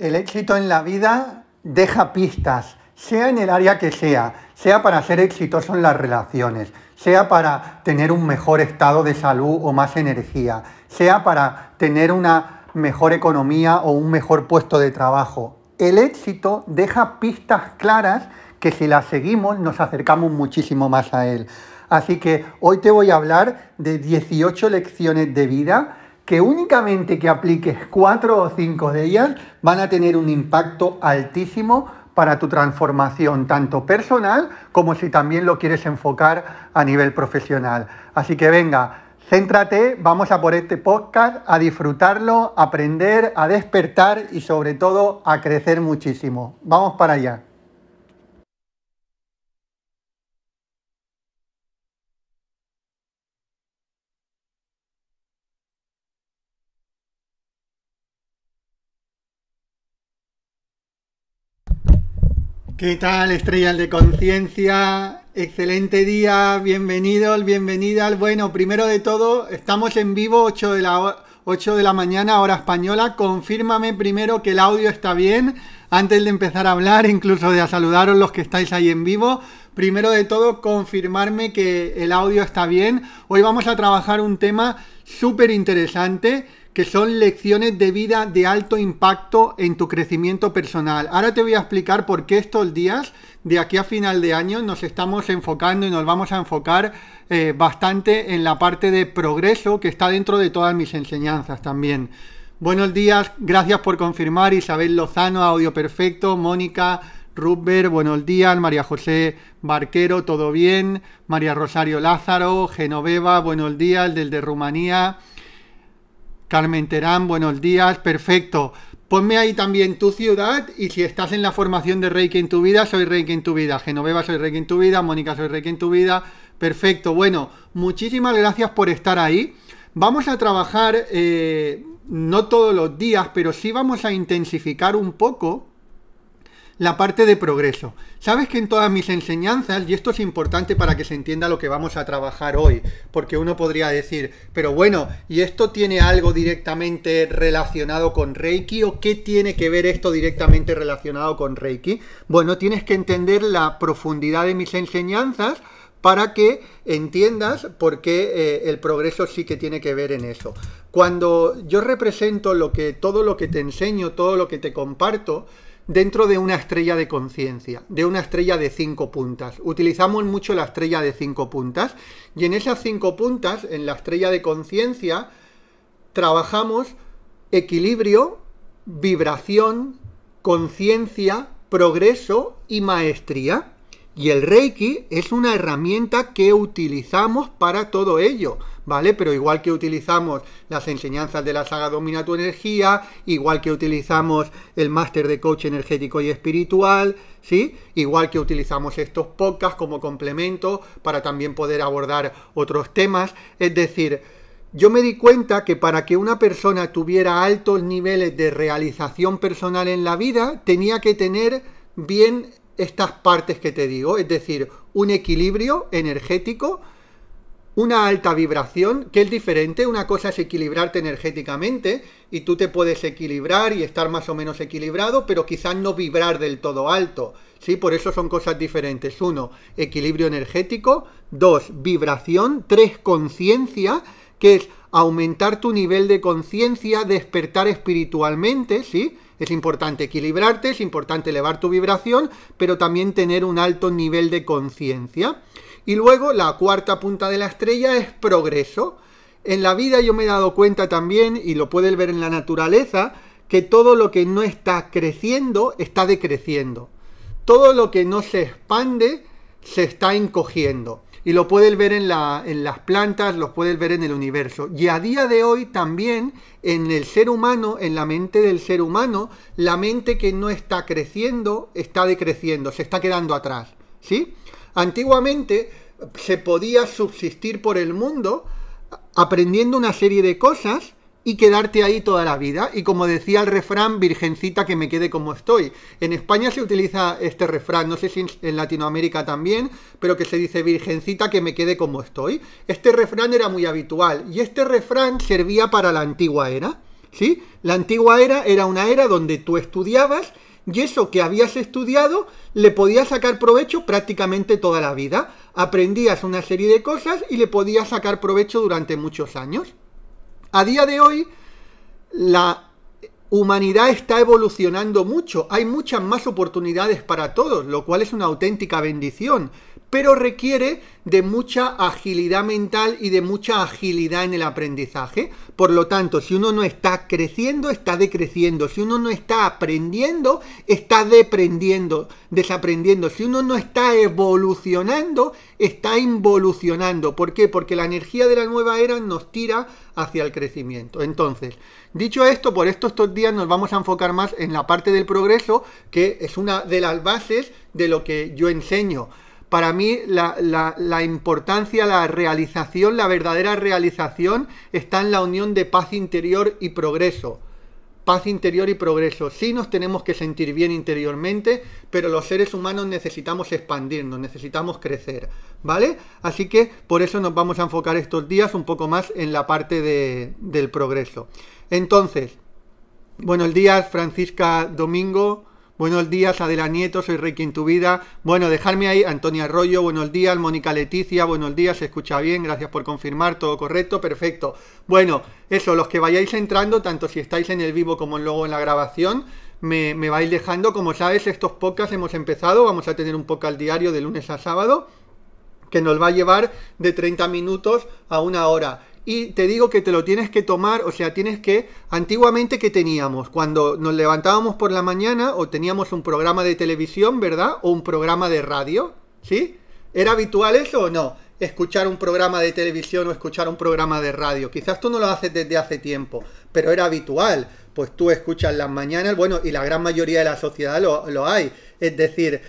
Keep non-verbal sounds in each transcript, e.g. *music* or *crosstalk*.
El éxito en la vida deja pistas, sea en el área que sea, sea para ser exitoso en las relaciones, sea para tener un mejor estado de salud o más energía, sea para tener una mejor economía o un mejor puesto de trabajo. El éxito deja pistas claras que si las seguimos nos acercamos muchísimo más a él. Así que hoy te voy a hablar de 18 lecciones de vida que únicamente que apliques cuatro o cinco de ellas van a tener un impacto altísimo para tu transformación, tanto personal como si también lo quieres enfocar a nivel profesional. Así que venga, céntrate, vamos a por este podcast, a disfrutarlo, a aprender, a despertar y sobre todo a crecer muchísimo. Vamos para allá. ¿Qué tal, estrellas de conciencia? Excelente día, bienvenidos, bienvenidas. Bueno, primero de todo, estamos en vivo 8 de, la, 8 de la mañana, hora española. Confírmame primero que el audio está bien antes de empezar a hablar, incluso de a saludaros los que estáis ahí en vivo. Primero de todo, confirmarme que el audio está bien. Hoy vamos a trabajar un tema súper interesante que son lecciones de vida de alto impacto en tu crecimiento personal. Ahora te voy a explicar por qué estos días, de aquí a final de año, nos estamos enfocando y nos vamos a enfocar eh, bastante en la parte de progreso que está dentro de todas mis enseñanzas también. Buenos días, gracias por confirmar Isabel Lozano, Audio Perfecto, Mónica, Rubber, buenos días, María José Barquero, todo bien, María Rosario Lázaro, Genoveva, buenos días, desde Rumanía, Carmen Terán, buenos días, perfecto. Ponme ahí también tu ciudad y si estás en la formación de Reiki en tu vida, soy Reiki en tu vida. Genoveva, soy Reiki en tu vida. Mónica, soy Reiki en tu vida. Perfecto. Bueno, muchísimas gracias por estar ahí. Vamos a trabajar eh, no todos los días, pero sí vamos a intensificar un poco la parte de progreso. Sabes que en todas mis enseñanzas, y esto es importante para que se entienda lo que vamos a trabajar hoy, porque uno podría decir, pero bueno, ¿y esto tiene algo directamente relacionado con Reiki o qué tiene que ver esto directamente relacionado con Reiki? Bueno, tienes que entender la profundidad de mis enseñanzas para que entiendas por qué eh, el progreso sí que tiene que ver en eso. Cuando yo represento lo que todo lo que te enseño, todo lo que te comparto, dentro de una estrella de conciencia, de una estrella de cinco puntas. Utilizamos mucho la estrella de cinco puntas y en esas cinco puntas, en la estrella de conciencia, trabajamos equilibrio, vibración, conciencia, progreso y maestría. Y el Reiki es una herramienta que utilizamos para todo ello, ¿vale? Pero igual que utilizamos las enseñanzas de la saga Domina tu energía, igual que utilizamos el máster de coach energético y espiritual, ¿sí? Igual que utilizamos estos podcasts como complemento para también poder abordar otros temas, es decir, yo me di cuenta que para que una persona tuviera altos niveles de realización personal en la vida, tenía que tener bien estas partes que te digo, es decir, un equilibrio energético, una alta vibración, que es diferente, una cosa es equilibrarte energéticamente y tú te puedes equilibrar y estar más o menos equilibrado, pero quizás no vibrar del todo alto, ¿sí? Por eso son cosas diferentes. Uno, equilibrio energético. Dos, vibración. Tres, conciencia, que es aumentar tu nivel de conciencia, despertar espiritualmente, ¿sí? Es importante equilibrarte, es importante elevar tu vibración, pero también tener un alto nivel de conciencia. Y luego la cuarta punta de la estrella es progreso. En la vida yo me he dado cuenta también, y lo puedes ver en la naturaleza, que todo lo que no está creciendo está decreciendo. Todo lo que no se expande se está encogiendo y lo puedes ver en, las plantas, lo puedes ver en el universo. Y a día de hoy también en el ser humano, en la mente del ser humano, la mente que no está creciendo está decreciendo, se está quedando atrás. ¿sí? Antiguamente se podía subsistir por el mundo aprendiendo una serie de cosas y quedarte ahí toda la vida. Y como decía el refrán, virgencita que me quede como estoy. En España se utiliza este refrán, no sé si en Latinoamérica también, pero que se dice virgencita que me quede como estoy. Este refrán era muy habitual y este refrán servía para la antigua era. ¿Sí? La antigua era era una era donde tú estudiabas y eso que habías estudiado le podías sacar provecho prácticamente toda la vida. Aprendías una serie de cosas y le podías sacar provecho durante muchos años. A día de hoy, la humanidad está evolucionando mucho, hay muchas más oportunidades para todos, lo cual es una auténtica bendición pero requiere de mucha agilidad mental y de mucha agilidad en el aprendizaje. Por lo tanto, si uno no está creciendo, está decreciendo. Si uno no está aprendiendo, está deprendiendo, desaprendiendo. Si uno no está evolucionando, está involucionando. ¿Por qué? Porque la energía de la nueva era nos tira hacia el crecimiento. Entonces, dicho esto, por estos dos días nos vamos a enfocar más en la parte del progreso, que es una de las bases de lo que yo enseño para mí la, importancia, la realización, la verdadera realización está en la unión de paz interior y progreso. Paz interior y progreso. Sí nos tenemos que sentir bien interiormente, pero los seres humanos necesitamos expandirnos, necesitamos crecer, ¿vale? Así que por eso nos vamos a enfocar estos días un poco más en la parte de, del progreso. Entonces, buenos días Francisca Domingo, Buenos días, Adela Nieto, soy Reiki en tu vida. Bueno, dejarme ahí, Antonia Arroyo, buenos días, Mónica Leticia, buenos días, se escucha bien, gracias por confirmar, todo correcto, perfecto. Bueno, eso, los que vayáis entrando, tanto si estáis en el vivo como luego en la grabación, me, me vais dejando. Como sabes, estos podcasts hemos empezado, vamos a tener un podcast diario de lunes a sábado, que nos va a llevar de 30 minutos a una hora y te digo que te lo tienes que tomar, o sea, tienes que, antiguamente que teníamos, cuando nos levantábamos por la mañana o teníamos un programa de televisión, ¿verdad? O un programa de radio, ¿sí? ¿Era habitual eso o no? Escuchar un programa de televisión o escuchar un programa de radio. Quizás tú no lo haces desde hace tiempo, pero era habitual. Pues tú escuchas las mañanas, bueno, y la gran mayoría de la sociedad lo, lo hay es decir,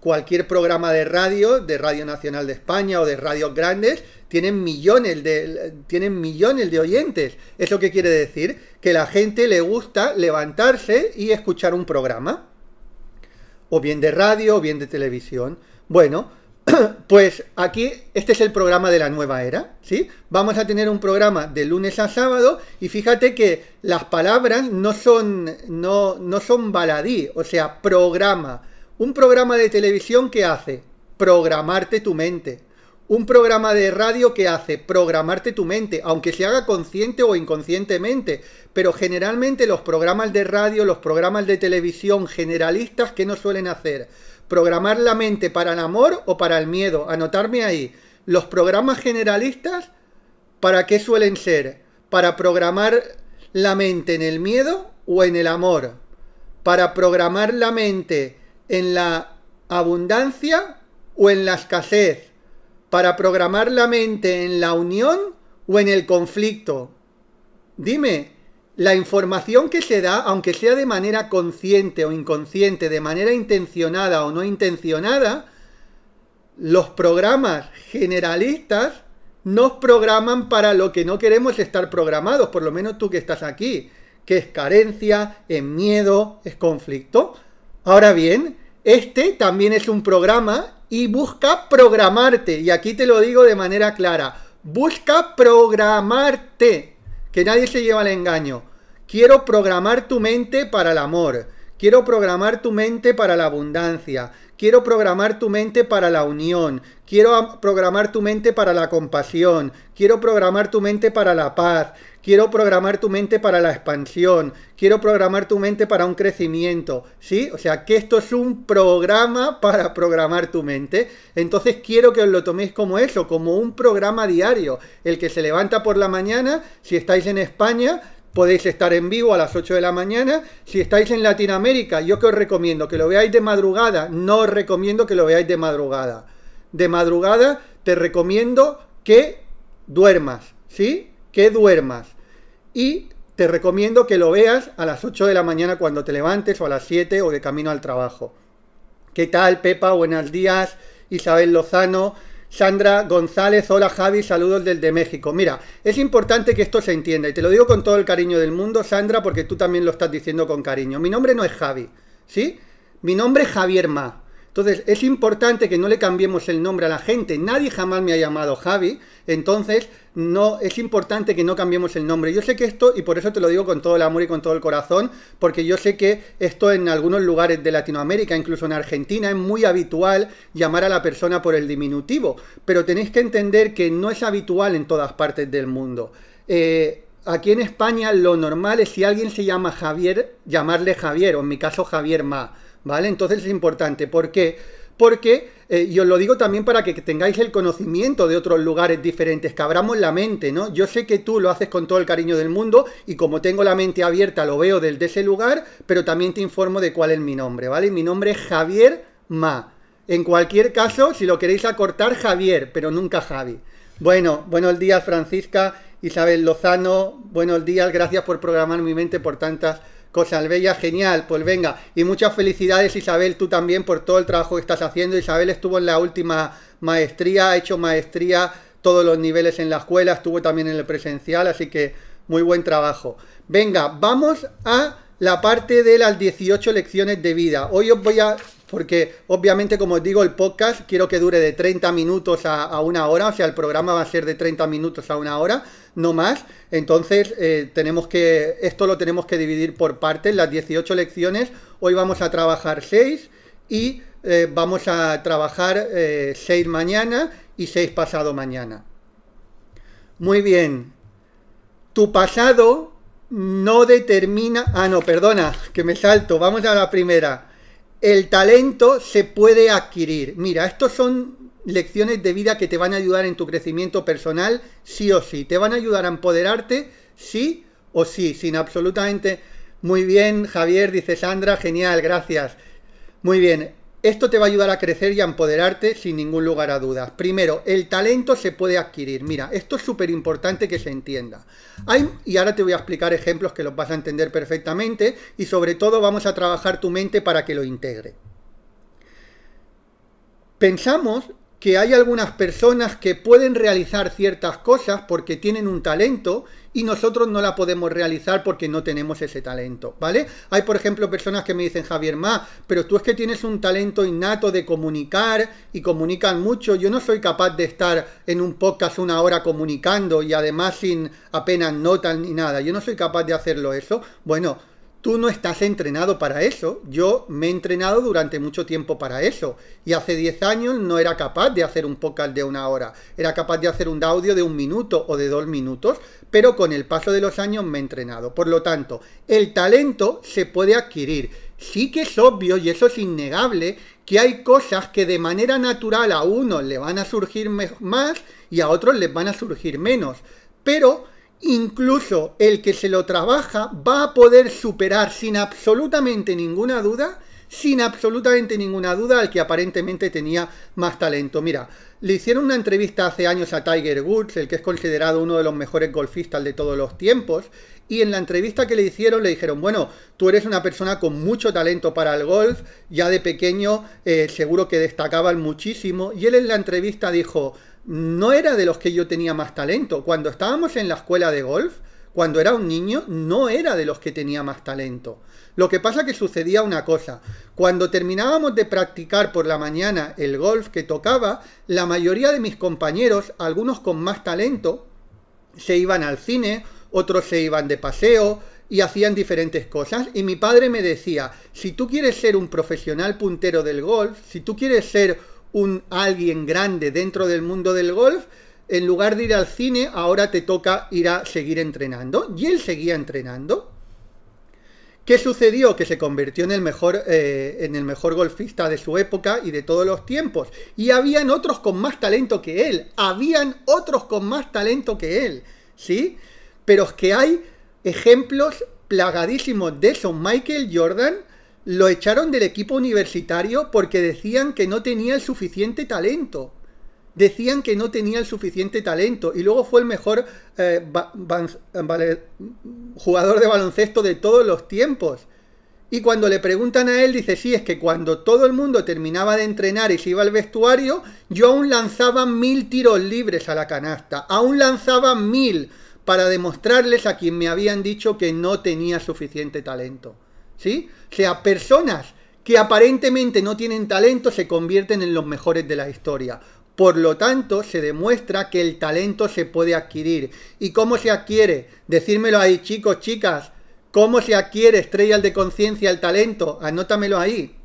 cualquier programa de radio, de Radio Nacional de España o de radios grandes, tienen millones de, tienen millones de oyentes. ¿Eso qué quiere decir? Que la gente le gusta levantarse y escuchar un programa. O bien de radio o bien de televisión. Bueno, *coughs* pues aquí este es el programa de la nueva era, ¿sí? Vamos a tener un programa de lunes a sábado y fíjate que las palabras no son, no, no son baladí, o sea, programa. Un programa de televisión que hace programarte tu mente. Un programa de radio que hace programarte tu mente, aunque se haga consciente o inconscientemente. Pero generalmente los programas de radio, los programas de televisión generalistas, que no suelen hacer? programar la mente para el amor o para el miedo. Anotarme ahí. Los programas generalistas, ¿para qué suelen ser? Para programar la mente en el miedo o en el amor. Para programar la mente en la abundancia o en la escasez. Para programar la mente en la unión o en el conflicto. Dime, la información que se da, aunque sea de manera consciente o inconsciente, de manera intencionada o no intencionada, los programas generalistas nos programan para lo que no queremos estar programados, por lo menos tú que estás aquí, que es carencia, es miedo, es conflicto. Ahora bien, este también es un programa y busca programarte, y aquí te lo digo de manera clara, busca programarte, que nadie se lleva al engaño. Quiero programar tu mente para el amor. Quiero programar tu mente para la abundancia. Quiero programar tu mente para la unión. Quiero programar tu mente para la compasión. Quiero programar tu mente para la paz. Quiero programar tu mente para la expansión. Quiero programar tu mente para un crecimiento. ¿Sí? O sea, que esto es un programa para programar tu mente. Entonces quiero que os lo toméis como eso, como un programa diario. El que se levanta por la mañana, si estáis en España, podéis estar en vivo a las 8 de la mañana. Si estáis en Latinoamérica, yo que os recomiendo que lo veáis de madrugada, no os recomiendo que lo veáis de madrugada. De madrugada te recomiendo que duermas, ¿sí? Que duermas. Y te recomiendo que lo veas a las 8 de la mañana cuando te levantes o a las 7 o de camino al trabajo. ¿Qué tal, Pepa? Buenos días, Isabel Lozano. Sandra González, hola Javi, saludos desde México. Mira, es importante que esto se entienda y te lo digo con todo el cariño del mundo, Sandra, porque tú también lo estás diciendo con cariño. Mi nombre no es Javi, ¿sí? Mi nombre es Javier Ma. Entonces, es importante que no le cambiemos el nombre a la gente. Nadie jamás me ha llamado Javi. Entonces, no, es importante que no cambiemos el nombre. Yo sé que esto, y por eso te lo digo con todo el amor y con todo el corazón, porque yo sé que esto en algunos lugares de Latinoamérica, incluso en Argentina, es muy habitual llamar a la persona por el diminutivo. Pero tenéis que entender que no es habitual en todas partes del mundo. Eh, aquí en España lo normal es si alguien se llama Javier, llamarle Javier, o en mi caso Javier Ma. ¿vale? Entonces es importante. ¿Por qué? Porque, eh, y os lo digo también para que tengáis el conocimiento de otros lugares diferentes, que abramos la mente, ¿no? Yo sé que tú lo haces con todo el cariño del mundo y como tengo la mente abierta lo veo desde ese lugar, pero también te informo de cuál es mi nombre, ¿vale? Mi nombre es Javier Ma. En cualquier caso, si lo queréis acortar, Javier, pero nunca Javi. Bueno, buenos días Francisca, Isabel Lozano, buenos días, gracias por programar mi mente por tantas Cosas bella genial, pues venga. Y muchas felicidades Isabel, tú también por todo el trabajo que estás haciendo. Isabel estuvo en la última maestría, ha hecho maestría todos los niveles en la escuela, estuvo también en el presencial, así que muy buen trabajo. Venga, vamos a la parte de las 18 lecciones de vida. Hoy os voy a porque obviamente, como os digo, el podcast quiero que dure de 30 minutos a, una hora, o sea, el programa va a ser de 30 minutos a una hora, no más. Entonces, eh, tenemos que, esto lo tenemos que dividir por partes, las 18 lecciones. Hoy vamos a trabajar 6 y eh, vamos a trabajar 6 eh, mañana y 6 pasado mañana. Muy bien. Tu pasado no determina... Ah, no, perdona, que me salto. Vamos a la primera el talento se puede adquirir. Mira, estos son lecciones de vida que te van a ayudar en tu crecimiento personal, sí o sí. Te van a ayudar a empoderarte, sí o sí, sin absolutamente... Muy bien, Javier, dice Sandra, genial, gracias. Muy bien, esto te va a ayudar a crecer y a empoderarte sin ningún lugar a dudas. Primero, el talento se puede adquirir. Mira, esto es súper importante que se entienda. y ahora te voy a explicar ejemplos que los vas a entender perfectamente y sobre todo vamos a trabajar tu mente para que lo integre. Pensamos que hay algunas personas que pueden realizar ciertas cosas porque tienen un talento y nosotros no la podemos realizar porque no tenemos ese talento, ¿vale? Hay, por ejemplo, personas que me dicen, Javier Ma, pero tú es que tienes un talento innato de comunicar y comunican mucho. Yo no soy capaz de estar en un podcast una hora comunicando y además sin apenas notas ni nada. Yo no soy capaz de hacerlo eso. Bueno, Tú no estás entrenado para eso. Yo me he entrenado durante mucho tiempo para eso. Y hace 10 años no era capaz de hacer un podcast de una hora. Era capaz de hacer un audio de un minuto o de dos minutos. Pero con el paso de los años me he entrenado. Por lo tanto, el talento se puede adquirir. Sí que es obvio y eso es innegable que hay cosas que de manera natural a unos le van a surgir más y a otros les van a surgir menos. Pero incluso el que se lo trabaja va a poder superar sin absolutamente ninguna duda, sin absolutamente ninguna duda al que aparentemente tenía más talento. Mira, le hicieron una entrevista hace años a Tiger Woods, el que es considerado uno de los mejores golfistas de todos los tiempos, y en la entrevista que le hicieron le dijeron, bueno, tú eres una persona con mucho talento para el golf, ya de pequeño eh, seguro que destacaban muchísimo, y él en la entrevista dijo, no era de los que yo tenía más talento. Cuando estábamos en la escuela de golf, cuando era un niño, no era de los que tenía más talento. Lo que pasa que sucedía una cosa. Cuando terminábamos de practicar por la mañana el golf que tocaba, la mayoría de mis compañeros, algunos con más talento, se iban al cine, otros se iban de paseo, y hacían diferentes cosas. Y mi padre me decía, si tú quieres ser un profesional puntero del golf, si tú quieres ser un alguien grande dentro del mundo del golf, en lugar de ir al cine, ahora te toca ir a seguir entrenando. Y él seguía entrenando. ¿Qué sucedió? Que se convirtió en el mejor, eh, en el mejor golfista de su época y de todos los tiempos. Y habían otros con más talento que él. Habían otros con más talento que él. ¿Sí? Pero es que hay ejemplos plagadísimos de eso. Michael Jordan lo echaron del equipo universitario porque decían que no tenía el suficiente talento. Decían que no tenía el suficiente talento. Y luego fue el mejor eh, jugador de baloncesto de todos los tiempos. Y cuando le preguntan a él, dice, sí, es que cuando todo el mundo terminaba de entrenar y se iba al vestuario, yo aún lanzaba mil tiros libres a la canasta, aún lanzaba mil para demostrarles a quien me habían dicho que no tenía suficiente talento. ¿sí? O sea, personas que aparentemente no tienen talento se convierten en los mejores de la historia. Por lo tanto, se demuestra que el talento se puede adquirir. ¿Y cómo se adquiere? Decírmelo ahí, chicos, chicas. ¿Cómo se adquiere, estrellas de conciencia, el talento? Anótamelo ahí.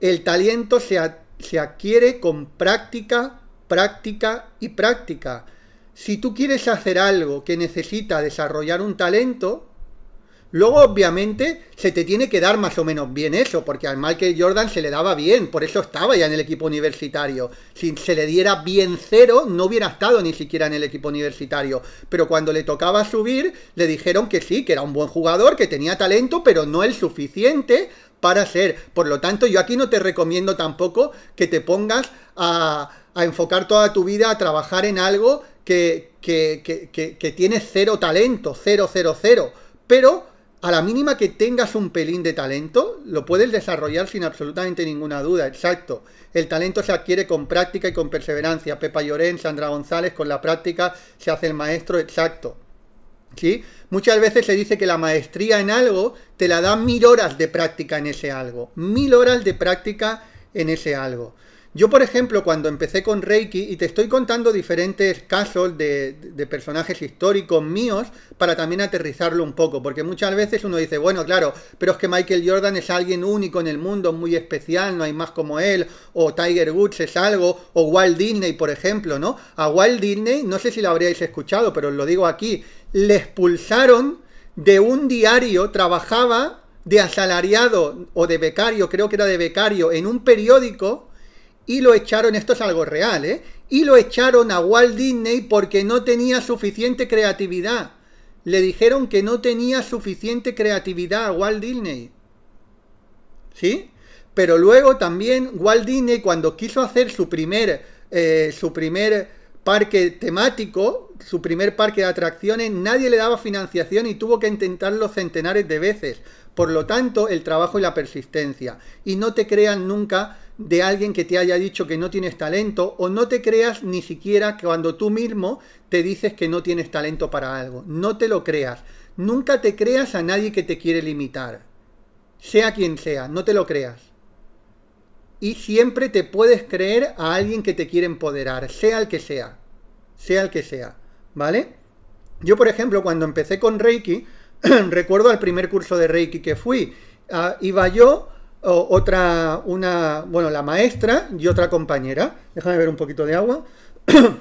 El talento se, se adquiere con práctica, práctica y práctica. Si tú quieres hacer algo que necesita desarrollar un talento, Luego, obviamente, se te tiene que dar más o menos bien eso, porque al Michael Jordan se le daba bien, por eso estaba ya en el equipo universitario. Si se le diera bien cero, no hubiera estado ni siquiera en el equipo universitario. Pero cuando le tocaba subir, le dijeron que sí, que era un buen jugador, que tenía talento, pero no el suficiente para ser. Por lo tanto, yo aquí no te recomiendo tampoco que te pongas a, enfocar toda tu vida a trabajar en algo que, tiene que cero talento, cero, cero, cero. Pero a la mínima que tengas un pelín de talento, lo puedes desarrollar sin absolutamente ninguna duda, exacto. El talento se adquiere con práctica y con perseverancia. Pepa Llorén, Sandra González, con la práctica se hace el maestro, exacto. ¿Sí? Muchas veces se dice que la maestría en algo te la da mil horas de práctica en ese algo. Mil horas de práctica en ese algo. Yo, por ejemplo, cuando empecé con Reiki, y te estoy contando diferentes casos de, personajes históricos míos para también aterrizarlo un poco, porque muchas veces uno dice, bueno, claro, pero es que Michael Jordan es alguien único en el mundo, muy especial, no hay más como él, o Tiger Woods es algo, o Walt Disney, por ejemplo, ¿no? A Walt Disney, no sé si lo habríais escuchado, pero os lo digo aquí, le expulsaron de un diario, trabajaba de asalariado o de becario, creo que era de becario, en un periódico y lo echaron, esto es algo real, ¿eh? Y lo echaron a Walt Disney porque no tenía suficiente creatividad. Le dijeron que no tenía suficiente creatividad a Walt Disney. ¿Sí? Pero luego también Walt Disney cuando quiso hacer su primer, eh, su primer parque temático, su primer parque de atracciones, nadie le daba financiación y tuvo que intentarlo centenares de veces. Por lo tanto, el trabajo y la persistencia. Y no te crean nunca de alguien que te haya dicho que no tienes talento o no te creas ni siquiera cuando tú mismo te dices que no tienes talento para algo. No te lo creas. Nunca te creas a nadie que te quiere limitar. Sea quien sea, no te lo creas. Y siempre te puedes creer a alguien que te quiere empoderar, sea el que sea. Sea el que sea. ¿Vale? Yo, por ejemplo, cuando empecé con Reiki, *clears throat* recuerdo el primer curso de Reiki que fui. Ah, iba yo otra, una, bueno, la maestra y otra compañera. Déjame ver un poquito de agua. *clears throat*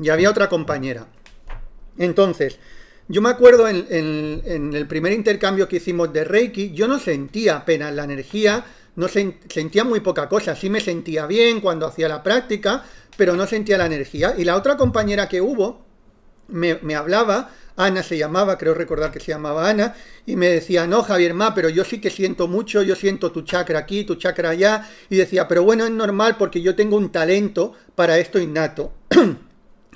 y había otra compañera. Entonces, yo me acuerdo en, el primer intercambio que hicimos de Reiki, yo no sentía apenas la energía, no sentía muy poca cosa. Sí me sentía bien cuando hacía la práctica, pero no sentía la energía. Y la otra compañera que hubo me, me hablaba Ana se llamaba, creo recordar que se llamaba Ana, y me decía, no, Javier Ma, pero yo sí que siento mucho, yo siento tu chakra aquí, tu chakra allá, y decía, pero bueno, es normal porque yo tengo un talento para esto innato. *clears throat*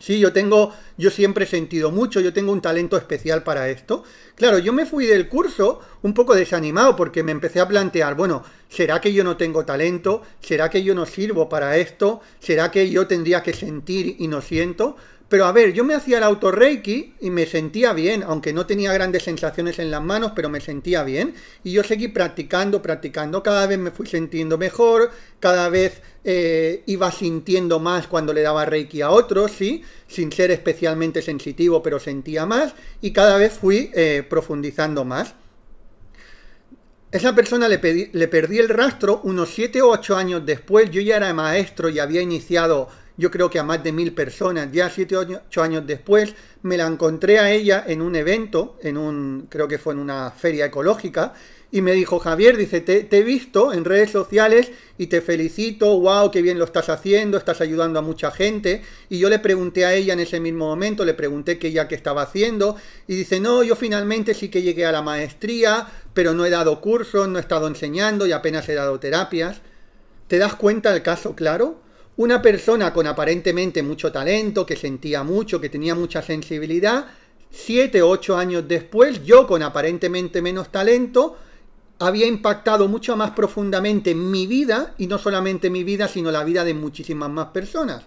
Sí, yo tengo, yo siempre he sentido mucho, yo tengo un talento especial para esto. Claro, yo me fui del curso un poco desanimado porque me empecé a plantear, bueno, ¿será que yo no tengo talento? ¿Será que yo no sirvo para esto? ¿Será que yo tendría que sentir y no siento? Pero a ver, yo me hacía el auto reiki y me sentía bien, aunque no tenía grandes sensaciones en las manos, pero me sentía bien. Y yo seguí practicando, practicando. Cada vez me fui sintiendo mejor, cada vez eh, iba sintiendo más cuando le daba reiki a otros, ¿sí? Sin ser especialmente sensitivo, pero sentía más. Y cada vez fui eh, profundizando más. Esa persona le, le perdí el rastro unos 7 o 8 años después. Yo ya era maestro y había iniciado yo creo que a más de mil personas. Ya siete, ocho años después, me la encontré a ella en un evento, en un, creo que fue en una feria ecológica, y me dijo, Javier, dice, te, he visto en redes sociales y te felicito, wow, qué bien lo estás haciendo, estás ayudando a mucha gente. Y yo le pregunté a ella en ese mismo momento, le pregunté qué ella qué estaba haciendo, y dice, no, yo finalmente sí que llegué a la maestría, pero no he dado cursos, no he estado enseñando y apenas he dado terapias. ¿Te das cuenta del caso, claro? una persona con aparentemente mucho talento, que sentía mucho, que tenía mucha sensibilidad, siete o ocho años después, yo con aparentemente menos talento, había impactado mucho más profundamente en mi vida, y no solamente mi vida, sino la vida de muchísimas más personas.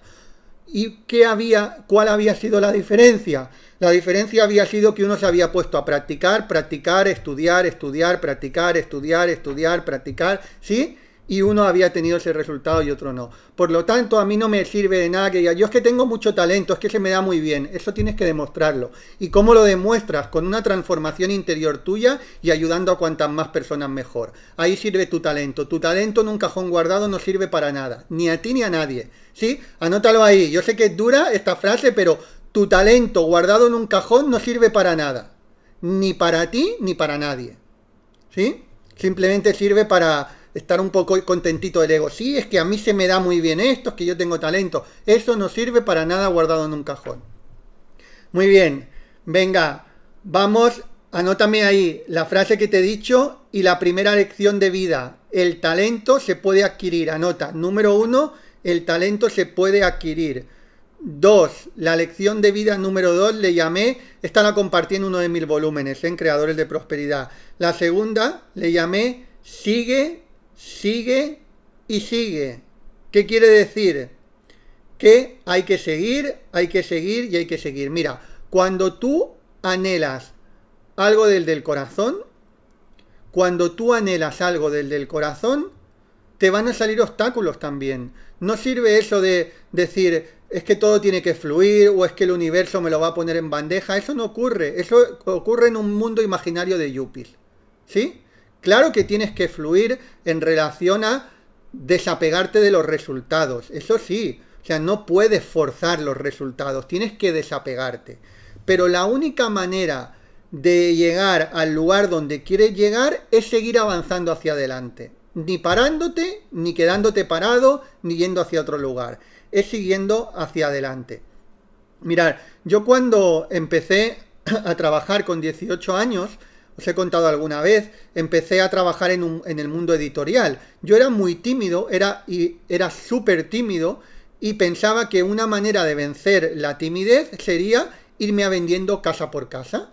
¿Y qué había, cuál había sido la diferencia? La diferencia había sido que uno se había puesto a practicar, practicar, estudiar, estudiar, practicar, estudiar, estudiar, practicar, ¿sí? y uno había tenido ese resultado y otro no. Por lo tanto, a mí no me sirve de nada que diga, yo es que tengo mucho talento, es que se me da muy bien. Eso tienes que demostrarlo. ¿Y cómo lo demuestras? Con una transformación interior tuya y ayudando a cuantas más personas mejor. Ahí sirve tu talento. Tu talento en un cajón guardado no sirve para nada, ni a ti ni a nadie. ¿Sí? Anótalo ahí. Yo sé que es dura esta frase, pero tu talento guardado en un cajón no sirve para nada. Ni para ti ni para nadie. ¿Sí? Simplemente sirve para estar un poco contentito del ego. Sí, es que a mí se me da muy bien esto, es que yo tengo talento. Eso no sirve para nada guardado en un cajón. Muy bien, venga, vamos, anótame ahí la frase que te he dicho y la primera lección de vida. El talento se puede adquirir, anota. Número uno, el talento se puede adquirir. Dos, La lección de vida número dos le llamé, esta la compartí en uno de mil volúmenes, en Creadores de Prosperidad. La segunda le llamé, sigue sigue y sigue. ¿Qué quiere decir? Que hay que seguir, hay que seguir y hay que seguir. Mira, cuando tú anhelas algo del del corazón, cuando tú anhelas algo del del corazón, te van a salir obstáculos también. No sirve eso de decir, es que todo tiene que fluir o es que el universo me lo va a poner en bandeja. Eso no ocurre. Eso ocurre en un mundo imaginario de Yupil. ¿Sí? Claro que tienes que fluir en relación a desapegarte de los resultados, eso sí, o sea, no puedes forzar los resultados, tienes que desapegarte. Pero la única manera de llegar al lugar donde quieres llegar es seguir avanzando hacia adelante, ni parándote, ni quedándote parado, ni yendo hacia otro lugar, es siguiendo hacia adelante. Mirad, yo cuando empecé a trabajar con 18 años, os he contado alguna vez, empecé a trabajar en, un, en el mundo editorial. Yo era muy tímido, era, era súper tímido y pensaba que una manera de vencer la timidez sería irme a vendiendo casa por casa.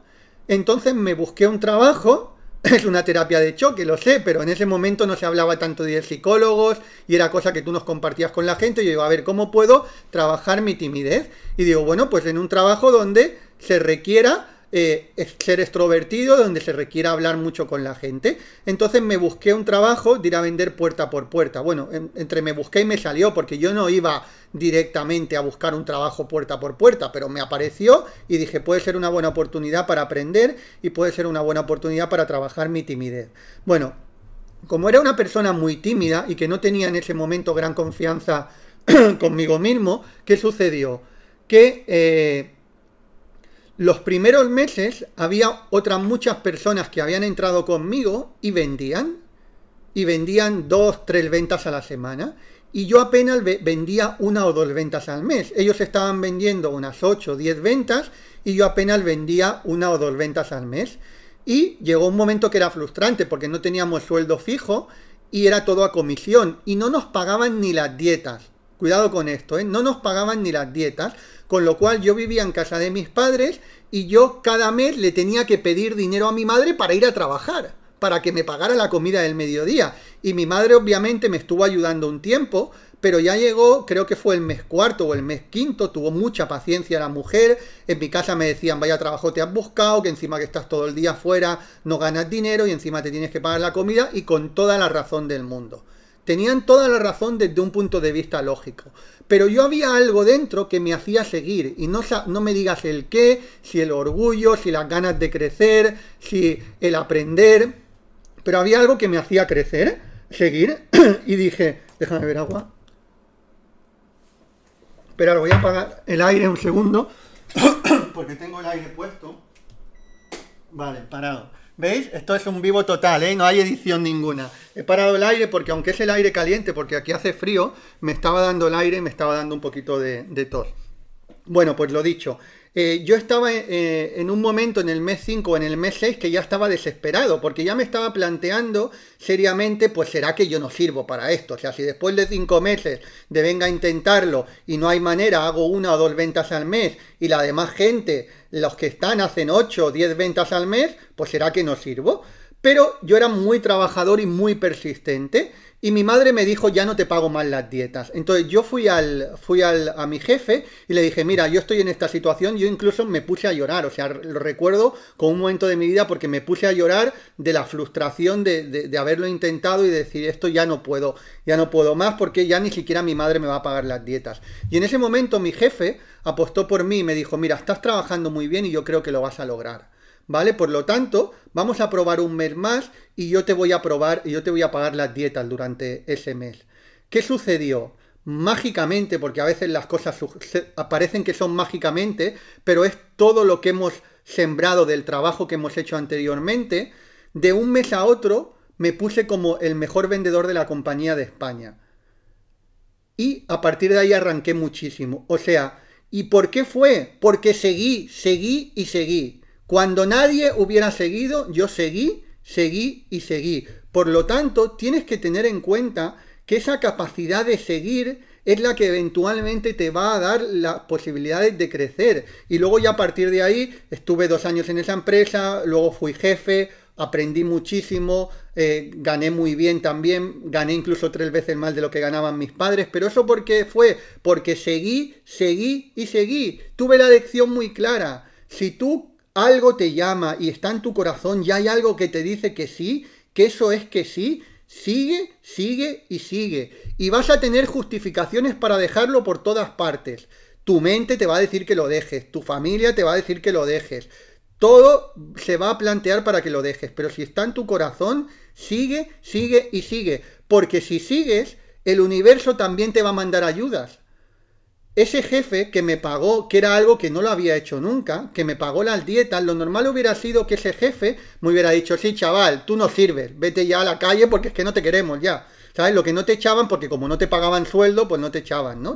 Entonces me busqué un trabajo, *laughs* es una terapia de choque, lo sé, pero en ese momento no se hablaba tanto de psicólogos y era cosa que tú nos compartías con la gente. yo digo, a ver, ¿cómo puedo trabajar mi timidez? Y digo, bueno, pues en un trabajo donde se requiera eh, ser extrovertido, donde se requiera hablar mucho con la gente. Entonces me busqué un trabajo de ir a vender puerta por puerta. Bueno, entre me busqué y me salió, porque yo no iba directamente a buscar un trabajo puerta por puerta, pero me apareció y dije, puede ser una buena oportunidad para aprender y puede ser una buena oportunidad para trabajar mi timidez. Bueno, como era una persona muy tímida y que no tenía en ese momento gran confianza *clears throat* conmigo mismo, ¿qué sucedió? Que eh, los primeros meses había otras muchas personas que habían entrado conmigo y vendían. Y vendían dos, tres ventas a la semana. Y yo apenas vendía una o dos ventas al mes. Ellos estaban vendiendo unas ocho o ventas y yo apenas vendía una o dos ventas al mes. Y llegó un momento que era frustrante porque no teníamos sueldo fijo y era todo a comisión. Y no nos pagaban ni las dietas. Cuidado con esto, ¿eh? No nos pagaban ni las dietas con lo cual yo vivía en casa de mis padres y yo cada mes le tenía que pedir dinero a mi madre para ir a trabajar, para que me pagara la comida del mediodía. Y mi madre obviamente me estuvo ayudando un tiempo, pero ya llegó, creo que fue el mes cuarto o el mes quinto, tuvo mucha paciencia la mujer, en mi casa me decían, vaya trabajo te has buscado, que encima que estás todo el día fuera no ganas dinero y encima te tienes que pagar la comida y con toda la razón del mundo. Tenían toda la razón desde un punto de vista lógico. Pero yo había algo dentro que me hacía seguir. Y no, no me digas el qué, si el orgullo, si las ganas de crecer, si el aprender. Pero había algo que me hacía crecer, seguir. *clears throat* y dije, déjame ver agua. Espera, lo voy a apagar el aire un segundo. *clears throat* porque tengo el aire puesto. Vale, parado. ¿Veis? Esto es un vivo total, ¿eh? No hay edición ninguna. He parado el aire porque aunque es el aire caliente, porque aquí hace frío, me estaba dando el aire y me estaba dando un poquito de, de tos. Bueno, pues lo dicho. Eh, yo estaba eh, eh, en un momento en el mes 5 o en el mes 6 que ya estaba desesperado, porque ya me estaba planteando seriamente, pues será que yo no sirvo para esto. O sea, si después de 5 meses de venga a intentarlo y no hay manera, hago una o dos ventas al mes y la demás gente, los que están, hacen 8 o 10 ventas al mes, pues será que no sirvo. Pero yo era muy trabajador y muy persistente y mi madre me dijo, ya no te pago más las dietas. Entonces yo fui al, fui al, a mi jefe y le dije, mira, yo estoy en esta situación, yo incluso me puse a llorar, o sea, lo recuerdo con un momento de mi vida porque me puse a llorar de la frustración de, de, de haberlo intentado y decir, esto ya no puedo, ya no puedo más porque ya ni siquiera mi madre me va a pagar las dietas. Y en ese momento mi jefe apostó por mí y me dijo, mira, estás trabajando muy bien y yo creo que lo vas a lograr. ¿vale? Por lo tanto, vamos a probar un mes más y yo te voy a probar, y yo te voy a pagar las dietas durante ese mes. ¿Qué sucedió? Mágicamente, porque a veces las cosas aparecen que son mágicamente, pero es todo lo que hemos sembrado del trabajo que hemos hecho anteriormente, de un mes a otro me puse como el mejor vendedor de la compañía de España. Y a partir de ahí arranqué muchísimo. O sea, ¿y por qué fue? Porque seguí, seguí y seguí. Cuando nadie hubiera seguido, yo seguí, seguí y seguí. Por lo tanto, tienes que tener en cuenta que esa capacidad de seguir es la que eventualmente te va a dar las posibilidades de crecer. Y luego ya a partir de ahí estuve dos años en esa empresa, luego fui jefe, aprendí muchísimo, eh, gané muy bien también, gané incluso tres veces más de lo que ganaban mis padres, pero eso porque fue, porque seguí, seguí y seguí. Tuve la lección muy clara. Si tú algo te llama y está en tu corazón y hay algo que te dice que sí, que eso es que sí, sigue, sigue y sigue. Y vas a tener justificaciones para dejarlo por todas partes. Tu mente te va a decir que lo dejes, tu familia te va a decir que lo dejes. Todo se va a plantear para que lo dejes, pero si está en tu corazón, sigue, sigue y sigue. Porque si sigues, el universo también te va a mandar ayudas ese jefe que me pagó, que era algo que no lo había hecho nunca, que me pagó las dietas, lo normal hubiera sido que ese jefe me hubiera dicho, sí, chaval, tú no sirves, vete ya a la calle porque es que no te queremos ya. ¿Sabes? Lo que no te echaban, porque como no te pagaban sueldo, pues no te echaban, ¿no?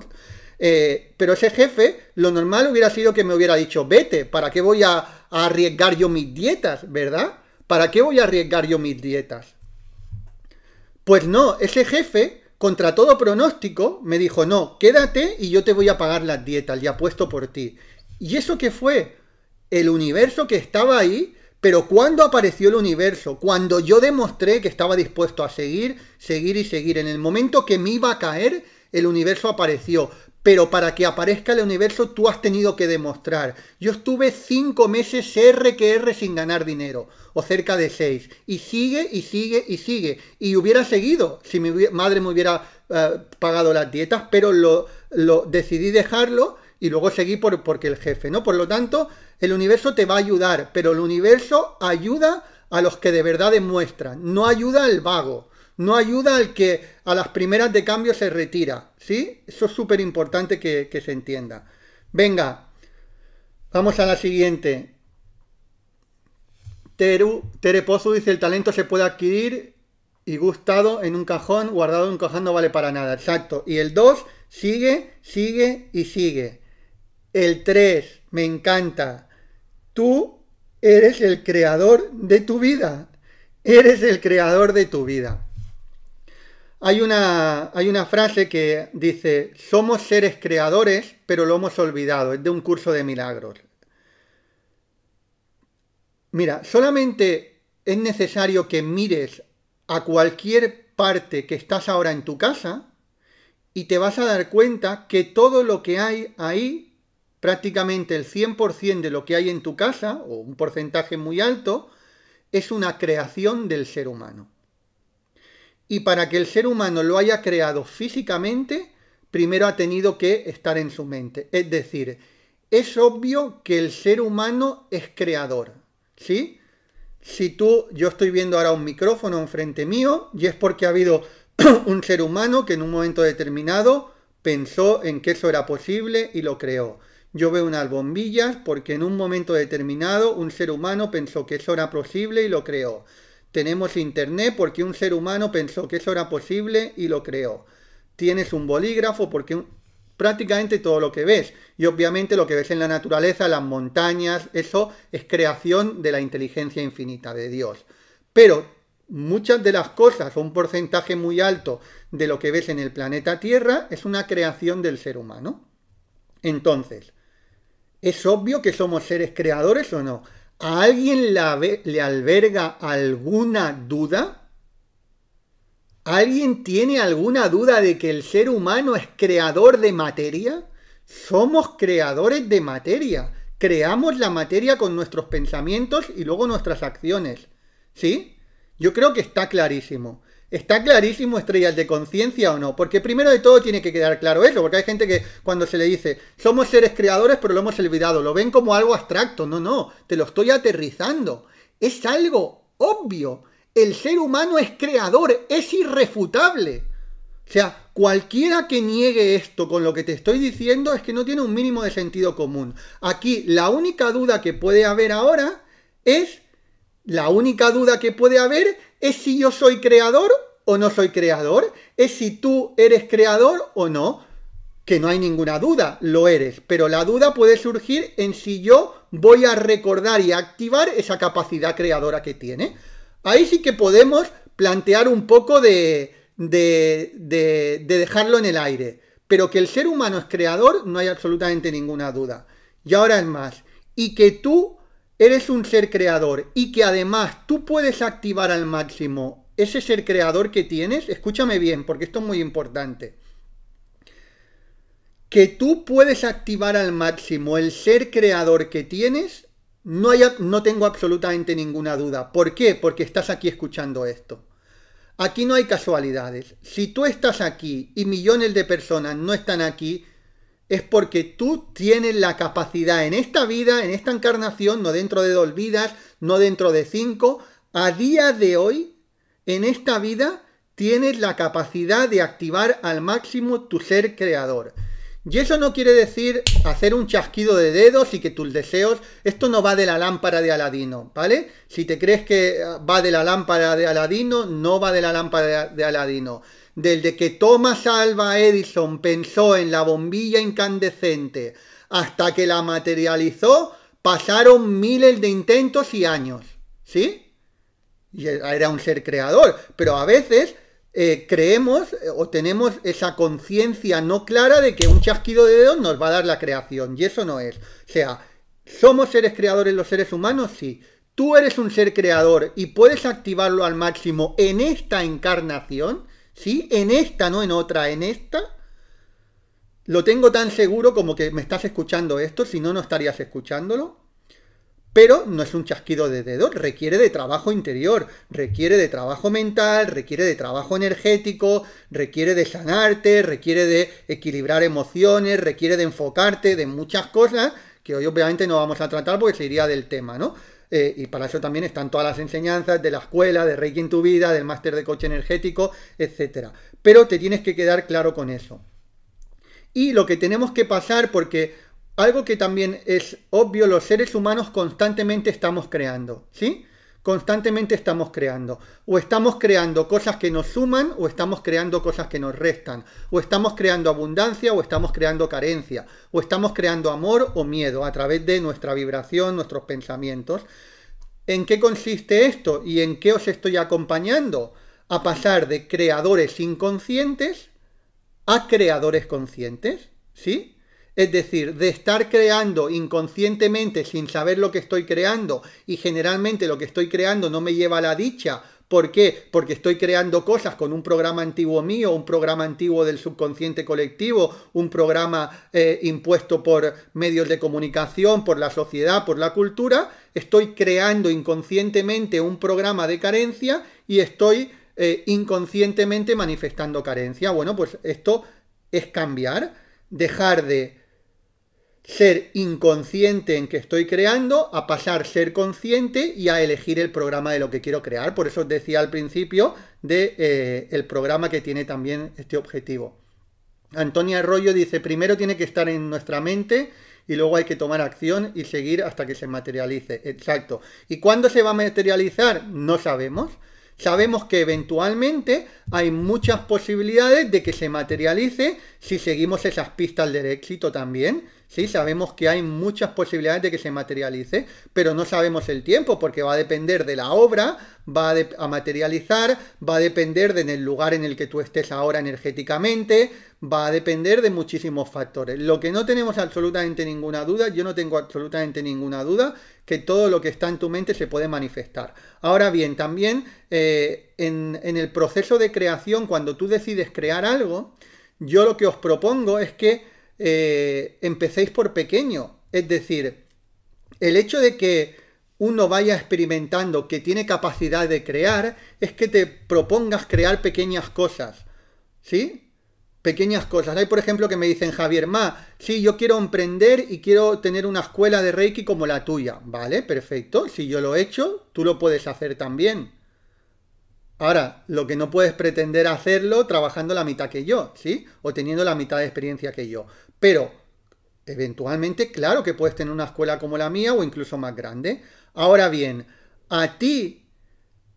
Eh, pero ese jefe, lo normal hubiera sido que me hubiera dicho, vete, ¿para qué voy a arriesgar yo mis dietas, verdad? ¿Para qué voy a arriesgar yo mis dietas? Pues no, ese jefe contra todo pronóstico, me dijo, no, quédate y yo te voy a pagar las dietas, ya apuesto por ti. ¿Y eso qué fue? El universo que estaba ahí, pero cuando apareció el universo, cuando yo demostré que estaba dispuesto a seguir, seguir y seguir, en el momento que me iba a caer, el universo apareció pero para que aparezca el universo tú has tenido que demostrar. Yo estuve cinco meses R que R sin ganar dinero, o cerca de seis, y sigue y sigue y sigue. Y hubiera seguido si mi madre me hubiera eh, pagado las dietas, pero lo, decidí dejarlo y luego seguí porque el jefe, ¿no? Por lo tanto, el universo te va a ayudar, pero el universo ayuda a los que de verdad demuestran, no ayuda al vago no ayuda al que a las primeras de cambio se retira, ¿sí? Eso es súper importante que, se entienda. Venga, vamos a la siguiente. Teru, Terepozu dice, el talento se puede adquirir y gustado en un cajón, guardado en un cajón no vale para nada. Exacto. Y el 2 sigue, sigue y sigue. El 3, me encanta. Tú eres el creador de tu vida. Eres el creador de tu vida. Hay una, hay una frase que dice, somos seres creadores, pero lo hemos olvidado. Es de un curso de milagros. Mira, solamente es necesario que mires a cualquier parte que estás ahora en tu casa y te vas a dar cuenta que todo lo que hay ahí, prácticamente el 100% de lo que hay en tu casa, o un porcentaje muy alto, es una creación del ser humano. Y para que el ser humano lo haya creado físicamente, primero ha tenido que estar en su mente. Es decir, es obvio que el ser humano es creador, ¿sí? Si tú, yo estoy viendo ahora un micrófono enfrente mío y es porque ha habido *clears throat* un ser humano que en un momento determinado pensó en que eso era posible y lo creó. Yo veo unas bombillas porque en un momento determinado un ser humano pensó que eso era posible y lo creó. Tenemos Internet porque un ser humano pensó que eso era posible y lo creó. Tienes un bolígrafo porque prácticamente todo lo que ves y obviamente lo que ves en la naturaleza, las montañas, eso es creación de la inteligencia infinita de Dios. Pero muchas de las cosas o un porcentaje muy alto de lo que ves en el planeta Tierra es una creación del ser humano. Entonces, ¿es obvio que somos seres creadores o no? ¿A alguien le, le alberga alguna duda? ¿Alguien tiene alguna duda de que el ser humano es creador de materia? Somos creadores de materia. Creamos la materia con nuestros pensamientos y luego nuestras acciones. ¿Sí? Yo creo que está clarísimo. ¿Está clarísimo estrellas de conciencia o no? Porque primero de todo tiene que quedar claro eso, porque hay gente que cuando se le dice, somos seres creadores pero lo hemos olvidado, lo ven como algo abstracto, no, no, te lo estoy aterrizando. Es algo obvio. El ser humano es creador, es irrefutable. O sea, cualquiera que niegue esto con lo que te estoy diciendo es que no tiene un mínimo de sentido común. Aquí la única duda que puede haber ahora es la única duda que puede haber es si yo soy creador o no soy creador, es si tú eres creador o no, que no hay ninguna duda, lo eres, pero la duda puede surgir en si yo voy a recordar y activar esa capacidad creadora que tiene. Ahí sí que podemos plantear un poco de, de, de, dejarlo en el aire, pero que el ser humano es creador no hay absolutamente ninguna duda. Y ahora es más, y que tú eres un ser creador y que además tú puedes activar al máximo ese ser creador que tienes, escúchame bien, porque esto es muy importante. Que tú puedes activar al máximo el ser creador que tienes, no, no tengo absolutamente ninguna duda. ¿Por qué? Porque estás aquí escuchando esto. Aquí no hay casualidades. Si tú estás aquí y millones de personas no están aquí, es porque tú tienes la capacidad en esta vida, en esta encarnación, no dentro de dos vidas, no dentro de cinco, a día de hoy, en esta vida, tienes la capacidad de activar al máximo tu ser creador. Y eso no quiere decir hacer un chasquido de dedos y que tus deseos, esto no va de la lámpara de Aladino, ¿vale? Si te crees que ah, va de la lámpara de Aladino, no va de la lámpara de Aladino. Desde que Thomas Alva Edison pensó en la bombilla incandescente hasta que la materializó, pasaron miles de intentos y años. ¿Sí? Y era un ser creador, pero a veces eh, creemos eh, o tenemos esa conciencia no clara de que un chasquido de dedos nos va a dar la creación, y eso no es. O sea, ¿somos seres creadores los seres humanos? Sí. Tú eres un ser creador y puedes activarlo al máximo en esta encarnación. ¿sí? En esta, no en otra, en esta, lo tengo tan seguro como que me estás escuchando esto, si no, no estarías escuchándolo. Pero no es un chasquido de dedo. requiere de trabajo interior, requiere de trabajo mental, requiere de trabajo energético, requiere de sanarte, requiere de equilibrar emociones, requiere de enfocarte, de muchas cosas que hoy obviamente no vamos a tratar porque se iría del tema, ¿no? Eh, y para eso también están todas las enseñanzas de la escuela, de Reiki en tu vida, del máster de coche energético, etc. Pero te tienes que quedar claro con eso. Y lo que tenemos que pasar, porque algo que también es obvio, los seres humanos constantemente estamos creando, ¿sí? Constantemente estamos creando. O estamos creando cosas que nos suman o estamos creando cosas que nos restan. O estamos creando abundancia o estamos creando carencia. O estamos creando amor o miedo a través de nuestra vibración, nuestros pensamientos. ¿En qué consiste esto y en qué os estoy acompañando? A pasar de creadores inconscientes a creadores conscientes. ¿Sí? Es decir, de estar creando inconscientemente sin saber lo que estoy creando y generalmente lo que estoy creando no me lleva a la dicha. ¿Por qué? Porque estoy creando cosas con un programa antiguo mío, un programa antiguo del subconsciente colectivo, un programa eh, impuesto por medios de comunicación, por la sociedad, por la cultura. Estoy creando inconscientemente un programa de carencia y estoy eh, inconscientemente manifestando carencia. Bueno, pues esto es cambiar, dejar de ser inconsciente en que estoy creando a pasar ser consciente y a elegir el programa de lo que quiero crear. Por eso os decía al principio del de, eh, el programa que tiene también este objetivo. Antonia Arroyo dice, primero tiene que estar en nuestra mente y luego hay que tomar acción y seguir hasta que se materialice. Exacto. ¿Y cuándo se va a materializar? No sabemos. Sabemos que eventualmente hay muchas posibilidades de que se materialice si seguimos esas pistas del éxito también. Sí, sabemos que hay muchas posibilidades de que se materialice, pero no sabemos el tiempo porque va a depender de la obra, va a, materializar, va a depender del el lugar en el que tú estés ahora energéticamente, va a depender de muchísimos factores. Lo que no tenemos absolutamente ninguna duda, yo no tengo absolutamente ninguna duda, que todo lo que está en tu mente se puede manifestar. Ahora bien, también eh, en el proceso de creación, cuando tú decides crear algo, yo lo que os propongo es que eh, empecéis por pequeño. Es decir, el hecho de que uno vaya experimentando que tiene capacidad de crear es que te propongas crear pequeñas cosas. ¿Sí? Pequeñas cosas. Hay, por ejemplo, que me dicen, Javier, ma, sí, yo quiero emprender y quiero tener una escuela de Reiki como la tuya. Vale, perfecto. Si yo lo he hecho, tú lo puedes hacer también. Ahora, lo que no puedes pretender hacerlo trabajando la mitad que yo, ¿sí? O teniendo la mitad de experiencia que yo. Pero eventualmente, claro que puedes tener una escuela como la mía o incluso más grande. Ahora bien, a ti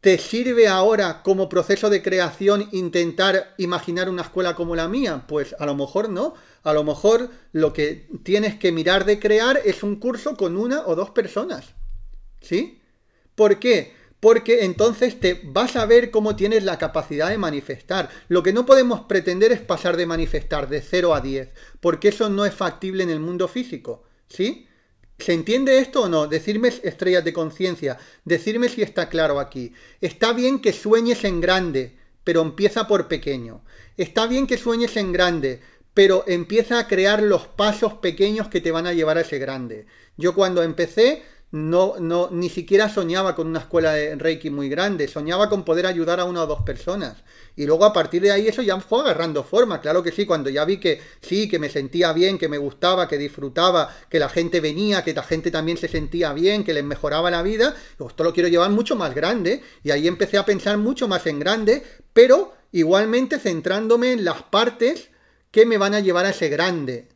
te sirve ahora como proceso de creación intentar imaginar una escuela como la mía. Pues a lo mejor no. A lo mejor lo que tienes que mirar de crear es un curso con una o dos personas. ¿Sí? ¿Por qué? porque entonces te vas a ver cómo tienes la capacidad de manifestar. Lo que no podemos pretender es pasar de manifestar de 0 a 10, porque eso no es factible en el mundo físico, ¿sí? ¿Se entiende esto o no? Decirme estrellas de conciencia, decirme si está claro aquí. Está bien que sueñes en grande, pero empieza por pequeño. Está bien que sueñes en grande, pero empieza a crear los pasos pequeños que te van a llevar a ese grande. Yo cuando empecé no, no, ni siquiera soñaba con una escuela de Reiki muy grande, soñaba con poder ayudar a una o dos personas. Y luego a partir de ahí eso ya fue agarrando forma, claro que sí, cuando ya vi que sí, que me sentía bien, que me gustaba, que disfrutaba, que la gente venía, que la gente también se sentía bien, que les mejoraba la vida, esto lo quiero llevar mucho más grande. Y ahí empecé a pensar mucho más en grande, pero igualmente centrándome en las partes que me van a llevar a ese grande.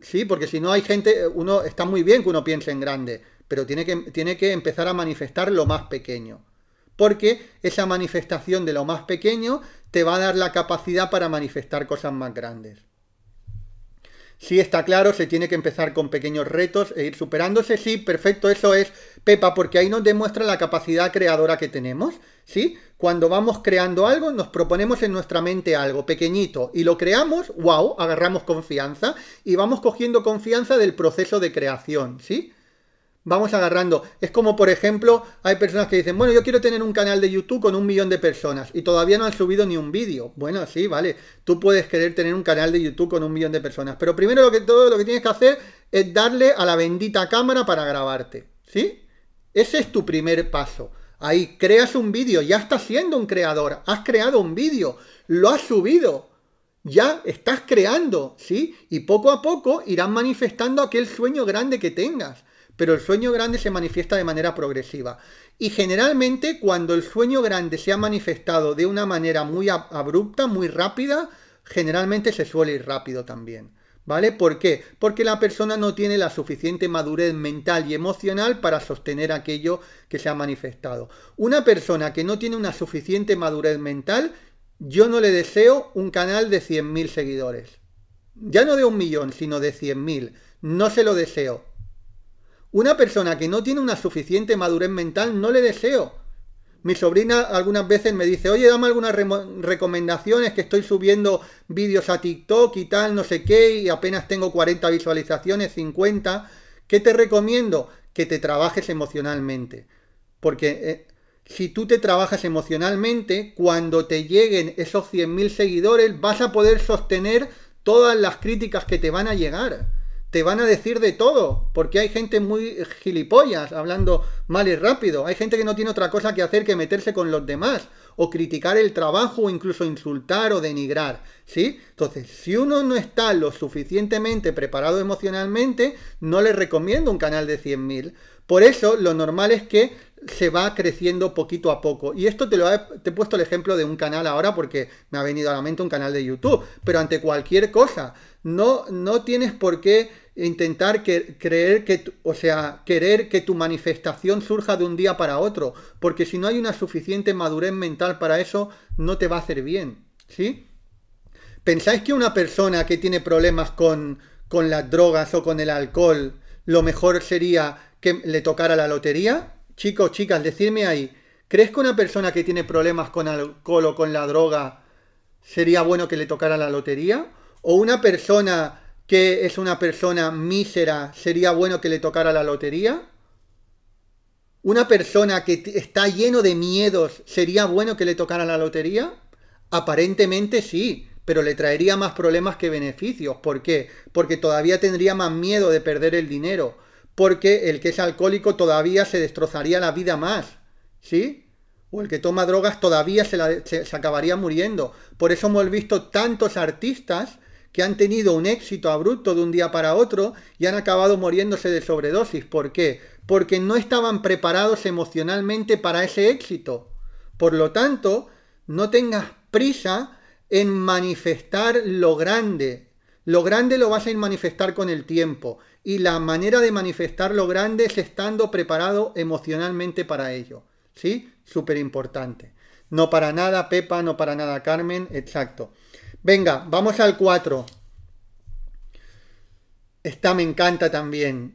Sí, porque si no hay gente, uno está muy bien que uno piense en grande pero tiene que, tiene que empezar a manifestar lo más pequeño. Porque esa manifestación de lo más pequeño te va a dar la capacidad para manifestar cosas más grandes. Sí, está claro, se tiene que empezar con pequeños retos e ir superándose. Sí, perfecto, eso es, Pepa, porque ahí nos demuestra la capacidad creadora que tenemos. ¿Sí? Cuando vamos creando algo, nos proponemos en nuestra mente algo pequeñito y lo creamos, wow, agarramos confianza y vamos cogiendo confianza del proceso de creación, ¿sí? vamos agarrando. Es como, por ejemplo, hay personas que dicen, bueno, yo quiero tener un canal de YouTube con un millón de personas y todavía no han subido ni un vídeo. Bueno, sí, vale, tú puedes querer tener un canal de YouTube con un millón de personas, pero primero lo que todo lo que tienes que hacer es darle a la bendita cámara para grabarte, ¿sí? Ese es tu primer paso. Ahí creas un vídeo, ya estás siendo un creador, has creado un vídeo, lo has subido, ya estás creando, ¿sí? Y poco a poco irán manifestando aquel sueño grande que tengas pero el sueño grande se manifiesta de manera progresiva. Y generalmente cuando el sueño grande se ha manifestado de una manera muy abrupta, muy rápida, generalmente se suele ir rápido también. ¿Vale? ¿Por qué? Porque la persona no tiene la suficiente madurez mental y emocional para sostener aquello que se ha manifestado. Una persona que no tiene una suficiente madurez mental, yo no le deseo un canal de 100.000 seguidores. Ya no de un millón, sino de 100.000. No se lo deseo. Una persona que no tiene una suficiente madurez mental no le deseo. Mi sobrina algunas veces me dice, oye, dame algunas recomendaciones que estoy subiendo vídeos a TikTok y tal, no sé qué, y apenas tengo 40 visualizaciones, 50. ¿Qué te recomiendo? Que te trabajes emocionalmente. Porque eh, si tú te trabajas emocionalmente, cuando te lleguen esos 100.000 seguidores, vas a poder sostener todas las críticas que te van a llegar te van a decir de todo, porque hay gente muy gilipollas hablando mal y rápido, hay gente que no tiene otra cosa que hacer que meterse con los demás, o criticar el trabajo, o incluso insultar o denigrar, ¿sí? Entonces, si uno no está lo suficientemente preparado emocionalmente, no le recomiendo un canal de 100.000. Por eso, lo normal es que se va creciendo poquito a poco. Y esto te lo he, te he puesto el ejemplo de un canal ahora porque me ha venido a la mente un canal de YouTube. Pero ante cualquier cosa, no, no tienes por qué intentar creer que, o sea, querer que tu manifestación surja de un día para otro, porque si no hay una suficiente madurez mental para eso, no te va a hacer bien, ¿sí? ¿Pensáis que una persona que tiene problemas con, con las drogas o con el alcohol, lo mejor sería que le tocara la lotería? Chicos, chicas, decirme ahí, ¿crees que una persona que tiene problemas con alcohol o con la droga sería bueno que le tocara la lotería? o una persona que es una persona mísera, sería bueno que le tocara la lotería? ¿Una persona que está lleno de miedos, sería bueno que le tocara la lotería? Aparentemente sí, pero le traería más problemas que beneficios. ¿Por qué? Porque todavía tendría más miedo de perder el dinero. Porque el que es alcohólico todavía se destrozaría la vida más. ¿Sí? o el que toma drogas todavía se, acabaría muriendo. Por eso hemos visto tantos artistas que han tenido un éxito abrupto de un día para otro y han acabado muriéndose de sobredosis. ¿Por qué? Porque no estaban preparados emocionalmente para ese éxito. Por lo tanto, no tengas prisa en manifestar lo grande. Lo grande lo vas a manifestar con el tiempo y la manera de manifestar lo grande es estando preparado emocionalmente para ello. ¿Sí? Súper importante. No para nada, Pepa, no para nada, Carmen, exacto. Venga, vamos al 4. Esta me encanta también.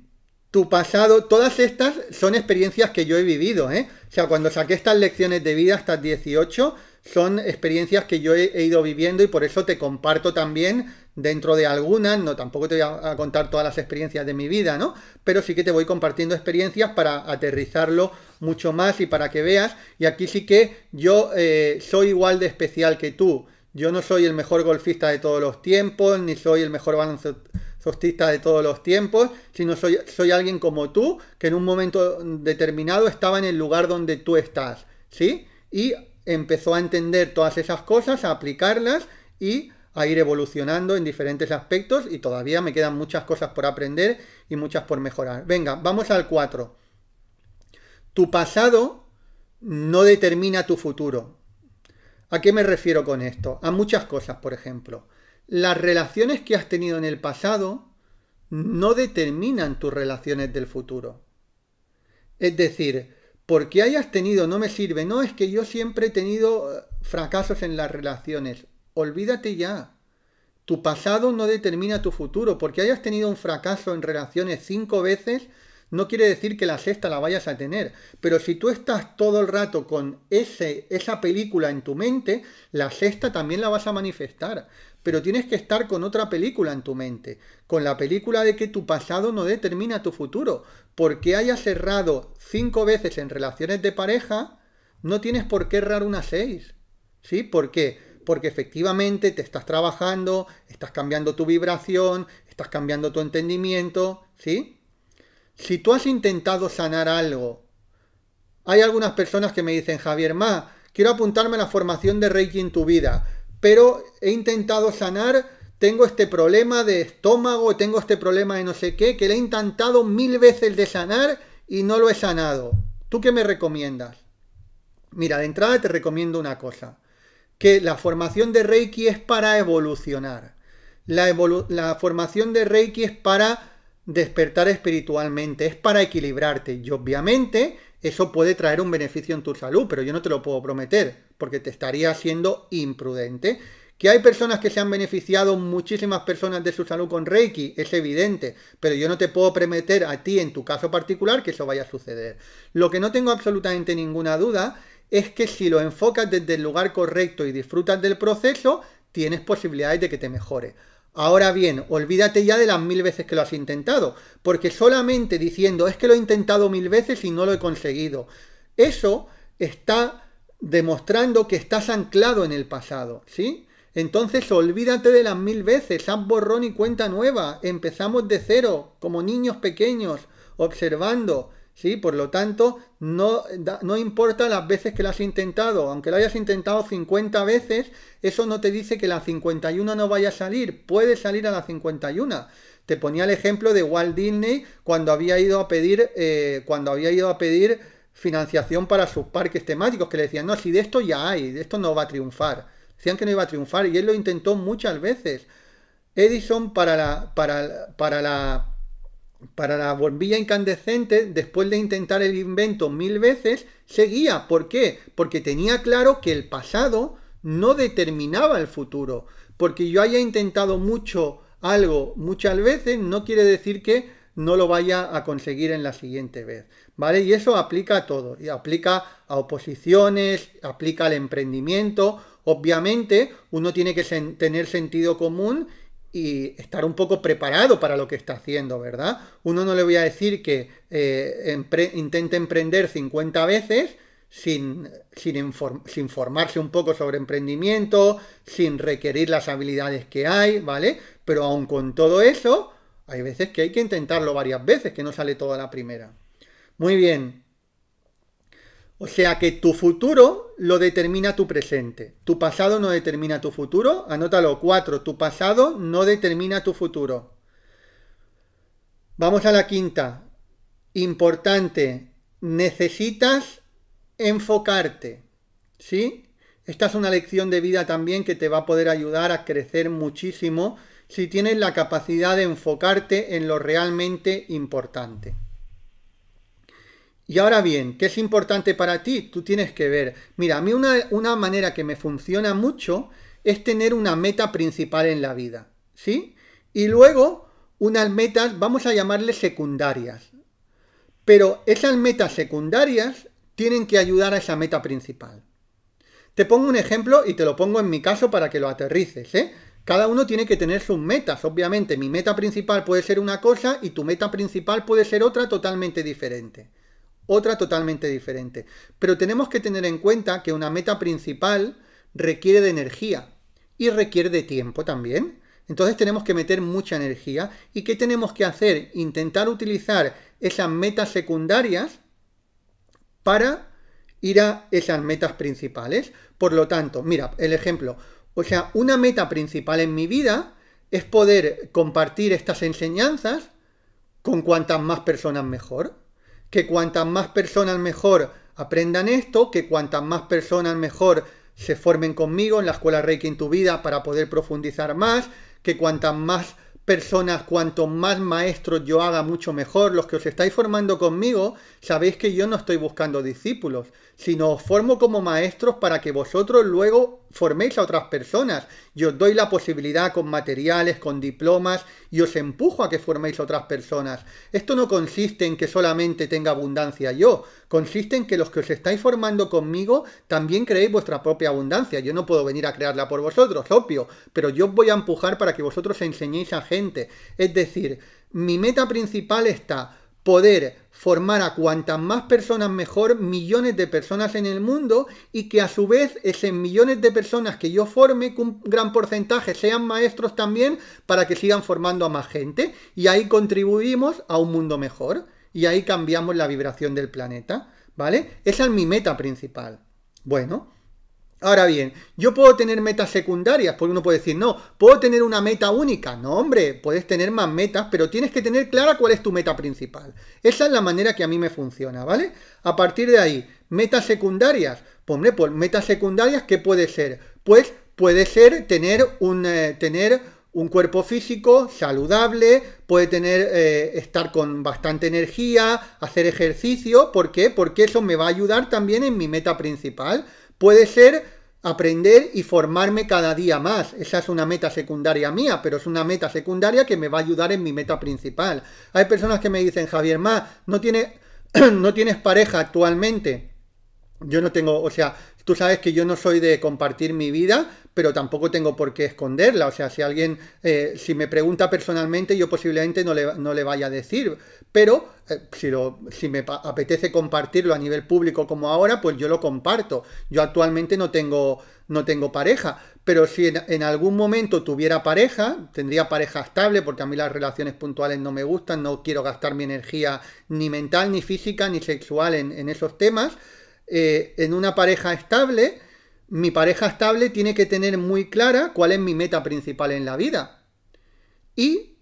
Tu pasado, todas estas son experiencias que yo he vivido, ¿eh? O sea, cuando saqué estas lecciones de vida, estas 18, son experiencias que yo he, ido viviendo y por eso te comparto también dentro de algunas, no tampoco te voy a, contar todas las experiencias de mi vida, ¿no? Pero sí que te voy compartiendo experiencias para aterrizarlo mucho más y para que veas. Y aquí sí que yo eh, soy igual de especial que tú yo no soy el mejor golfista de todos los tiempos, ni soy el mejor baloncestista de todos los tiempos, sino soy, soy alguien como tú, que en un momento determinado estaba en el lugar donde tú estás, ¿sí? Y empezó a entender todas esas cosas, a aplicarlas y a ir evolucionando en diferentes aspectos y todavía me quedan muchas cosas por aprender y muchas por mejorar. Venga, vamos al 4. Tu pasado no determina tu futuro. ¿A qué me refiero con esto? A muchas cosas, por ejemplo. Las relaciones que has tenido en el pasado no determinan tus relaciones del futuro. Es decir, porque hayas tenido no me sirve, no es que yo siempre he tenido eh, fracasos en las relaciones. Olvídate ya. Tu pasado no determina tu futuro. Porque hayas tenido un fracaso en relaciones cinco veces, no quiere decir que la sexta la vayas a tener, pero si tú estás todo el rato con ese, esa película en tu mente, la sexta también la vas a manifestar. Pero tienes que estar con otra película en tu mente, con la película de que tu pasado no determina tu futuro. Porque hayas errado cinco veces en relaciones de pareja, no tienes por qué errar una seis. ¿Sí? ¿Por qué? Porque efectivamente te estás trabajando, estás cambiando tu vibración, estás cambiando tu entendimiento, ¿sí? si tú has intentado sanar algo, hay algunas personas que me dicen, Javier, ma, quiero apuntarme a la formación de Reiki en tu vida, pero he intentado sanar, tengo este problema de estómago, tengo este problema de no sé qué, que le he intentado mil veces de sanar y no lo he sanado. ¿Tú qué me recomiendas? Mira, de entrada te recomiendo una cosa, que la formación de Reiki es para evolucionar. la formación de Reiki es para despertar espiritualmente, es para equilibrarte. Y obviamente eso puede traer un beneficio en tu salud, pero yo no te lo puedo prometer, porque te estaría siendo imprudente. Que hay personas que se han beneficiado, muchísimas personas de su salud con Reiki, es evidente, pero yo no te puedo prometer a ti en tu caso particular que eso vaya a suceder. Lo que no tengo absolutamente ninguna duda es que si lo enfocas desde el lugar correcto y disfrutas del proceso, tienes posibilidades de que te mejore. Ahora bien, olvídate ya de las mil veces que lo has intentado, porque solamente diciendo es que lo he intentado mil veces y no lo he conseguido, eso está demostrando que estás anclado en el pasado, ¿sí? Entonces olvídate de las mil veces, haz borrón y cuenta nueva, empezamos de cero, como niños pequeños, observando, ¿sí? Por lo tanto, no, no importa las veces que lo has intentado, aunque lo hayas intentado 50 veces, eso no te dice que la 51 no vaya a salir, puede salir a la 51. Te ponía el ejemplo de Walt Disney cuando había ido a pedir, eh, cuando había ido a pedir financiación para sus parques temáticos, que le decían, no, si de esto ya hay, de esto no va a triunfar. Decían que no iba a triunfar y él lo intentó muchas veces. Edison para la, para, para la para la bombilla incandescente, después de intentar el invento mil veces, seguía. ¿Por qué? Porque tenía claro que el pasado no determinaba el futuro. Porque yo haya intentado mucho algo muchas veces, no quiere decir que no lo vaya a conseguir en la siguiente vez. ¿Vale? Y eso aplica a todo. Y aplica a oposiciones, aplica al emprendimiento. Obviamente, uno tiene que tener sentido común y estar un poco preparado para lo que está haciendo, ¿verdad? Uno no le voy a decir que eh, intente emprender 50 veces sin, sin, formarse un poco sobre emprendimiento, sin requerir las habilidades que hay, ¿vale? Pero aun con todo eso, hay veces que hay que intentarlo varias veces, que no sale toda la primera. Muy bien, o sea que tu futuro lo determina tu presente. Tu pasado no determina tu futuro. Anótalo 4. Tu pasado no determina tu futuro. Vamos a la quinta. Importante. Necesitas enfocarte. ¿Sí? Esta es una lección de vida también que te va a poder ayudar a crecer muchísimo si tienes la capacidad de enfocarte en lo realmente importante. Y ahora bien, ¿qué es importante para ti? Tú tienes que ver. Mira, a mí una, manera que me funciona mucho es tener una meta principal en la vida, ¿sí? Y luego unas metas, vamos a llamarles secundarias. Pero esas metas secundarias tienen que ayudar a esa meta principal. Te pongo un ejemplo y te lo pongo en mi caso para que lo aterrices, ¿eh? Cada uno tiene que tener sus metas, obviamente. Mi meta principal puede ser una cosa y tu meta principal puede ser otra totalmente diferente otra totalmente diferente. Pero tenemos que tener en cuenta que una meta principal requiere de energía y requiere de tiempo también. Entonces tenemos que meter mucha energía. ¿Y qué tenemos que hacer? Intentar utilizar esas metas secundarias para ir a esas metas principales. Por lo tanto, mira, el ejemplo. O sea, una meta principal en mi vida es poder compartir estas enseñanzas con cuantas más personas mejor que cuantas más personas mejor aprendan esto, que cuantas más personas mejor se formen conmigo en la escuela Reiki en tu vida para poder profundizar más, que cuantas más personas, cuanto más maestros yo haga, mucho mejor. Los que os estáis formando conmigo, sabéis que yo no estoy buscando discípulos, sino os formo como maestros para que vosotros luego forméis a otras personas. Yo os doy la posibilidad con materiales, con diplomas, y os empujo a que forméis a otras personas. Esto no consiste en que solamente tenga abundancia yo, consiste en que los que os estáis formando conmigo también creéis vuestra propia abundancia. Yo no puedo venir a crearla por vosotros, obvio, pero yo os voy a empujar para que vosotros enseñéis a gente. Es decir, mi meta principal está poder formar a cuantas más personas mejor, millones de personas en el mundo, y que a su vez esos millones de personas que yo forme, que un gran porcentaje sean maestros también, para que sigan formando a más gente, y ahí contribuimos a un mundo mejor, y ahí cambiamos la vibración del planeta, ¿vale? Esa es mi meta principal. Bueno, Ahora bien, yo puedo tener metas secundarias, porque uno puede decir, no, puedo tener una meta única. No, hombre, puedes tener más metas, pero tienes que tener clara cuál es tu meta principal. Esa es la manera que a mí me funciona, ¿vale? A partir de ahí, metas secundarias. Pues, hombre, pues metas secundarias, ¿qué puede ser? Pues puede ser tener un, eh, tener un cuerpo físico saludable, puede tener, eh, estar con bastante energía, hacer ejercicio. ¿Por qué? Porque eso me va a ayudar también en mi meta principal. Puede ser aprender y formarme cada día más. Esa es una meta secundaria mía, pero es una meta secundaria que me va a ayudar en mi meta principal. Hay personas que me dicen, Javier, más, no, *clears throat* no tienes pareja actualmente. Yo no tengo, o sea, tú sabes que yo no soy de compartir mi vida, pero tampoco tengo por qué esconderla. O sea, si alguien, eh, si me pregunta personalmente, yo posiblemente no le, vaya a decir. Pero eh, si, lo, si me apetece compartirlo a nivel público como ahora, pues yo lo comparto. Yo actualmente no tengo, no tengo pareja, pero si en, algún momento tuviera pareja, tendría pareja estable, porque a mí las relaciones puntuales no me gustan, no quiero gastar mi energía ni mental, ni física, ni sexual en, esos temas. Eh, en una pareja estable, mi pareja estable tiene que tener muy clara cuál es mi meta principal en la vida. Y,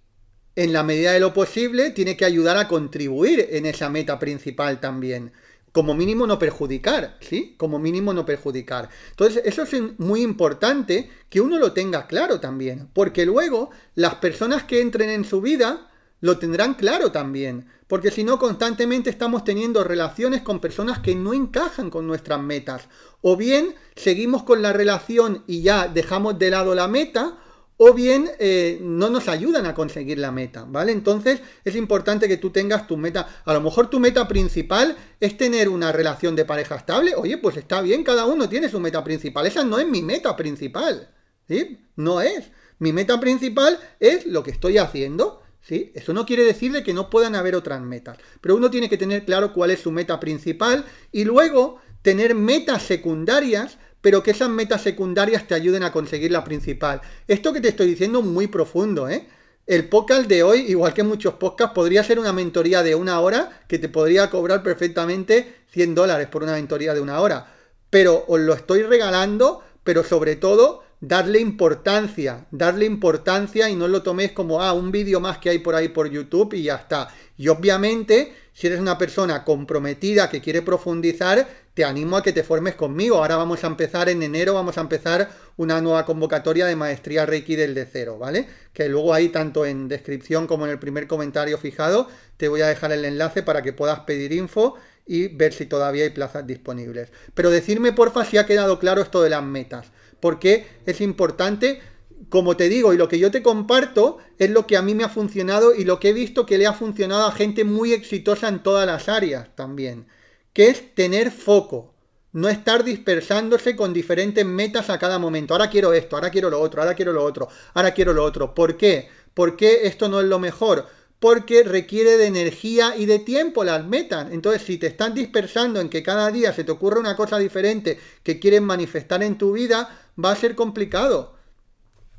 en la medida de lo posible, tiene que ayudar a contribuir en esa meta principal también. Como mínimo no perjudicar, ¿sí? Como mínimo no perjudicar. Entonces, eso es muy importante que uno lo tenga claro también, porque luego las personas que entren en su vida lo tendrán claro también porque si no constantemente estamos teniendo relaciones con personas que no encajan con nuestras metas. O bien seguimos con la relación y ya dejamos de lado la meta, o bien eh, no nos ayudan a conseguir la meta, ¿vale? Entonces es importante que tú tengas tu meta. A lo mejor tu meta principal es tener una relación de pareja estable. Oye, pues está bien, cada uno tiene su meta principal. Esa no es mi meta principal, ¿sí? No es. Mi meta principal es lo que estoy haciendo ¿sí? Eso no quiere decir que no puedan haber otras metas, pero uno tiene que tener claro cuál es su meta principal y luego tener metas secundarias pero que esas metas secundarias te ayuden a conseguir la principal. Esto que te estoy diciendo es muy profundo, ¿eh? El podcast de hoy, igual que muchos podcasts, podría ser una mentoría de una hora que te podría cobrar perfectamente 100 dólares por una mentoría de una hora. Pero os lo estoy regalando, pero sobre todo Darle importancia, darle importancia y no lo tomes como, ah, un vídeo más que hay por ahí por YouTube y ya está. Y obviamente, si eres una persona comprometida que quiere profundizar, te animo a que te formes conmigo. Ahora vamos a empezar en enero, vamos a empezar una nueva convocatoria de maestría Reiki del de cero, ¿vale? Que luego ahí, tanto en descripción como en el primer comentario fijado, te voy a dejar el enlace para que puedas pedir info y ver si todavía hay plazas disponibles. Pero decirme porfa si ha quedado claro esto de las metas porque es importante. Como te digo, y lo que yo te comparto es lo que a mí me ha funcionado y lo que he visto que le ha funcionado a gente muy exitosa en todas las áreas también, que es tener foco, no estar dispersándose con diferentes metas a cada momento. Ahora quiero esto, ahora quiero lo otro, ahora quiero lo otro, ahora quiero lo otro. ¿Por qué? ¿Por qué esto no es lo mejor? porque requiere de energía y de tiempo las metas. Entonces, si te están dispersando en que cada día se te ocurre una cosa diferente que quieren manifestar en tu vida, va a ser complicado.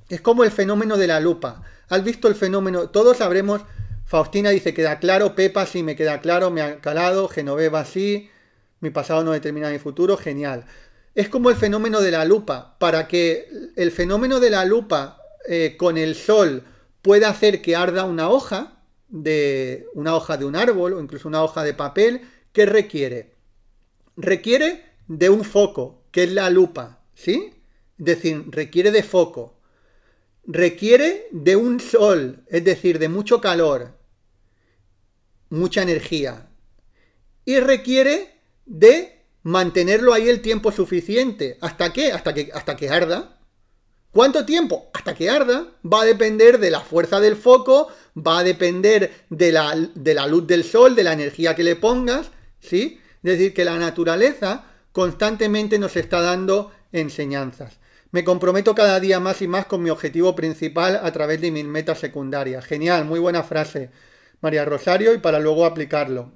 Es como el fenómeno de la lupa. ¿Has visto el fenómeno? Todos sabremos, Faustina dice, queda claro, Pepa sí, me queda claro, me ha calado, Genoveva sí, mi pasado no determina mi futuro, genial. Es como el fenómeno de la lupa. Para que el fenómeno de la lupa eh, con el sol pueda hacer que arda una hoja, de una hoja de un árbol o incluso una hoja de papel, ¿qué requiere? Requiere de un foco, que es la lupa, ¿sí? Es decir, requiere de foco. Requiere de un sol, es decir, de mucho calor, mucha energía. Y requiere de mantenerlo ahí el tiempo suficiente. ¿Hasta qué? Hasta que, hasta que arda. ¿Cuánto tiempo? Hasta que arda. Va a depender de la fuerza del foco, va a depender de la, luz del sol, de la energía que le pongas, ¿sí? Es decir, que la naturaleza constantemente nos está dando enseñanzas. Me comprometo cada día más y más con mi objetivo principal a través de mis metas secundarias. Genial, muy buena frase, María Rosario, y para luego aplicarlo.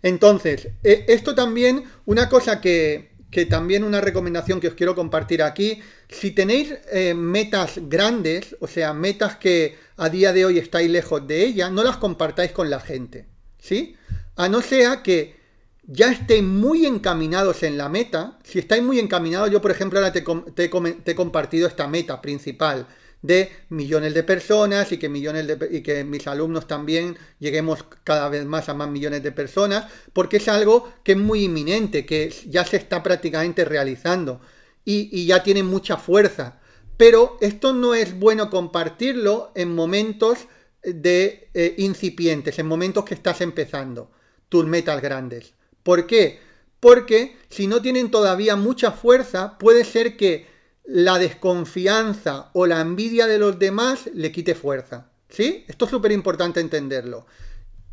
Entonces, eh, esto también, una cosa que, que también una recomendación que os quiero compartir aquí, si tenéis eh, metas grandes, o sea, metas que a día de hoy estáis lejos de ellas, no las compartáis con la gente, ¿sí? A no sea que ya estéis muy encaminados en la meta, si estáis muy encaminados, yo por ejemplo ahora te he compartido esta meta principal, de millones de personas y que millones de, que mis alumnos también lleguemos cada vez más a más millones de personas, porque es algo que es muy inminente, que ya se está prácticamente realizando y, ya tiene mucha fuerza. Pero esto no es bueno compartirlo en momentos de eh, incipientes, en momentos que estás empezando tus metas grandes. ¿Por qué? Porque si no tienen todavía mucha fuerza, puede ser que la desconfianza o la envidia de los demás le quite fuerza. ¿Sí? Esto es súper importante entenderlo.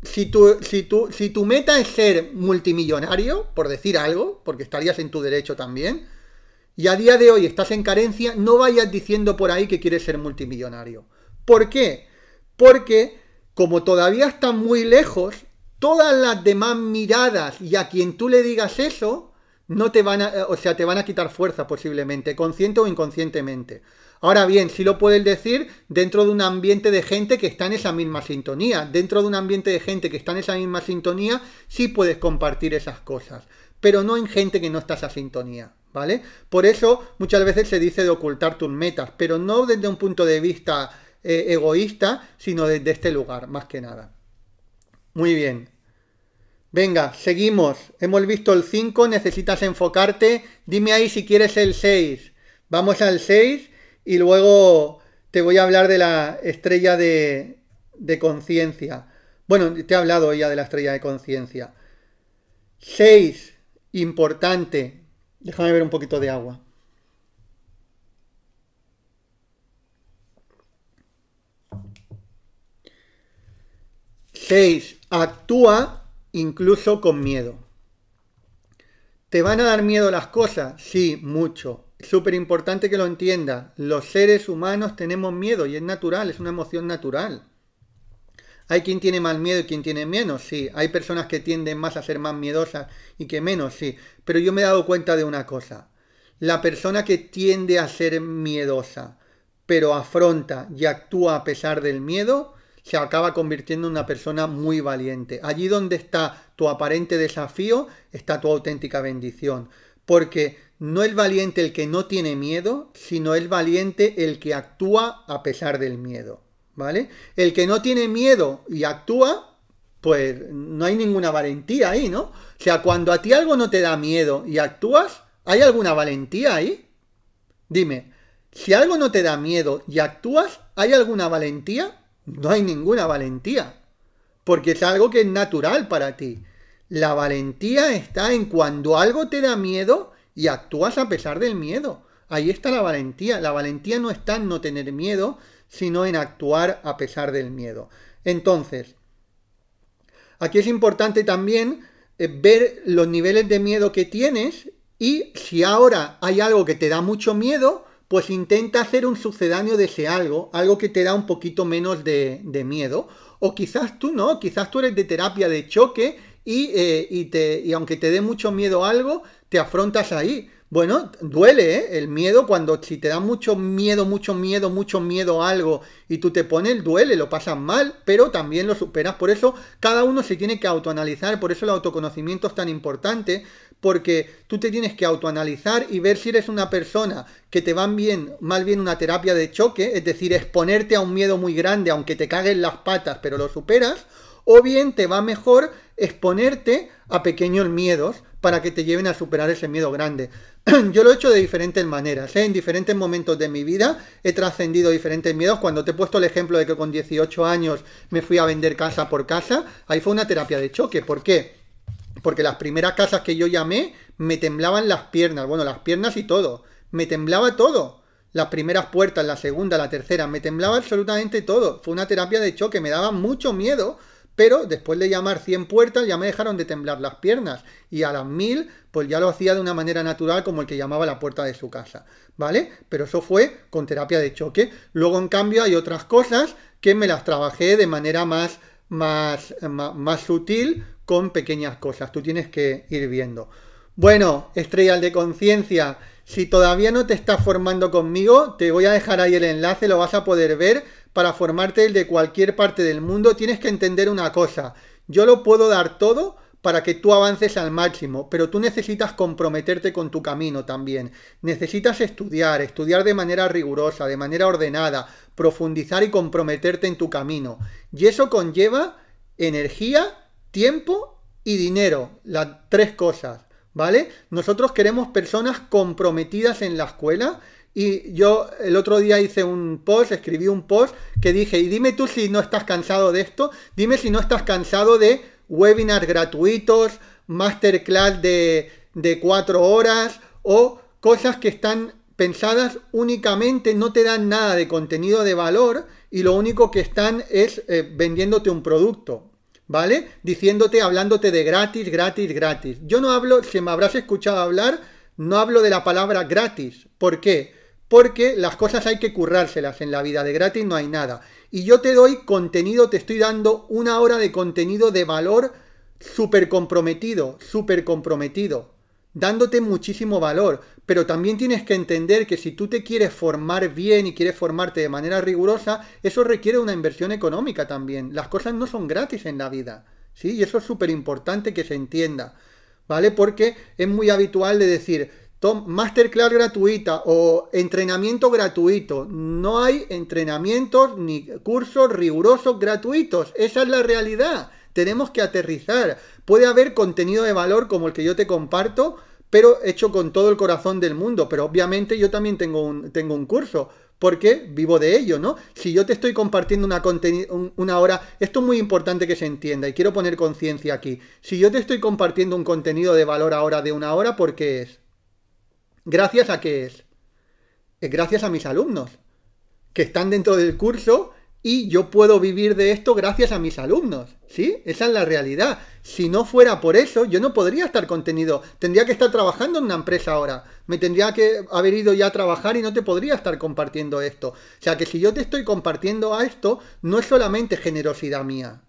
Si tu, si, si tu meta es ser multimillonario, por decir algo, porque estarías en tu derecho también, y a día de hoy estás en carencia, no vayas diciendo por ahí que quieres ser multimillonario. ¿Por qué? Porque como todavía está muy lejos, todas las demás miradas y a quien tú le digas eso, no te van a, o sea, te van a quitar fuerza posiblemente, consciente o inconscientemente. Ahora bien, si lo puedes decir dentro de un ambiente de gente que está en esa misma sintonía. Dentro de un ambiente de gente que está en esa misma sintonía, sí puedes compartir esas cosas, pero no en gente que no está a esa sintonía, ¿vale? Por eso muchas veces se dice de ocultar tus metas, pero no desde un punto de vista eh, egoísta, sino desde este lugar, más que nada. Muy bien, Venga, seguimos. Hemos visto el 5, necesitas enfocarte. Dime ahí si quieres el 6. Vamos al 6 y luego te voy a hablar de la estrella de, conciencia. Bueno, te he hablado ya de la estrella de conciencia. 6. Importante. Déjame ver un poquito de agua. 6. Actúa incluso con miedo. ¿Te van a dar miedo las cosas? Sí, mucho. Súper importante que lo entienda Los seres humanos tenemos miedo y es natural, es una emoción natural. Hay quien tiene más miedo y quien tiene menos, sí. Hay personas que tienden más a ser más miedosas y que menos, sí. Pero yo me he dado cuenta de una cosa. La persona que tiende a ser miedosa, pero afronta y actúa a pesar del miedo, se acaba convirtiendo en una persona muy valiente. Allí donde está tu aparente desafío, está tu auténtica bendición. Porque no es valiente el que no tiene miedo, sino es valiente el que actúa a pesar del miedo. ¿Vale? El que no tiene miedo y actúa, pues no hay ninguna valentía ahí, ¿no? O sea, cuando a ti algo no te da miedo y actúas, ¿hay alguna valentía ahí? Dime, si algo no te da miedo y actúas, ¿hay alguna valentía? No hay ninguna valentía, porque es algo que es natural para ti. La valentía está en cuando algo te da miedo y actúas a pesar del miedo. Ahí está la valentía. La valentía no está en no tener miedo, sino en actuar a pesar del miedo. Entonces, aquí es importante también eh, ver los niveles de miedo que tienes y si ahora hay algo que te da mucho miedo, pues intenta hacer un sucedáneo de ese algo, algo que te da un poquito menos de, miedo. O quizás tú no, quizás tú eres de terapia de choque y, eh, y, aunque te dé mucho miedo algo, te afrontas ahí. Bueno, duele ¿eh? el miedo cuando si te da mucho miedo, mucho miedo, mucho miedo a algo y tú te pones, duele, lo pasas mal, pero también lo superas. Por eso cada uno se tiene que autoanalizar, por eso el autoconocimiento es tan importante, porque tú te tienes que autoanalizar y ver si eres una persona que te van bien, mal bien una terapia de choque, es decir, exponerte a un miedo muy grande, aunque te caguen las patas, pero lo superas, o bien te va mejor exponerte a pequeños miedos para que te lleven a superar ese miedo grande. *clears throat* Yo lo he hecho de diferentes maneras, ¿eh? en diferentes momentos de mi vida he trascendido diferentes miedos. Cuando te he puesto el ejemplo de que con 18 años me fui a vender casa por casa, ahí fue una terapia de choque. ¿Por qué? Porque las primeras casas que yo llamé me temblaban las piernas, bueno, las piernas y todo. Me temblaba todo. Las primeras puertas, la segunda, la tercera, me temblaba absolutamente todo. Fue una terapia de choque, me daba mucho miedo, pero después de llamar 100 puertas ya me dejaron de temblar las piernas. Y a las 1000, pues ya lo hacía de una manera natural como el que llamaba la puerta de su casa. ¿Vale? Pero eso fue con terapia de choque. Luego, en cambio, hay otras cosas que me las trabajé de manera más, más, más, más sutil, con pequeñas cosas. Tú tienes que ir viendo. Bueno, Estrella de conciencia, si todavía no te estás formando conmigo, te voy a dejar ahí el enlace, lo vas a poder ver. Para formarte el de cualquier parte del mundo tienes que entender una cosa. Yo lo puedo dar todo para que tú avances al máximo, pero tú necesitas comprometerte con tu camino también. Necesitas estudiar, estudiar de manera rigurosa, de manera ordenada, profundizar y comprometerte en tu camino. Y eso conlleva energía tiempo y dinero, las tres cosas, ¿vale? Nosotros queremos personas comprometidas en la escuela y yo el otro día hice un post, escribí un post que dije, y dime tú si no estás cansado de esto, dime si no estás cansado de webinars gratuitos, masterclass de, cuatro horas o cosas que están pensadas únicamente, no te dan nada de contenido de valor y lo único que están es eh, vendiéndote un producto. ¿vale? Diciéndote, hablándote de gratis, gratis, gratis. Yo no hablo, si me habrás escuchado hablar, no hablo de la palabra gratis. ¿Por qué? Porque las cosas hay que currárselas en la vida, de gratis no hay nada. Y yo te doy contenido, te estoy dando una hora de contenido de valor súper comprometido, súper comprometido, dándote muchísimo valor, pero también tienes que entender que si tú te quieres formar bien y quieres formarte de manera rigurosa, eso requiere una inversión económica también. Las cosas no son gratis en la vida, ¿sí? Y eso es súper importante que se entienda, ¿vale? Porque es muy habitual de decir, masterclass gratuita o entrenamiento gratuito. No hay entrenamientos ni cursos rigurosos gratuitos. Esa es la realidad. Tenemos que aterrizar. Puede haber contenido de valor como el que yo te comparto, pero hecho con todo el corazón del mundo. Pero obviamente yo también tengo un, tengo un curso, porque vivo de ello, ¿no? Si yo te estoy compartiendo una, una hora, esto es muy importante que se entienda y quiero poner conciencia aquí. Si yo te estoy compartiendo un contenido de valor ahora de una hora, ¿por qué es? Gracias a qué es. Es gracias a mis alumnos, que están dentro del curso y yo puedo vivir de esto gracias a mis alumnos, ¿sí? Esa es la realidad. Si no fuera por eso, yo no podría estar contenido. Tendría que estar trabajando en una empresa ahora. Me tendría que haber ido ya a trabajar y no te podría estar compartiendo esto. O sea que si yo te estoy compartiendo a esto, no es solamente generosidad mía.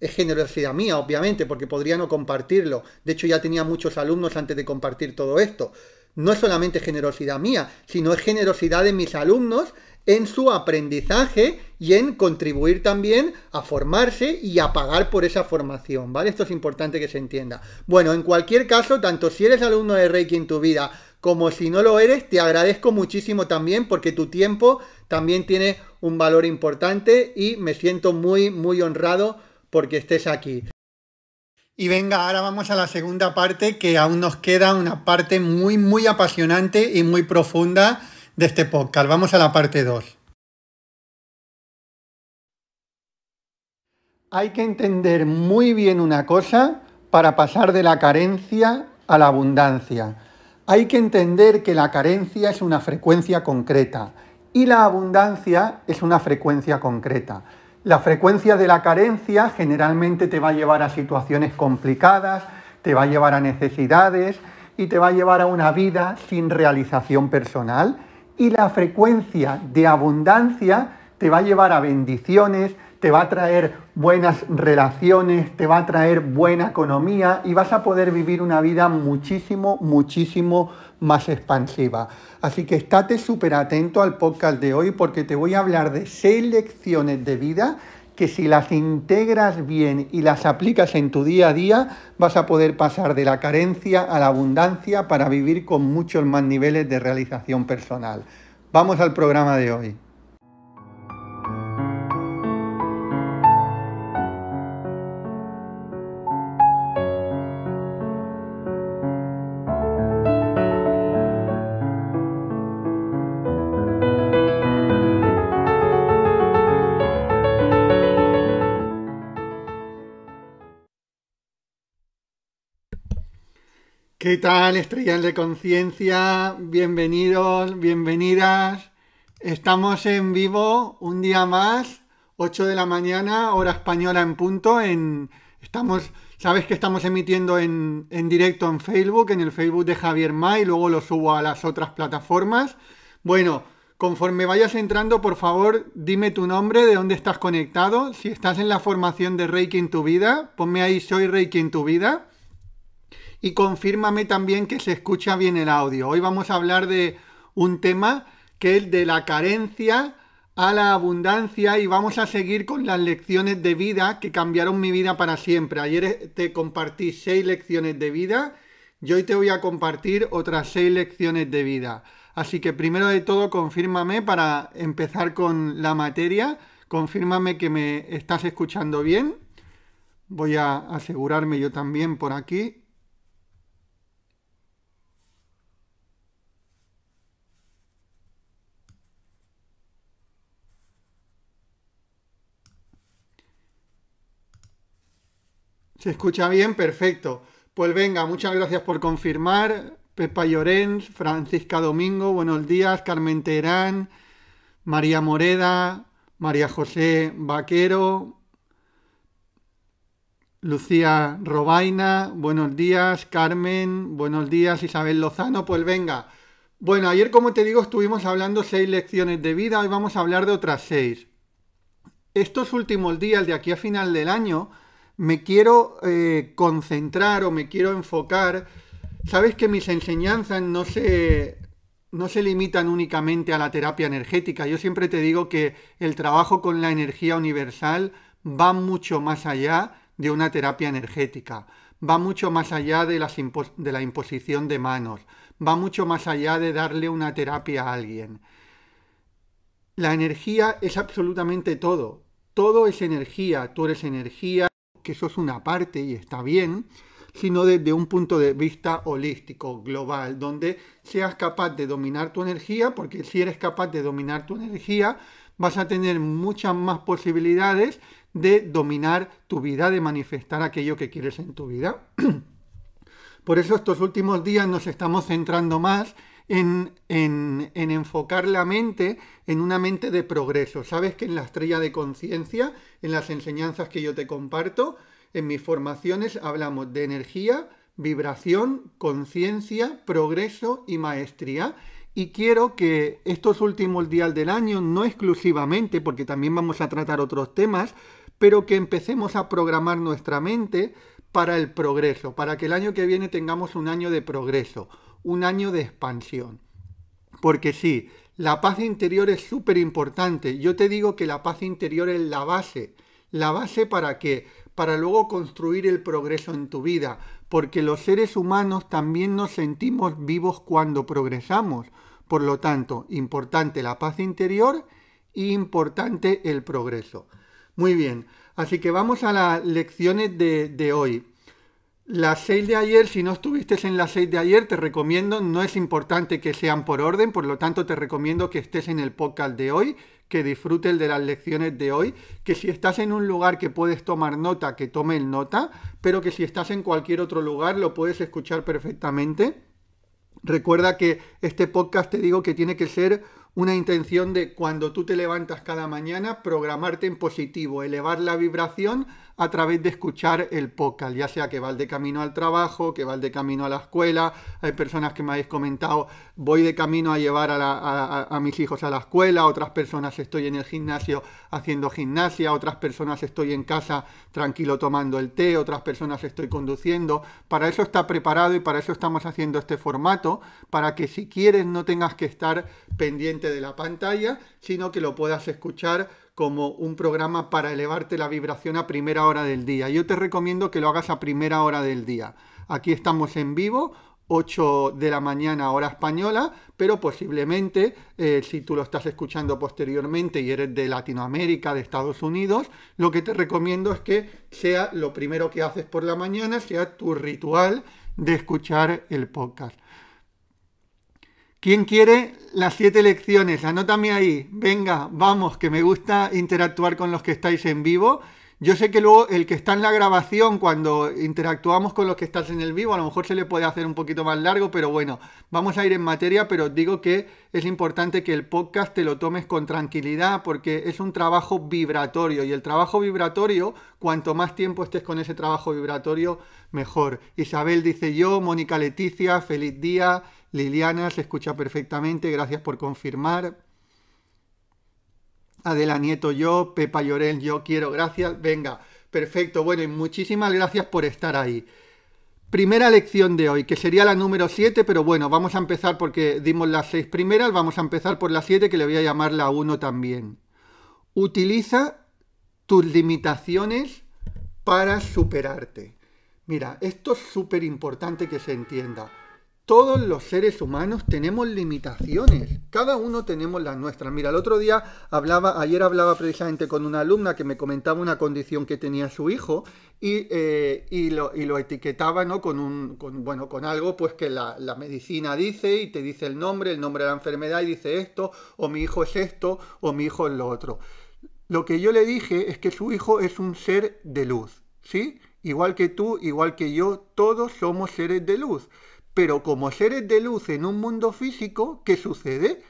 Es generosidad mía, obviamente, porque podría no compartirlo. De hecho, ya tenía muchos alumnos antes de compartir todo esto. No es solamente generosidad mía, sino es generosidad de mis alumnos en su aprendizaje y en contribuir también a formarse y a pagar por esa formación, ¿vale? Esto es importante que se entienda. Bueno, en cualquier caso, tanto si eres alumno de Reiki en tu vida como si no lo eres, te agradezco muchísimo también porque tu tiempo también tiene un valor importante y me siento muy, muy honrado porque estés aquí. Y venga, ahora vamos a la segunda parte que aún nos queda una parte muy, muy apasionante y muy profunda de este podcast. Vamos a la parte 2. Hay que entender muy bien una cosa para pasar de la carencia a la abundancia. Hay que entender que la carencia es una frecuencia concreta y la abundancia es una frecuencia concreta. La frecuencia de la carencia generalmente te va a llevar a situaciones complicadas, te va a llevar a necesidades y te va a llevar a una vida sin realización personal y la frecuencia de abundancia te va a llevar a bendiciones, te va a traer buenas relaciones, te va a traer buena economía y vas a poder vivir una vida muchísimo, muchísimo más expansiva. Así que estate súper atento al podcast de hoy porque te voy a hablar de seis lecciones de vida que si las integras bien y las aplicas en tu día a día, vas a poder pasar de la carencia a la abundancia para vivir con muchos más niveles de realización personal. Vamos al programa de hoy. ¿Qué tal, estrellas de conciencia? Bienvenidos, bienvenidas. Estamos en vivo un día más, 8 de la mañana, hora española en punto. En, estamos, sabes que estamos emitiendo en, en directo en Facebook, en el Facebook de Javier Ma y luego lo subo a las otras plataformas. Bueno, Conforme vayas entrando, por favor, dime tu nombre, de dónde estás conectado. Si estás en la formación de Reiki en tu vida, ponme ahí soy Reiki en tu vida y confírmame también que se escucha bien el audio. Hoy vamos a hablar de un tema que es de la carencia a la abundancia y vamos a seguir con las lecciones de vida que cambiaron mi vida para siempre. Ayer te compartí seis lecciones de vida y hoy te voy a compartir otras seis lecciones de vida. Así que primero de todo confírmame para empezar con la materia, confírmame que me estás escuchando bien. Voy a asegurarme yo también por aquí. Se escucha bien, perfecto. Pues venga, muchas gracias por confirmar. Pepa Llorens, Francisca Domingo, buenos días, Carmen Terán, María Moreda, María José Vaquero, Lucía Robaina, buenos días, Carmen, buenos días, Isabel Lozano, pues venga. Bueno, ayer como te digo estuvimos hablando seis lecciones de vida, hoy vamos a hablar de otras seis. Estos últimos días de aquí a final del año me quiero eh, concentrar o me quiero enfocar, sabes que mis enseñanzas no se, no se limitan únicamente a la terapia energética. Yo siempre te digo que el trabajo con la energía universal va mucho más allá de una terapia energética, va mucho más allá de, de la imposición de manos, va mucho más allá de darle una terapia a alguien. La energía es absolutamente todo. Todo es energía, tú eres energía que eso es una parte y está bien, sino desde un punto de vista holístico, global, donde seas capaz de dominar tu energía, porque si eres capaz de dominar tu energía, vas a tener muchas más posibilidades de dominar tu vida, de manifestar aquello que quieres en tu vida. *clears throat* Por eso estos últimos días nos estamos centrando más en, enfocar la mente en una mente de progreso. Sabes que en la estrella de conciencia, en las enseñanzas que yo te comparto, en mis formaciones hablamos de energía, vibración, conciencia, progreso y maestría. Y quiero que estos últimos días del año, no exclusivamente, porque también vamos a tratar otros temas, pero que empecemos a programar nuestra mente para el progreso, para que el año que viene tengamos un año de progreso, un año de expansión. Porque sí, la paz interior es súper importante. Yo te digo que la paz interior es la base. ¿La base para qué? Para luego construir el progreso en tu vida. Porque los seres humanos también nos sentimos vivos cuando progresamos. Por lo tanto, importante la paz interior y e importante el progreso. Muy bien, así que vamos a las lecciones de, de hoy. Las 6 de ayer, si no estuviste en las 6 de ayer, te recomiendo, no es importante que sean por orden, por lo tanto te recomiendo que estés en el podcast de hoy, que disfrutes de las lecciones de hoy, que si estás en un lugar que puedes tomar nota, que el nota, pero que si estás en cualquier otro lugar lo puedes escuchar perfectamente. Recuerda que este podcast te digo que tiene que ser una intención de cuando tú te levantas cada mañana, programarte en positivo, elevar la vibración a través de escuchar el podcast, ya sea que val de camino al trabajo, que val de camino a la escuela, hay personas que me habéis comentado, voy de camino a llevar a, a, mis hijos a la escuela, otras personas estoy en el gimnasio haciendo gimnasia, otras personas estoy en casa tranquilo tomando el té, otras personas estoy conduciendo. Para eso está preparado y para eso estamos haciendo este formato, para que si quieres no tengas que estar pendiente de la pantalla, sino que lo puedas escuchar como un programa para elevarte la vibración a primera hora del día. Yo te recomiendo que lo hagas a primera hora del día. Aquí estamos en vivo, 8 de la mañana hora española, pero posiblemente eh, si tú lo estás escuchando posteriormente y eres de Latinoamérica, de Estados Unidos, lo que te recomiendo es que sea lo primero que haces por la mañana, sea tu ritual de escuchar el podcast. ¿Quién quiere las siete lecciones? Anótame ahí. Venga, vamos, que me gusta interactuar con los que estáis en vivo. Yo sé que luego el que está en la grabación, cuando interactuamos con los que estás en el vivo, a lo mejor se le puede hacer un poquito más largo, pero bueno, vamos a ir en materia, pero digo que es importante que el podcast te lo tomes con tranquilidad porque es un trabajo vibratorio y el trabajo vibratorio, cuanto más tiempo estés con ese trabajo vibratorio, mejor. Isabel dice yo, Mónica Leticia, feliz día, Liliana se escucha perfectamente, gracias por confirmar. Adela Nieto, yo, Pepa Llorel, yo quiero, gracias. Venga, perfecto. Bueno, y muchísimas gracias por estar ahí. Primera lección de hoy, que sería la número 7, pero bueno, vamos a empezar porque dimos las 6 primeras, vamos a empezar por la 7, que le voy a llamar la 1 también. Utiliza tus limitaciones para superarte. Mira, esto es súper importante que se entienda todos los seres humanos tenemos limitaciones. Cada uno tenemos las nuestras. Mira, el otro día hablaba, ayer hablaba precisamente con una alumna que me comentaba una condición que tenía su hijo y, eh, y, lo, etiquetaba con, un, con, bueno, con algo pues que la, la, medicina dice y te dice el nombre, el nombre de la enfermedad y dice esto, o mi hijo es esto, o mi hijo es lo otro. Lo que yo le dije es que su hijo es un ser de luz, ¿sí? Igual que tú, igual que yo, todos somos seres de luz pero como seres de luz en un mundo físico, ¿qué sucede?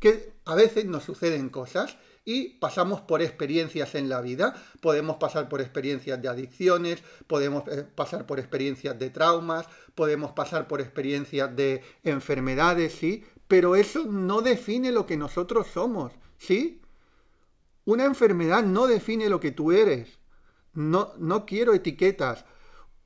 Que a veces nos suceden cosas y pasamos por experiencias en la vida. Podemos pasar por experiencias de adicciones, podemos eh, pasar por experiencias de traumas, podemos pasar por experiencias de enfermedades, sí, pero eso no define lo que nosotros somos, ¿sí? Una enfermedad no define lo que tú eres. No, no quiero etiquetas.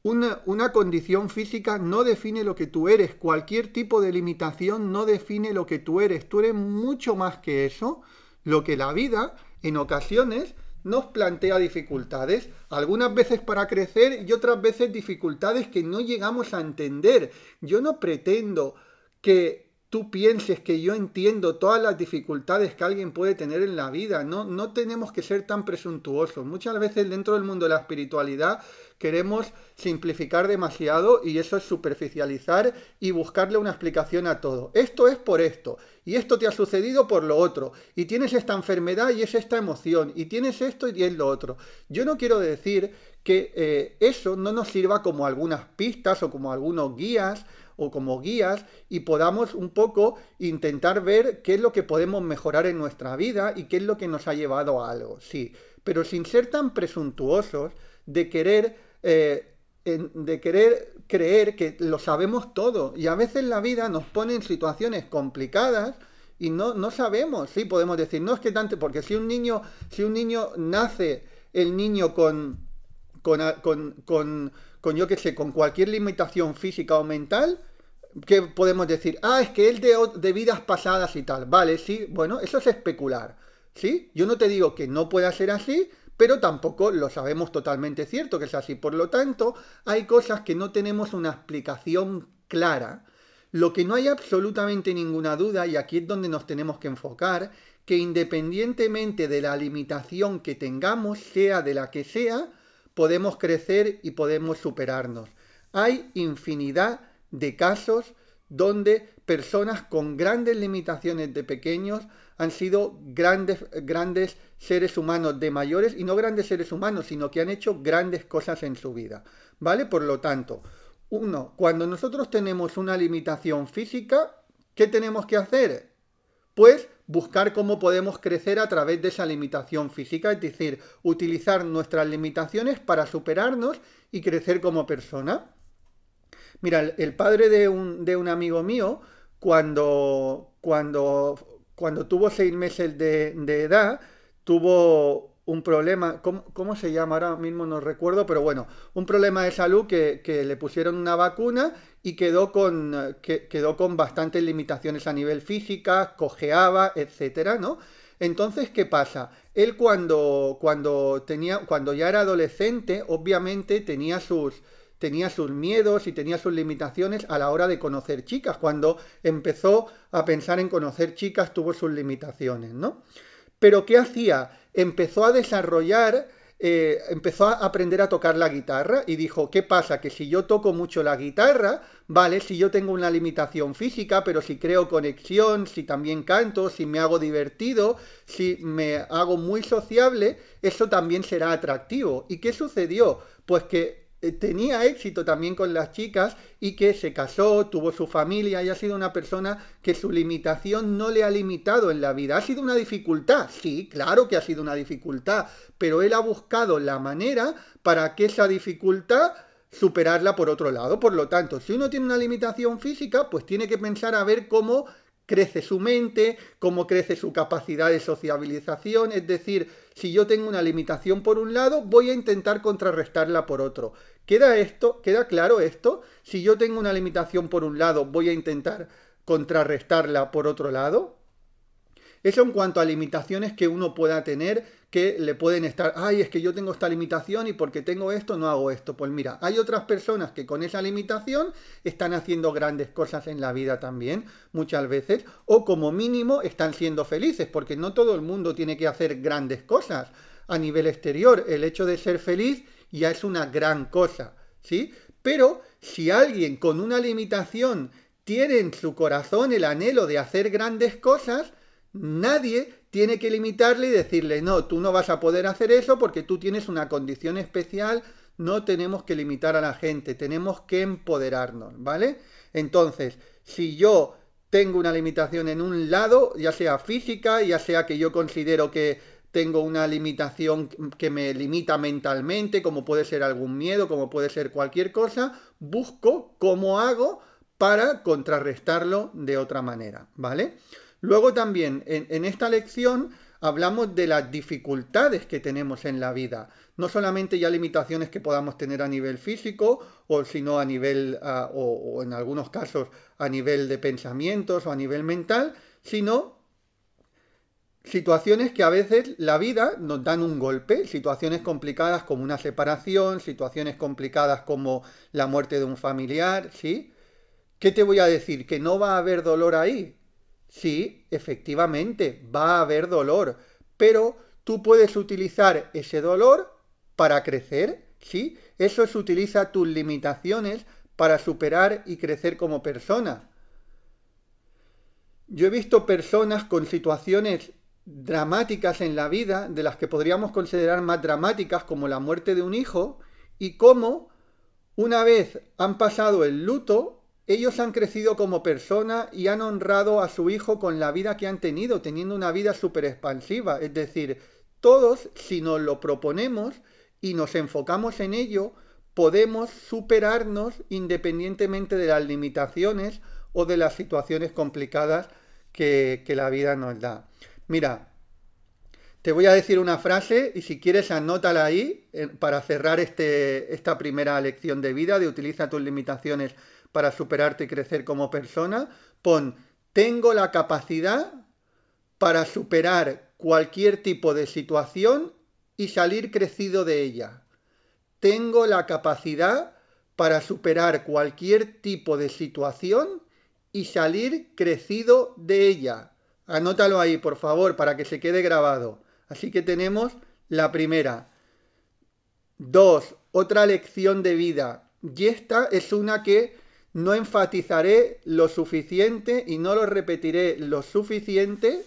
Una, condición física no define lo que tú eres. Cualquier tipo de limitación no define lo que tú eres. Tú eres mucho más que eso. Lo que la vida, en ocasiones, nos plantea dificultades. Algunas veces para crecer y otras veces dificultades que no llegamos a entender. Yo no pretendo que tú pienses que yo entiendo todas las dificultades que alguien puede tener en la vida. No, no tenemos que ser tan presuntuosos. Muchas veces dentro del mundo de la espiritualidad queremos simplificar demasiado y eso es superficializar y buscarle una explicación a todo. Esto es por esto y esto te ha sucedido por lo otro y tienes esta enfermedad y es esta emoción y tienes esto y es lo otro. Yo no quiero decir que eh, eso no nos sirva como algunas pistas o como algunos guías o como guías y podamos un poco intentar ver qué es lo que podemos mejorar en nuestra vida y qué es lo que nos ha llevado a algo, sí, pero sin ser tan presuntuosos de querer... Eh, de querer creer que lo sabemos todo. Y a veces la vida nos pone en situaciones complicadas y no, no sabemos. Sí, podemos decir, no es que tanto, porque si un niño, si un niño nace el niño con, con con yo que sé, con cualquier limitación física o mental, que podemos decir, ah, es que él de, de vidas pasadas y tal. Vale, sí, bueno, eso es especular. ¿Sí? Yo no te digo que no pueda ser así, pero tampoco lo sabemos totalmente cierto que es así. Por lo tanto, hay cosas que no tenemos una explicación clara. Lo que no hay absolutamente ninguna duda, y aquí es donde nos tenemos que enfocar, que independientemente de la limitación que tengamos, sea de la que sea, podemos crecer y podemos superarnos. Hay infinidad de casos donde personas con grandes limitaciones de pequeños han sido grandes, grandes seres humanos de mayores y no grandes seres humanos, sino que han hecho grandes cosas en su vida. ¿Vale? Por lo tanto, uno, cuando nosotros tenemos una limitación física, ¿qué tenemos que hacer? Pues buscar cómo podemos crecer a través de esa limitación física, es decir, utilizar nuestras limitaciones para superarnos y crecer como persona. Mira, el padre de un, amigo mío, cuando, cuando, cuando tuvo seis meses de, de edad, tuvo un problema, ¿cómo, se llama? Ahora mismo no recuerdo, pero bueno, un problema de salud que, le pusieron una vacuna y quedó con, que, quedó con bastantes limitaciones a nivel física, cojeaba, etcétera, ¿no? Entonces, ¿qué pasa? Él cuando, cuando, tenía, cuando ya era adolescente, obviamente tenía sus, tenía sus miedos y tenía sus limitaciones a la hora de conocer chicas. Cuando empezó a pensar en conocer chicas, tuvo sus limitaciones, ¿no? Pero ¿qué hacía? empezó a desarrollar, eh, empezó a aprender a tocar la guitarra y dijo, ¿qué pasa? Que si yo toco mucho la guitarra, vale, si yo tengo una limitación física, pero si creo conexión, si también canto, si me hago divertido, si me hago muy sociable, eso también será atractivo. ¿Y qué sucedió? Pues que eh, tenía éxito también con las chicas y que se casó, tuvo su familia y ha sido una persona que su limitación no le ha limitado en la vida. Ha sido una dificultad, sí, claro que ha sido una dificultad, pero él ha buscado la manera para que esa dificultad superarla por otro lado. Por lo tanto, si uno tiene una limitación física, pues tiene que pensar a ver cómo crece su mente, cómo crece su capacidad de sociabilización, es decir, si yo tengo una limitación por un lado, voy a intentar contrarrestarla por otro. ¿Queda esto? ¿Queda claro esto? Si yo tengo una limitación por un lado, voy a intentar contrarrestarla por otro lado. Eso en cuanto a limitaciones que uno pueda tener que le pueden estar, ay, es que yo tengo esta limitación y porque tengo esto no hago esto. Pues mira, hay otras personas que con esa limitación están haciendo grandes cosas en la vida también, muchas veces, o como mínimo están siendo felices, porque no todo el mundo tiene que hacer grandes cosas a nivel exterior. El hecho de ser feliz ya es una gran cosa, ¿sí? Pero si alguien con una limitación tiene en su corazón el anhelo de hacer grandes cosas, nadie tiene que limitarle y decirle, no, tú no vas a poder hacer eso porque tú tienes una condición especial, no tenemos que limitar a la gente, tenemos que empoderarnos, ¿vale? Entonces, si yo tengo una limitación en un lado, ya sea física, ya sea que yo considero que tengo una limitación que me limita mentalmente, como puede ser algún miedo, como puede ser cualquier cosa, busco cómo hago para contrarrestarlo de otra manera, ¿vale? Luego también en, esta lección hablamos de las dificultades que tenemos en la vida, no solamente ya limitaciones que podamos tener a nivel físico, o sino a nivel, ah, o, en algunos casos a nivel de pensamientos o a nivel mental, sino situaciones que a veces la vida nos dan un golpe, situaciones complicadas como una separación, situaciones complicadas como la muerte de un familiar, ¿sí? ¿Qué te voy a decir? Que no va a haber dolor ahí. Sí, efectivamente, va a haber dolor, pero tú puedes utilizar ese dolor para crecer, ¿sí? Eso es utiliza tus limitaciones para superar y crecer como persona. Yo he visto personas con situaciones dramáticas en la vida, de las que podríamos considerar más dramáticas, como la muerte de un hijo, y cómo, una vez han pasado el luto, ellos han crecido como persona y han honrado a su hijo con la vida que han tenido, teniendo una vida súper expansiva. Es decir, todos, si nos lo proponemos y nos enfocamos en ello, podemos superarnos independientemente de las limitaciones o de las situaciones complicadas que, la vida nos da. Mira, te voy a decir una frase y si quieres anótala ahí eh, para cerrar este, esta primera lección de vida de utiliza tus limitaciones para superarte y crecer como persona, pon tengo la capacidad para superar cualquier tipo de situación y salir crecido de ella. Tengo la capacidad para superar cualquier tipo de situación y salir crecido de ella. Anótalo ahí, por favor, para que se quede grabado. Así que tenemos la primera. Dos, otra lección de vida. Y esta es una que no enfatizaré lo suficiente y no lo repetiré lo suficiente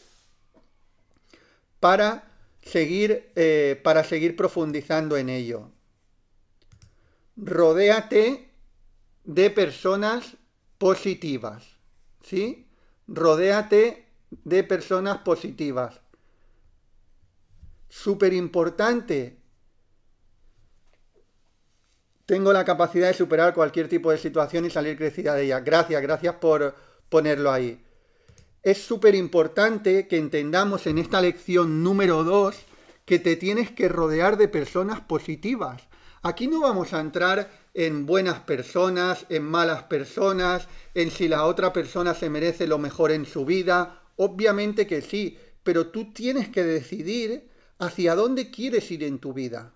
para seguir, eh, para seguir profundizando en ello. Rodéate de personas positivas, ¿sí? Rodéate de personas positivas. Súper importante tengo la capacidad de superar cualquier tipo de situación y salir crecida de ella. Gracias, gracias por ponerlo ahí. Es súper importante que entendamos en esta lección número 2 que te tienes que rodear de personas positivas. Aquí no vamos a entrar en buenas personas, en malas personas, en si la otra persona se merece lo mejor en su vida. Obviamente que sí, pero tú tienes que decidir hacia dónde quieres ir en tu vida.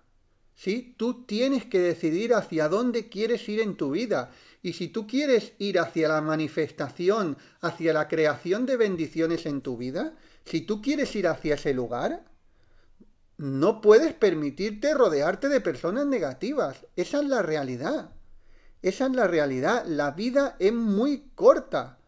¿sí? Tú tienes que decidir hacia dónde quieres ir en tu vida. Y si tú quieres ir hacia la manifestación, hacia la creación de bendiciones en tu vida, si tú quieres ir hacia ese lugar, no puedes permitirte rodearte de personas negativas. Esa es la realidad. Esa es la realidad. La vida es muy corta.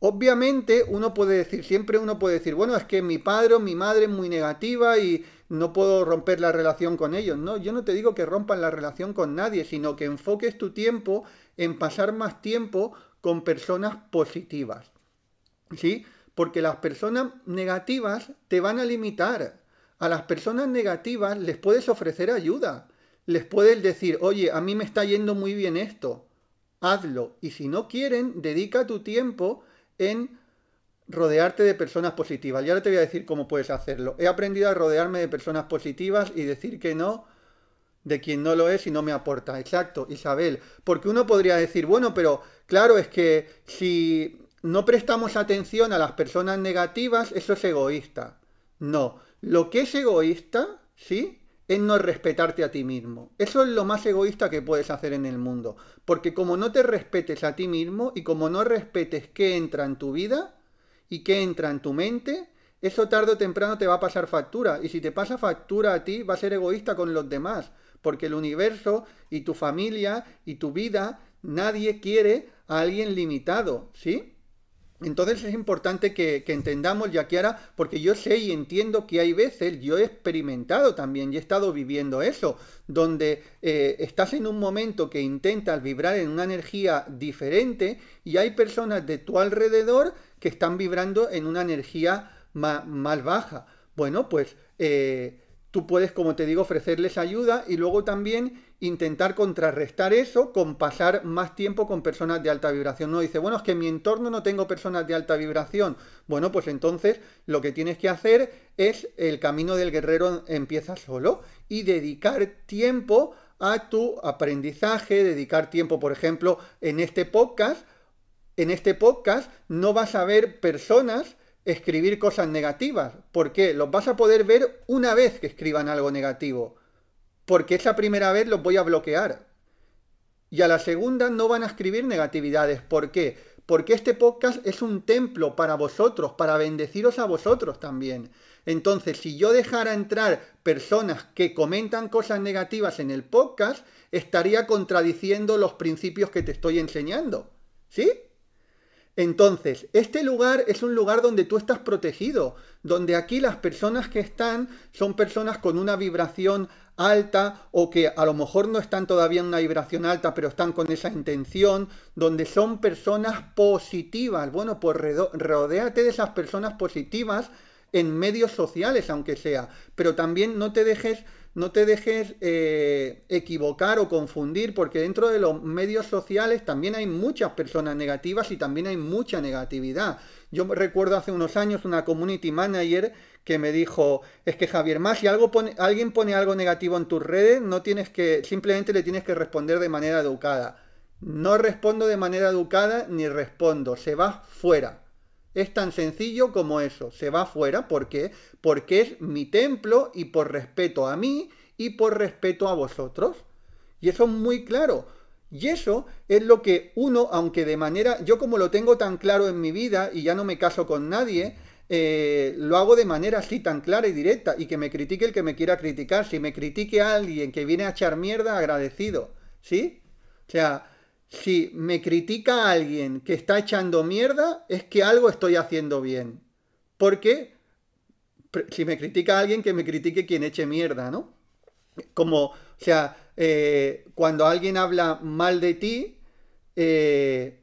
Obviamente uno puede decir, siempre uno puede decir, bueno, es que mi padre o mi madre es muy negativa y no puedo romper la relación con ellos. No, yo no te digo que rompan la relación con nadie, sino que enfoques tu tiempo en pasar más tiempo con personas positivas. ¿Sí? Porque las personas negativas te van a limitar. A las personas negativas les puedes ofrecer ayuda. Les puedes decir, oye, a mí me está yendo muy bien esto. Hazlo. Y si no quieren, dedica tu tiempo en rodearte de personas positivas. Y ahora te voy a decir cómo puedes hacerlo. He aprendido a rodearme de personas positivas y decir que no de quien no lo es y no me aporta. Exacto, Isabel. Porque uno podría decir, bueno, pero claro, es que si no prestamos atención a las personas negativas, eso es egoísta. No, lo que es egoísta, ¿sí? es no respetarte a ti mismo. Eso es lo más egoísta que puedes hacer en el mundo. Porque como no te respetes a ti mismo y como no respetes qué entra en tu vida y qué entra en tu mente, eso tarde o temprano te va a pasar factura. Y si te pasa factura a ti, va a ser egoísta con los demás. Porque el universo y tu familia y tu vida, nadie quiere a alguien limitado, ¿sí? Entonces es importante que, que entendamos, porque yo sé y entiendo que hay veces, yo he experimentado también y he estado viviendo eso, donde eh, estás en un momento que intentas vibrar en una energía diferente y hay personas de tu alrededor que están vibrando en una energía más, baja. Bueno, pues eh, tú puedes, como te digo, ofrecerles ayuda y luego también intentar contrarrestar eso con pasar más tiempo con personas de alta vibración. No dice, bueno, es que en mi entorno no tengo personas de alta vibración. Bueno, pues entonces lo que tienes que hacer es el camino del guerrero empieza solo y dedicar tiempo a tu aprendizaje, dedicar tiempo, por ejemplo, en este podcast. En este podcast no vas a ver personas escribir cosas negativas. porque Los vas a poder ver una vez que escriban algo negativo. Porque esa primera vez los voy a bloquear. Y a la segunda no van a escribir negatividades. ¿Por qué? Porque este podcast es un templo para vosotros, para bendeciros a vosotros también. Entonces, si yo dejara entrar personas que comentan cosas negativas en el podcast, estaría contradiciendo los principios que te estoy enseñando. ¿Sí? Entonces, este lugar es un lugar donde tú estás protegido, donde aquí las personas que están son personas con una vibración alta o que a lo mejor no están todavía en una vibración alta, pero están con esa intención, donde son personas positivas. Bueno, pues rodéate de esas personas positivas en medios sociales, aunque sea, pero también no te dejes no te dejes eh, equivocar o confundir, porque dentro de los medios sociales también hay muchas personas negativas y también hay mucha negatividad. Yo recuerdo hace unos años una community manager que me dijo, es que Javier, más si alguien pone algo negativo en tus redes, no tienes que, simplemente le tienes que responder de manera educada. No respondo de manera educada ni respondo, se va fuera. Es tan sencillo como eso. Se va fuera qué? porque es mi templo y por respeto a mí y por respeto a vosotros. Y eso es muy claro. Y eso es lo que uno, aunque de manera, yo como lo tengo tan claro en mi vida y ya no me caso con nadie, eh, lo hago de manera así tan clara y directa y que me critique el que me quiera criticar. Si me critique a alguien que viene a echar mierda, agradecido. ¿Sí? O sea, si me critica a alguien que está echando mierda, es que algo estoy haciendo bien. Porque si me critica alguien, que me critique quien eche mierda, ¿no? Como, o sea, eh, cuando alguien habla mal de ti, eh,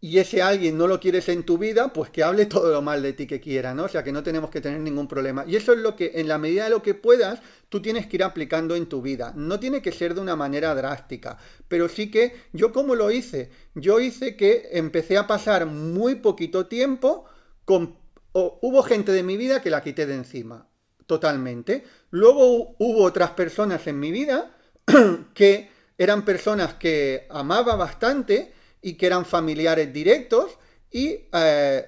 y ese alguien no lo quieres en tu vida, pues que hable *laughs* todo lo mal de ti que quiera, ¿no? O sea, que no tenemos que tener ningún problema. Y eso es lo que, en la medida de lo que puedas, tú tienes que ir aplicando en tu vida. No tiene que ser de una manera drástica, pero sí que yo como lo hice, yo hice que empecé a pasar muy poquito tiempo con... hubo gente de mi vida que la quité de encima, totalmente. Luego hubo otras personas en mi vida *clears throat* que eran personas que amaba bastante, y que eran familiares directos y eh,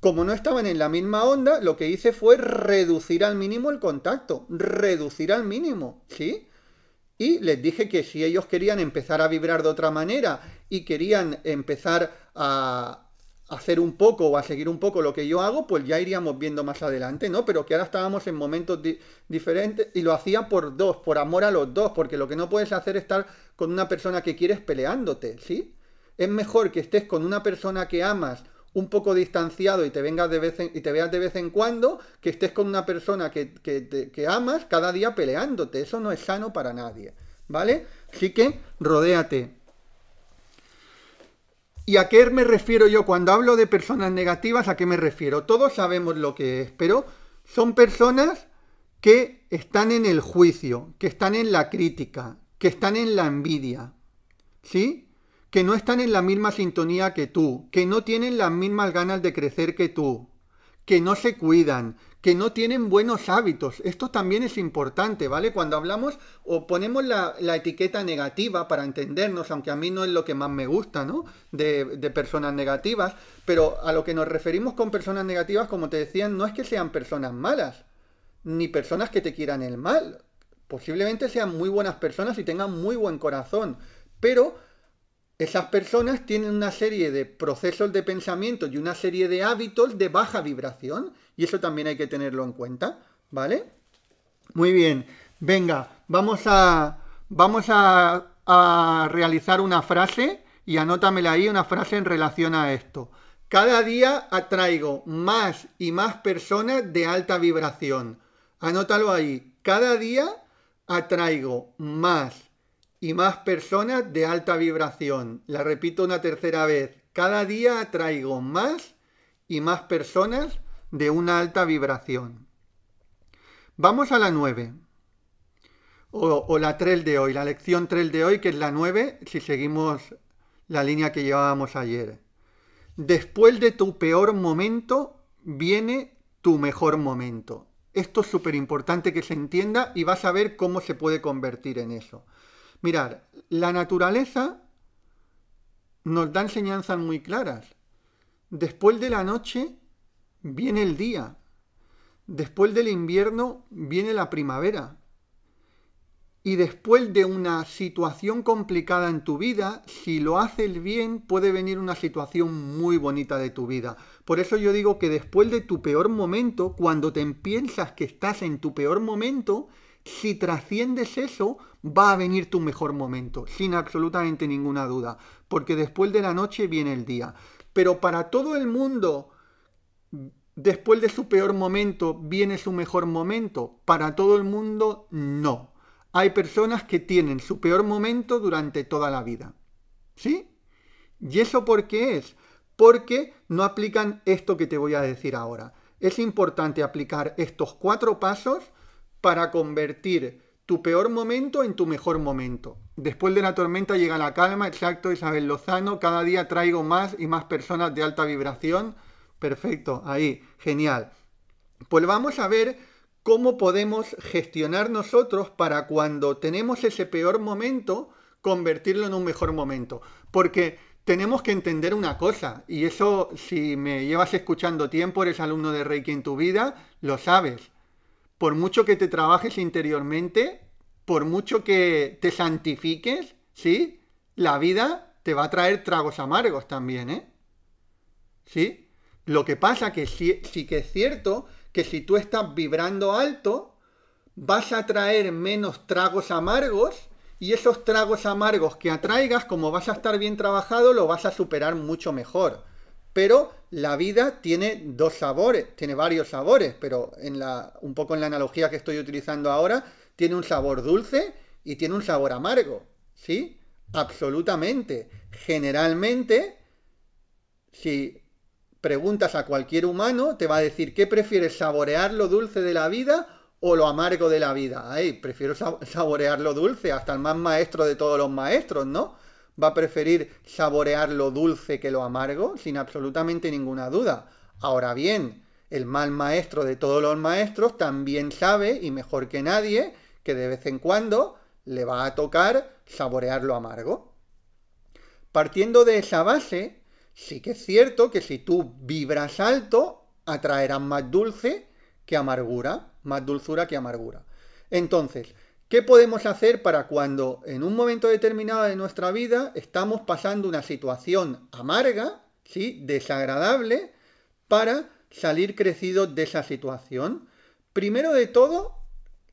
como no estaban en la misma onda, lo que hice fue reducir al mínimo el contacto, reducir al mínimo, ¿sí? Y les dije que si ellos querían empezar a vibrar de otra manera y querían empezar a hacer un poco o a seguir un poco lo que yo hago, pues ya iríamos viendo más adelante, ¿no? Pero que ahora estábamos en momentos diferentes y lo hacían por dos, por amor a los dos, porque lo que no puedes hacer es estar con una persona que quieres peleándote, ¿sí? Es mejor que estés con una persona que amas un poco distanciado y te vengas de vez en, y te veas de vez en cuando, que estés con una persona que, que amas cada día peleándote. Eso no es sano para nadie. ¿Vale? Así que rodéate. ¿Y a qué me refiero yo? Cuando hablo de personas negativas, ¿a qué me refiero? Todos sabemos lo que es, pero son personas que están en el juicio, que están en la crítica, que están en la envidia. ¿Sí? que no están en la misma sintonía que tú, que no tienen las mismas ganas de crecer que tú, que no se cuidan, que no tienen buenos hábitos. Esto también es importante, ¿vale? Cuando hablamos o ponemos la, etiqueta negativa para entendernos, aunque a mí no es lo que más me gusta, ¿no? De, de personas negativas, pero a lo que nos referimos con personas negativas, como te decía, no es que sean personas malas, ni personas que te quieran el mal. Posiblemente sean muy buenas personas y tengan muy buen corazón, pero esas personas tienen una serie de procesos de pensamiento y una serie de hábitos de baja vibración, y eso también hay que tenerlo en cuenta, ¿vale? Muy bien, venga, vamos a, vamos a, realizar una frase y anótamela ahí, una frase en relación a esto. Cada día atraigo más y más personas de alta vibración. Anótalo ahí. Cada día atraigo más y más personas de alta vibración. La repito una tercera vez. Cada día traigo más y más personas de una alta vibración. Vamos a la 9. O, o la 3 de hoy, la lección 3 de hoy, que es la 9, si seguimos la línea que llevábamos ayer. Después de tu peor momento, viene tu mejor momento. Esto es súper importante que se entienda y vas a ver cómo se puede convertir en eso. Mirad, la naturaleza nos da enseñanzas muy claras. Después de la noche viene el día. Después del invierno viene la primavera. Y después de una situación complicada en tu vida, si lo haces bien, puede venir una situación muy bonita de tu vida. Por eso yo digo que después de tu peor momento, cuando te piensas que estás en tu peor momento, si trasciendes eso, va a venir tu mejor momento, sin absolutamente ninguna duda, porque después de la noche viene el día. Pero para todo el mundo, después de su peor momento, viene su mejor momento. Para todo el mundo, no. Hay personas que tienen su peor momento durante toda la vida. ¿Sí? ¿Y eso por qué es? Porque no aplican esto que te voy a decir ahora. Es importante aplicar estos cuatro pasos para convertir tu peor momento en tu mejor momento. Después de la tormenta llega la calma, exacto Isabel Lozano, cada día traigo más y más personas de alta vibración. Perfecto, ahí, genial. Pues vamos a ver cómo podemos gestionar nosotros para cuando tenemos ese peor momento, convertirlo en un mejor momento. Porque tenemos que entender una cosa, y eso si me llevas escuchando tiempo, eres alumno de Reiki en tu vida, lo sabes por mucho que te trabajes interiormente, por mucho que te santifiques, ¿sí? La vida te va a traer tragos amargos también, ¿eh? ¿Sí? Lo que pasa que sí, sí que es cierto que si tú estás vibrando alto, vas a traer menos tragos amargos y esos tragos amargos que atraigas, como vas a estar bien trabajado, lo vas a superar mucho mejor pero la vida tiene dos sabores, tiene varios sabores, pero en la, un poco en la analogía que estoy utilizando ahora, tiene un sabor dulce y tiene un sabor amargo, ¿sí? Absolutamente. Generalmente, si preguntas a cualquier humano, te va a decir, ¿qué prefieres saborear lo dulce de la vida o lo amargo de la vida? Ay, prefiero saborear lo dulce, hasta el más maestro de todos los maestros, ¿no? va a preferir saborear lo dulce que lo amargo, sin absolutamente ninguna duda. Ahora bien, el mal maestro de todos los maestros también sabe, y mejor que nadie, que de vez en cuando le va a tocar saborear lo amargo. Partiendo de esa base, sí que es cierto que si tú vibras alto, atraerás más dulce que amargura, más dulzura que amargura. Entonces, ¿Qué podemos hacer para cuando en un momento determinado de nuestra vida estamos pasando una situación amarga, ¿sí? desagradable, para salir crecidos de esa situación? Primero de todo,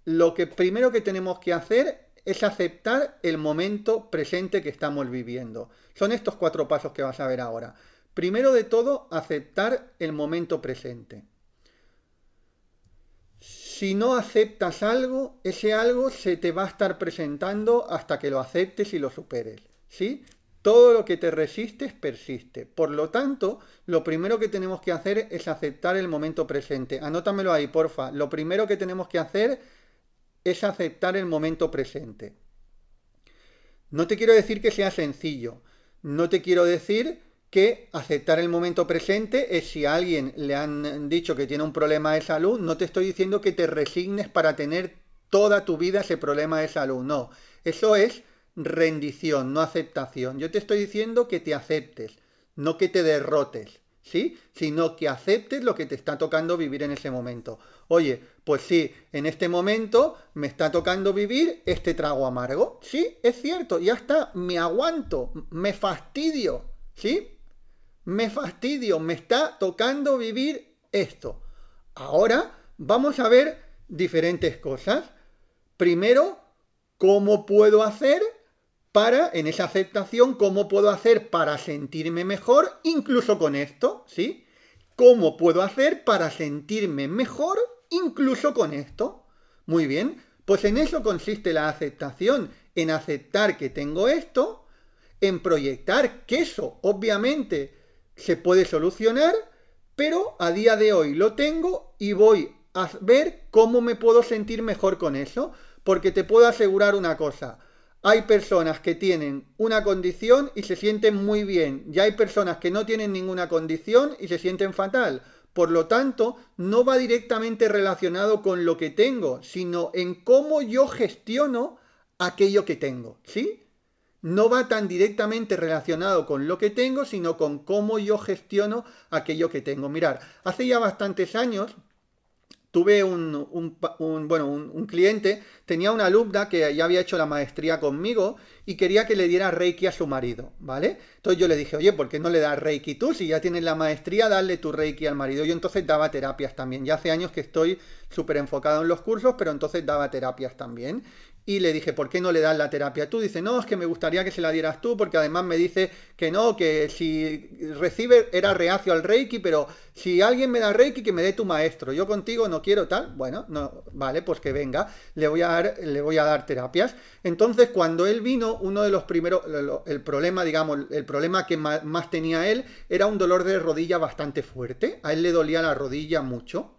lo que primero que tenemos que hacer es aceptar el momento presente que estamos viviendo. Son estos cuatro pasos que vas a ver ahora. Primero de todo, aceptar el momento presente si no aceptas algo, ese algo se te va a estar presentando hasta que lo aceptes y lo superes. ¿Sí? Todo lo que te resistes persiste. Por lo tanto, lo primero que tenemos que hacer es aceptar el momento presente. Anótamelo ahí, porfa. Lo primero que tenemos que hacer es aceptar el momento presente. No te quiero decir que sea sencillo. No te quiero decir que aceptar el momento presente es si a alguien le han dicho que tiene un problema de salud, no te estoy diciendo que te resignes para tener toda tu vida ese problema de salud, no. Eso es rendición, no aceptación. Yo te estoy diciendo que te aceptes, no que te derrotes, ¿sí? Sino que aceptes lo que te está tocando vivir en ese momento. Oye, pues sí, en este momento me está tocando vivir este trago amargo. Sí, es cierto, ya está, me aguanto, me fastidio, ¿sí? me fastidio, me está tocando vivir esto. Ahora vamos a ver diferentes cosas. Primero, ¿cómo puedo hacer para, en esa aceptación, cómo puedo hacer para sentirme mejor, incluso con esto, ¿sí? ¿Cómo puedo hacer para sentirme mejor, incluso con esto? Muy bien, pues en eso consiste la aceptación, en aceptar que tengo esto, en proyectar que eso, obviamente, se puede solucionar, pero a día de hoy lo tengo y voy a ver cómo me puedo sentir mejor con eso, porque te puedo asegurar una cosa. Hay personas que tienen una condición y se sienten muy bien, y hay personas que no tienen ninguna condición y se sienten fatal. Por lo tanto, no va directamente relacionado con lo que tengo, sino en cómo yo gestiono aquello que tengo, ¿sí? no va tan directamente relacionado con lo que tengo, sino con cómo yo gestiono aquello que tengo. Mirar, hace ya bastantes años tuve un, bueno, un, cliente, tenía una alumna que ya había hecho la maestría conmigo y quería que le diera Reiki a su marido, ¿vale? Entonces yo le dije, oye, ¿por qué no le das Reiki tú? Si ya tienes la maestría, dale tu Reiki al marido. Yo entonces daba terapias también. Ya hace años que estoy súper enfocado en los cursos, pero entonces daba terapias también y le dije, ¿por qué no le das la terapia tú? dices, no, es que me gustaría que se la dieras tú, porque además me dice que no, que si recibe era reacio al Reiki, pero si alguien me da Reiki, que me dé tu maestro. Yo contigo no quiero tal. Bueno, no, vale, pues que venga, le voy a dar, le voy a dar terapias. Entonces, cuando él vino, uno de los primeros, el problema, digamos, el problema que más tenía él era un dolor de rodilla bastante fuerte. A él le dolía la rodilla mucho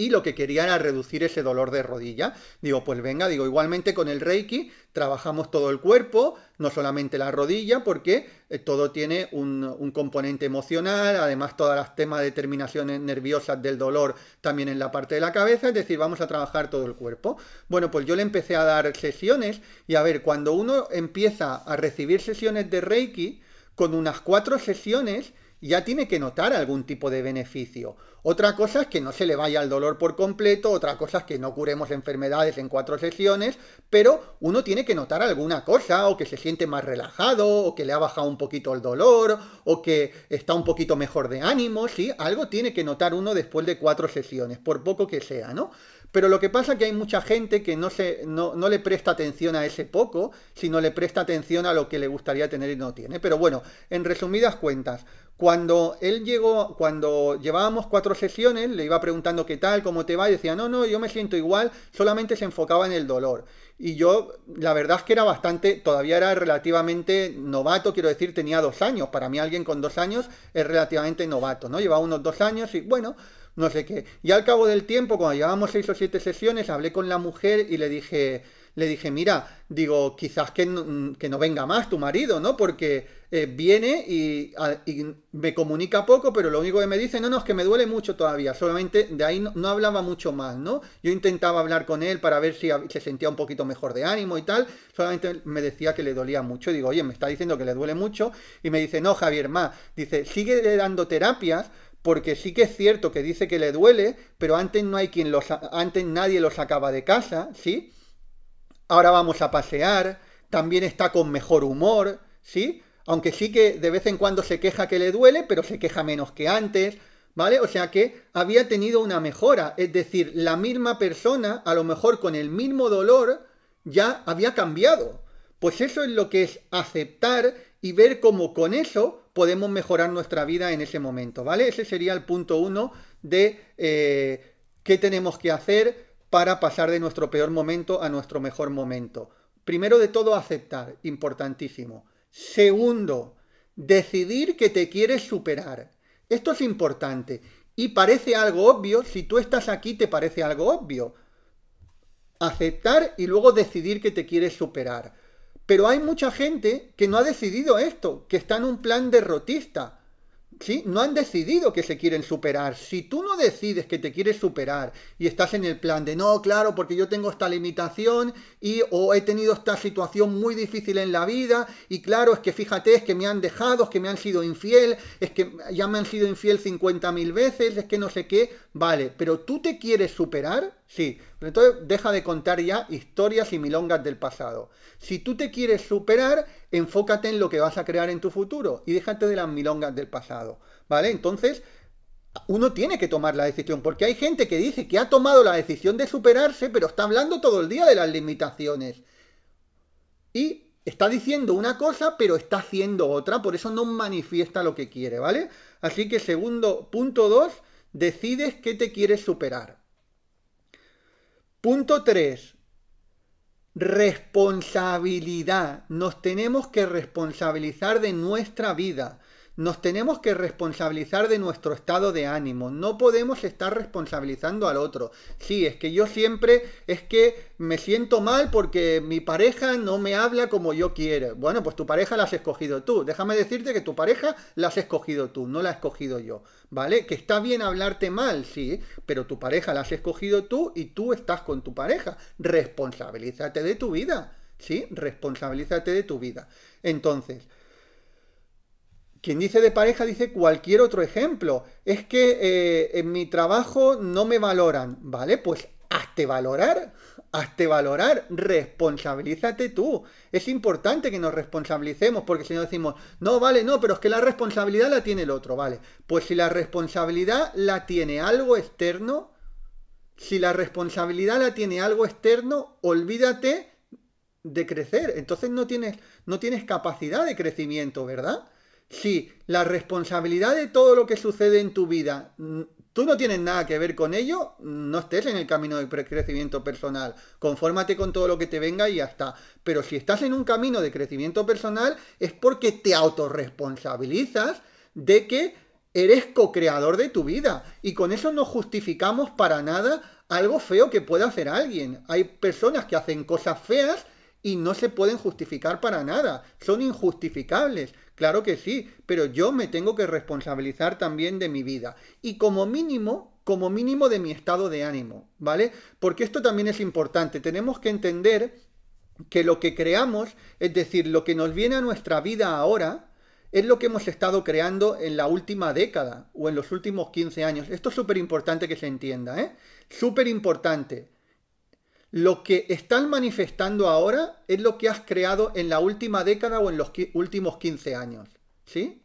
y lo que quería era reducir ese dolor de rodilla. Digo, pues venga, digo, igualmente con el Reiki trabajamos todo el cuerpo, no solamente la rodilla, porque eh, todo tiene un, componente emocional, además todas las temas de terminaciones nerviosas del dolor también en la parte de la cabeza, es decir, vamos a trabajar todo el cuerpo. Bueno, pues yo le empecé a dar sesiones y a ver, cuando uno empieza a recibir sesiones de Reiki, con unas cuatro sesiones, ya tiene que notar algún tipo de beneficio. Otra cosa es que no se le vaya el dolor por completo, otra cosa es que no curemos enfermedades en cuatro sesiones, pero uno tiene que notar alguna cosa, o que se siente más relajado, o que le ha bajado un poquito el dolor, o que está un poquito mejor de ánimo, sí, algo tiene que notar uno después de cuatro sesiones, por poco que sea, ¿no? Pero lo que pasa es que hay mucha gente que no, se, no, le presta atención a ese poco, sino le presta atención a lo que le gustaría tener y no tiene. Pero bueno, en resumidas cuentas, cuando él llegó, cuando llevábamos cuatro sesiones, le iba preguntando qué tal, cómo te va, y decía, no, no, yo me siento igual, solamente se enfocaba en el dolor. Y yo, la verdad es que era bastante, todavía era relativamente novato, quiero decir, tenía dos años. Para mí alguien con dos años es relativamente novato, ¿no? Llevaba unos dos años y bueno, no sé qué. Y al cabo del tiempo, cuando llevábamos seis o siete sesiones, hablé con la mujer y le dije, le dije, mira, digo, quizás que no, mm, venga más tu marido, ¿no? Porque eh, viene y, me comunica poco, pero lo único que me dice, no, no, es que me duele mucho todavía. Solamente de ahí no, no hablaba mucho más, ¿no? Yo intentaba hablar con él para ver si se sentía un poquito mejor de ánimo y tal. Solamente me decía que le dolía mucho. Digo, oye, me está diciendo que le duele mucho. Y me dice, no, Javier, más. Dice, sigue dando terapias porque sí que es cierto que dice que le duele, pero antes no hay quien los, antes nadie lo sacaba de casa, ¿sí? Ahora vamos a pasear, también está con mejor humor, ¿sí? Aunque sí que de vez en cuando se queja que le duele, pero se queja menos que antes, ¿vale? O sea que había tenido una mejora, es decir, la misma persona, a lo mejor con el mismo dolor, ya había cambiado. Pues eso es lo que es aceptar y ver cómo con eso podemos mejorar nuestra vida en ese momento, ¿vale? Ese sería el punto uno de eh, qué tenemos que hacer para pasar de nuestro peor momento a nuestro mejor momento. Primero de todo, aceptar, importantísimo. Segundo, decidir que te quieres superar. Esto es importante y parece algo obvio, si tú estás aquí te parece algo obvio. Aceptar y luego decidir que te quieres superar. Pero hay mucha gente que no ha decidido esto, que está en un plan derrotista. ¿Sí? No han decidido que se quieren superar. Si tú no decides que te quieres superar y estás en el plan de no, claro, porque yo tengo esta limitación y o he tenido esta situación muy difícil en la vida y claro, es que fíjate, es que me han dejado, es que me han sido infiel, es que ya me han sido infiel 50.000 veces, es que no sé qué, vale, pero tú te quieres superar, Sí, entonces deja de contar ya historias y milongas del pasado. Si tú te quieres superar, enfócate en lo que vas a crear en tu futuro y déjate de las milongas del pasado, ¿vale? Entonces, uno tiene que tomar la decisión, porque hay gente que dice que ha tomado la decisión de superarse, pero está hablando todo el día de las limitaciones. Y está diciendo una cosa, pero está haciendo otra, por eso no manifiesta lo que quiere, ¿vale? Así que segundo punto 2, decides qué te quieres superar. Punto 3. Responsabilidad. Nos tenemos que responsabilizar de nuestra vida nos tenemos que responsabilizar de nuestro estado de ánimo. No podemos estar responsabilizando al otro. Sí, es que yo siempre es que me siento mal porque mi pareja no me habla como yo quiero. Bueno, pues tu pareja la has escogido tú. Déjame decirte que tu pareja la has escogido tú, no la he escogido yo. ¿Vale? Que está bien hablarte mal, sí, pero tu pareja la has escogido tú y tú estás con tu pareja. Responsabilízate de tu vida. ¿Sí? Responsabilízate de tu vida. Entonces, quien dice de pareja dice cualquier otro ejemplo. Es que eh, en mi trabajo no me valoran. Vale, pues hazte valorar, hazte valorar, responsabilízate tú. Es importante que nos responsabilicemos, porque si no decimos, no, vale, no, pero es que la responsabilidad la tiene el otro, vale. Pues si la responsabilidad la tiene algo externo, si la responsabilidad la tiene algo externo, olvídate de crecer. Entonces no tienes, no tienes capacidad de crecimiento, ¿verdad? si la responsabilidad de todo lo que sucede en tu vida tú no tienes nada que ver con ello, no estés en el camino del crecimiento personal. Confórmate con todo lo que te venga y ya está. Pero si estás en un camino de crecimiento personal es porque te autorresponsabilizas de que eres co-creador de tu vida. Y con eso no justificamos para nada algo feo que pueda hacer alguien. Hay personas que hacen cosas feas y no se pueden justificar para nada. Son injustificables. Claro que sí, pero yo me tengo que responsabilizar también de mi vida. Y como mínimo, como mínimo de mi estado de ánimo, ¿vale? Porque esto también es importante. Tenemos que entender que lo que creamos, es decir, lo que nos viene a nuestra vida ahora, es lo que hemos estado creando en la última década o en los últimos 15 años. Esto es súper importante que se entienda, ¿eh? Súper importante lo que están manifestando ahora es lo que has creado en la última década o en los últimos 15 años. ¿Sí?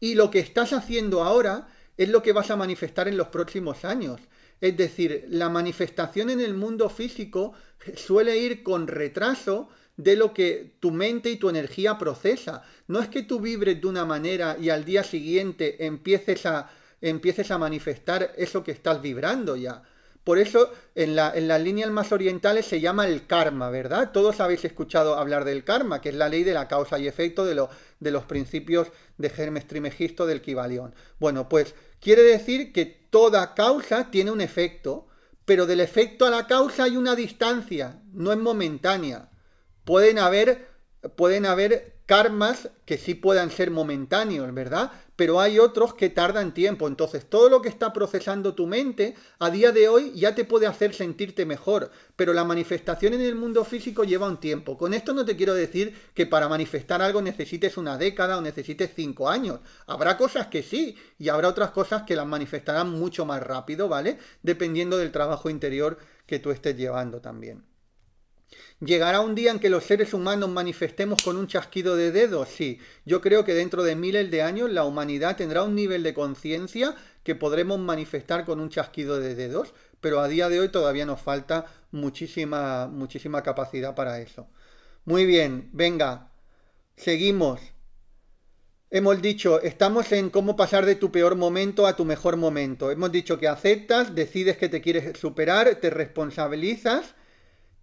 Y lo que estás haciendo ahora es lo que vas a manifestar en los próximos años. Es decir, la manifestación en el mundo físico suele ir con retraso de lo que tu mente y tu energía procesa. No es que tú vibres de una manera y al día siguiente empieces a, empieces a manifestar eso que estás vibrando ya por eso en, las líneas más orientales se llama el karma, ¿verdad? Todos habéis escuchado hablar del karma, que es la ley de la causa y efecto de, los principios de Hermes Trimegisto del Kybalión. Bueno, pues quiere decir que toda causa tiene un efecto, pero del efecto a la causa hay una distancia, no es momentánea. Pueden haber, pueden haber karmas que sí puedan ser momentáneos, ¿verdad? pero hay otros que tardan tiempo. Entonces, todo lo que está procesando tu mente a día de hoy ya te puede hacer sentirte mejor, pero la manifestación en el mundo físico lleva un tiempo. Con esto no te quiero decir que para manifestar algo necesites una década o necesites cinco años. Habrá cosas que sí y habrá otras cosas que las manifestarán mucho más rápido, ¿vale? Dependiendo del trabajo interior que tú estés llevando también. Llegará un día en que los seres humanos manifestemos con un chasquido de dedos, sí. Yo creo que dentro de miles de años la humanidad tendrá un nivel de conciencia que podremos manifestar con un chasquido de dedos, pero a día de hoy todavía nos falta muchísima, muchísima capacidad para eso. Muy bien, venga, seguimos. Hemos dicho, estamos en cómo pasar de tu peor momento a tu mejor momento. Hemos dicho que aceptas, decides que te quieres superar, te responsabilizas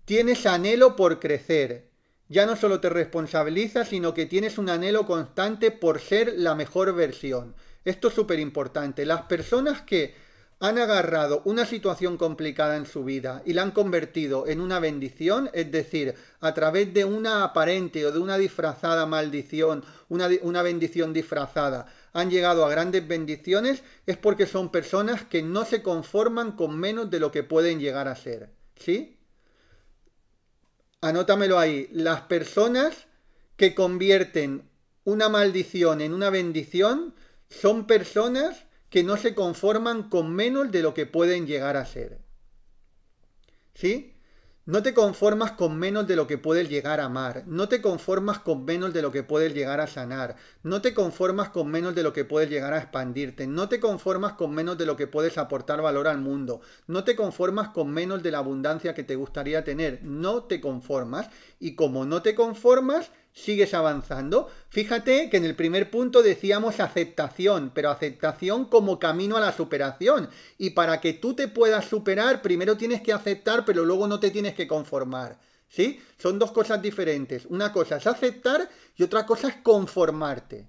Tienes anhelo por crecer. Ya no solo te responsabilizas, sino que tienes un anhelo constante por ser la mejor versión. Esto es súper importante. Las personas que han agarrado una situación complicada en su vida y la han convertido en una bendición, es decir, a través de una aparente o de una disfrazada maldición, una, una, bendición disfrazada, han llegado a grandes bendiciones, es porque son personas que no se conforman con menos de lo que pueden llegar a ser. ¿Sí? anótamelo ahí, las personas que convierten una maldición en una bendición son personas que no se conforman con menos de lo que pueden llegar a ser. ¿Sí? No te conformas con menos de lo que puedes llegar a amar, no te conformas con menos de lo que puedes llegar a sanar, no te conformas con menos de lo que puedes llegar a expandirte, no te conformas con menos de lo que puedes aportar valor al mundo, no te conformas con menos de la abundancia que te gustaría tener, no te conformas y como no te conformas, sigues avanzando. Fíjate que en el primer punto decíamos aceptación, pero aceptación como camino a la superación. Y para que tú te puedas superar, primero tienes que aceptar, pero luego no te tienes que conformar. ¿Sí? Son dos cosas diferentes. Una cosa es aceptar y otra cosa es conformarte.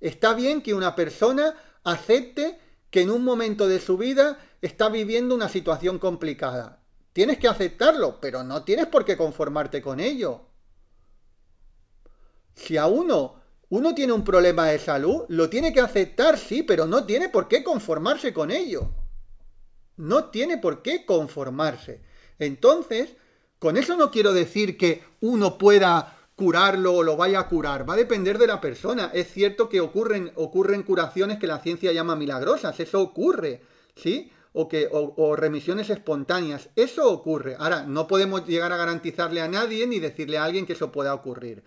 Está bien que una persona acepte que en un momento de su vida está viviendo una situación complicada. Tienes que aceptarlo, pero no tienes por qué conformarte con ello. Si a uno, uno tiene un problema de salud, lo tiene que aceptar, sí, pero no tiene por qué conformarse con ello. No tiene por qué conformarse. Entonces, con eso no quiero decir que uno pueda curarlo o lo vaya a curar. Va a depender de la persona. Es cierto que ocurren, curaciones que la ciencia llama milagrosas. Eso ocurre, ¿sí? O, que, o, remisiones espontáneas. Eso ocurre. Ahora, no podemos llegar a garantizarle a nadie ni decirle a alguien que eso pueda ocurrir.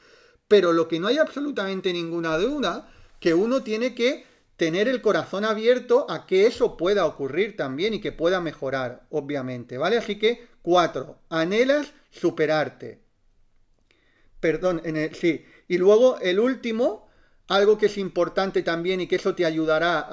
Pero lo que no hay absolutamente ninguna duda, que uno tiene que tener el corazón abierto a que eso pueda ocurrir también y que pueda mejorar, obviamente, ¿vale? Así que, cuatro, anhelas superarte. Perdón, en el, sí. Y luego el último, algo que es importante también y que eso te ayudará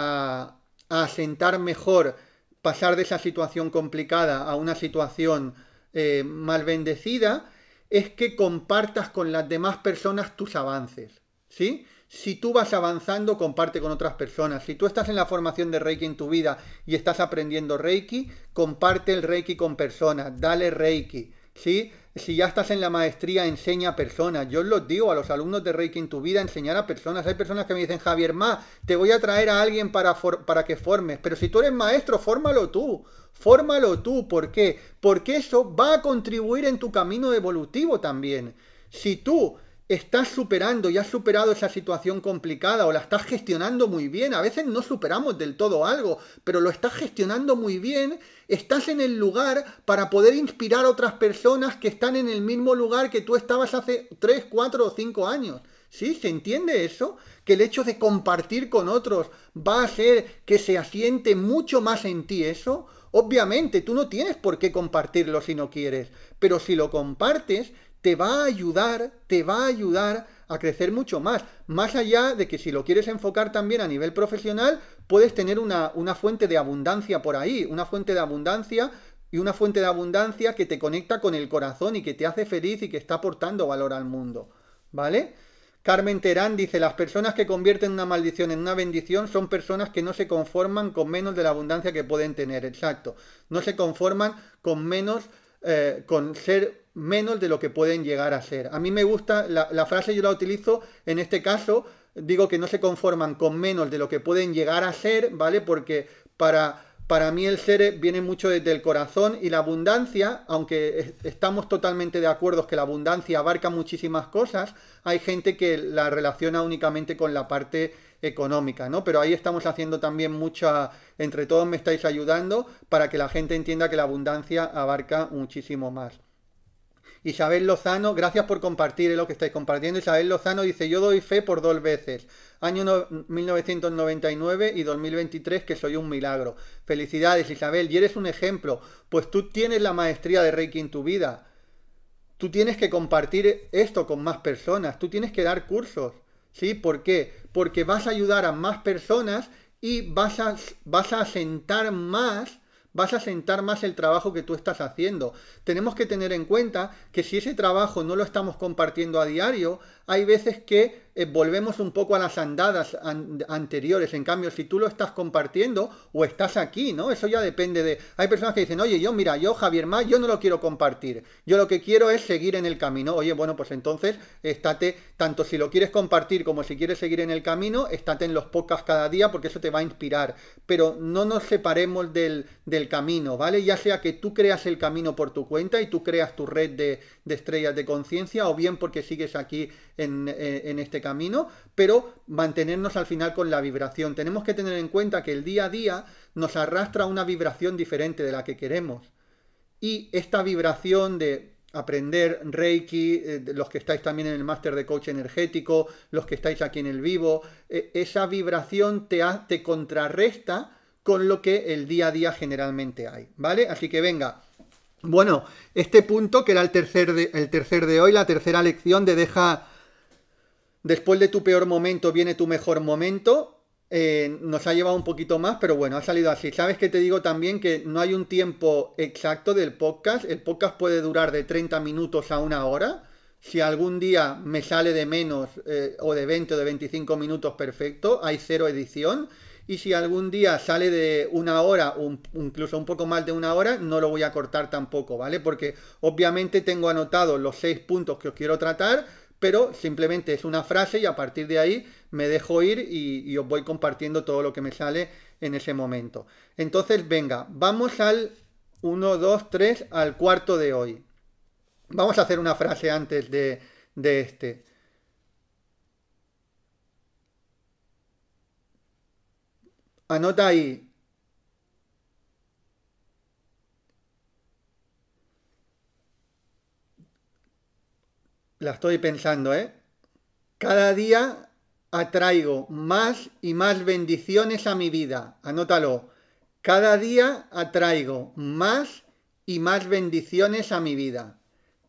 a, asentar mejor, pasar de esa situación complicada a una situación eh, mal bendecida, es que compartas con las demás personas tus avances, ¿sí? Si tú vas avanzando, comparte con otras personas. Si tú estás en la formación de Reiki en tu vida y estás aprendiendo Reiki, comparte el Reiki con personas, dale Reiki, ¿sí? si ya estás en la maestría, enseña a personas. Yo lo digo a los alumnos de Reiki en tu vida, enseñar a personas. Hay personas que me dicen, Javier, más, te voy a traer a alguien para, para que formes. Pero si tú eres maestro, fórmalo tú. Fórmalo tú. ¿Por qué? Porque eso va a contribuir en tu camino evolutivo también. Si tú estás superando y has superado esa situación complicada o la estás gestionando muy bien, a veces no superamos del todo algo, pero lo estás gestionando muy bien Estás en el lugar para poder inspirar a otras personas que están en el mismo lugar que tú estabas hace 3, 4 o 5 años. ¿Sí? ¿Se entiende eso? Que el hecho de compartir con otros va a hacer que se asiente mucho más en ti eso. Obviamente, tú no tienes por qué compartirlo si no quieres, pero si lo compartes, te va a ayudar, te va a ayudar a crecer mucho más. Más allá de que si lo quieres enfocar también a nivel profesional, puedes tener una, fuente de abundancia por ahí, una fuente de abundancia y una fuente de abundancia que te conecta con el corazón y que te hace feliz y que está aportando valor al mundo. ¿Vale? Carmen Terán dice, las personas que convierten una maldición en una bendición son personas que no se conforman con menos de la abundancia que pueden tener, exacto. No se conforman con menos, eh, con ser menos de lo que pueden llegar a ser. A mí me gusta, la, frase yo la utilizo en este caso, digo que no se conforman con menos de lo que pueden llegar a ser, ¿vale? Porque para para mí el ser viene mucho desde el corazón y la abundancia, aunque estamos totalmente de acuerdo que la abundancia abarca muchísimas cosas, hay gente que la relaciona únicamente con la parte económica, ¿no? Pero ahí estamos haciendo también mucha, entre todos me estáis ayudando para que la gente entienda que la abundancia abarca muchísimo más. Isabel Lozano, gracias por compartir lo que estáis compartiendo. Isabel Lozano dice, yo doy fe por dos veces, año 1999 y 2023, que soy un milagro. Felicidades Isabel, y eres un ejemplo, pues tú tienes la maestría de Reiki en tu vida. Tú tienes que compartir esto con más personas, tú tienes que dar cursos. ¿Sí? ¿Por qué? Porque vas a ayudar a más personas y vas vas a asentar más vas a sentar más el trabajo que tú estás haciendo. Tenemos que tener en cuenta que si ese trabajo no lo estamos compartiendo a diario, hay veces que eh, volvemos un poco a las andadas anteriores. En cambio, si tú lo estás compartiendo o estás aquí, ¿no? Eso ya depende de... Hay personas que dicen, oye, yo, mira, yo, Javier Más, yo no lo quiero compartir. Yo lo que quiero es seguir en el camino. Oye, bueno, pues entonces, estate, tanto si lo quieres compartir como si quieres seguir en el camino, estate en los podcasts cada día porque eso te va a inspirar. Pero no nos separemos del, del camino, ¿vale? Ya sea que tú creas el camino por tu cuenta y tú creas tu red de, de estrellas de conciencia o bien porque sigues aquí eh, en, este camino, pero mantenernos al final con la vibración. Tenemos que tener en cuenta que el día a día nos arrastra una vibración diferente de la que queremos. Y esta vibración de aprender Reiki, eh, los que estáis también en el máster de coach energético, los que estáis aquí en el vivo, eh, esa vibración te, te contrarresta con lo que el día a día generalmente hay, ¿vale? Así que venga, bueno, este punto, que era el tercer, de, el tercer de hoy, la tercera lección de deja, después de tu peor momento viene tu mejor momento, eh, nos ha llevado un poquito más, pero bueno, ha salido así. Sabes que te digo también que no hay un tiempo exacto del podcast, el podcast puede durar de 30 minutos a una hora, si algún día me sale de menos eh, o de 20 o de 25 minutos, perfecto, hay cero edición. Y si algún día sale de una hora, o incluso un poco más de una hora, no lo voy a cortar tampoco, ¿vale? Porque obviamente tengo anotados los seis puntos que os quiero tratar, pero simplemente es una frase y a partir de ahí me dejo ir y, os voy compartiendo todo lo que me sale en ese momento. Entonces, venga, vamos al 1, 2, 3, al cuarto de hoy. Vamos a hacer una frase antes de, de este. Anota ahí. La estoy pensando, ¿eh? Cada día atraigo más y más bendiciones a mi vida. Anótalo. Cada día atraigo más y más bendiciones a mi vida.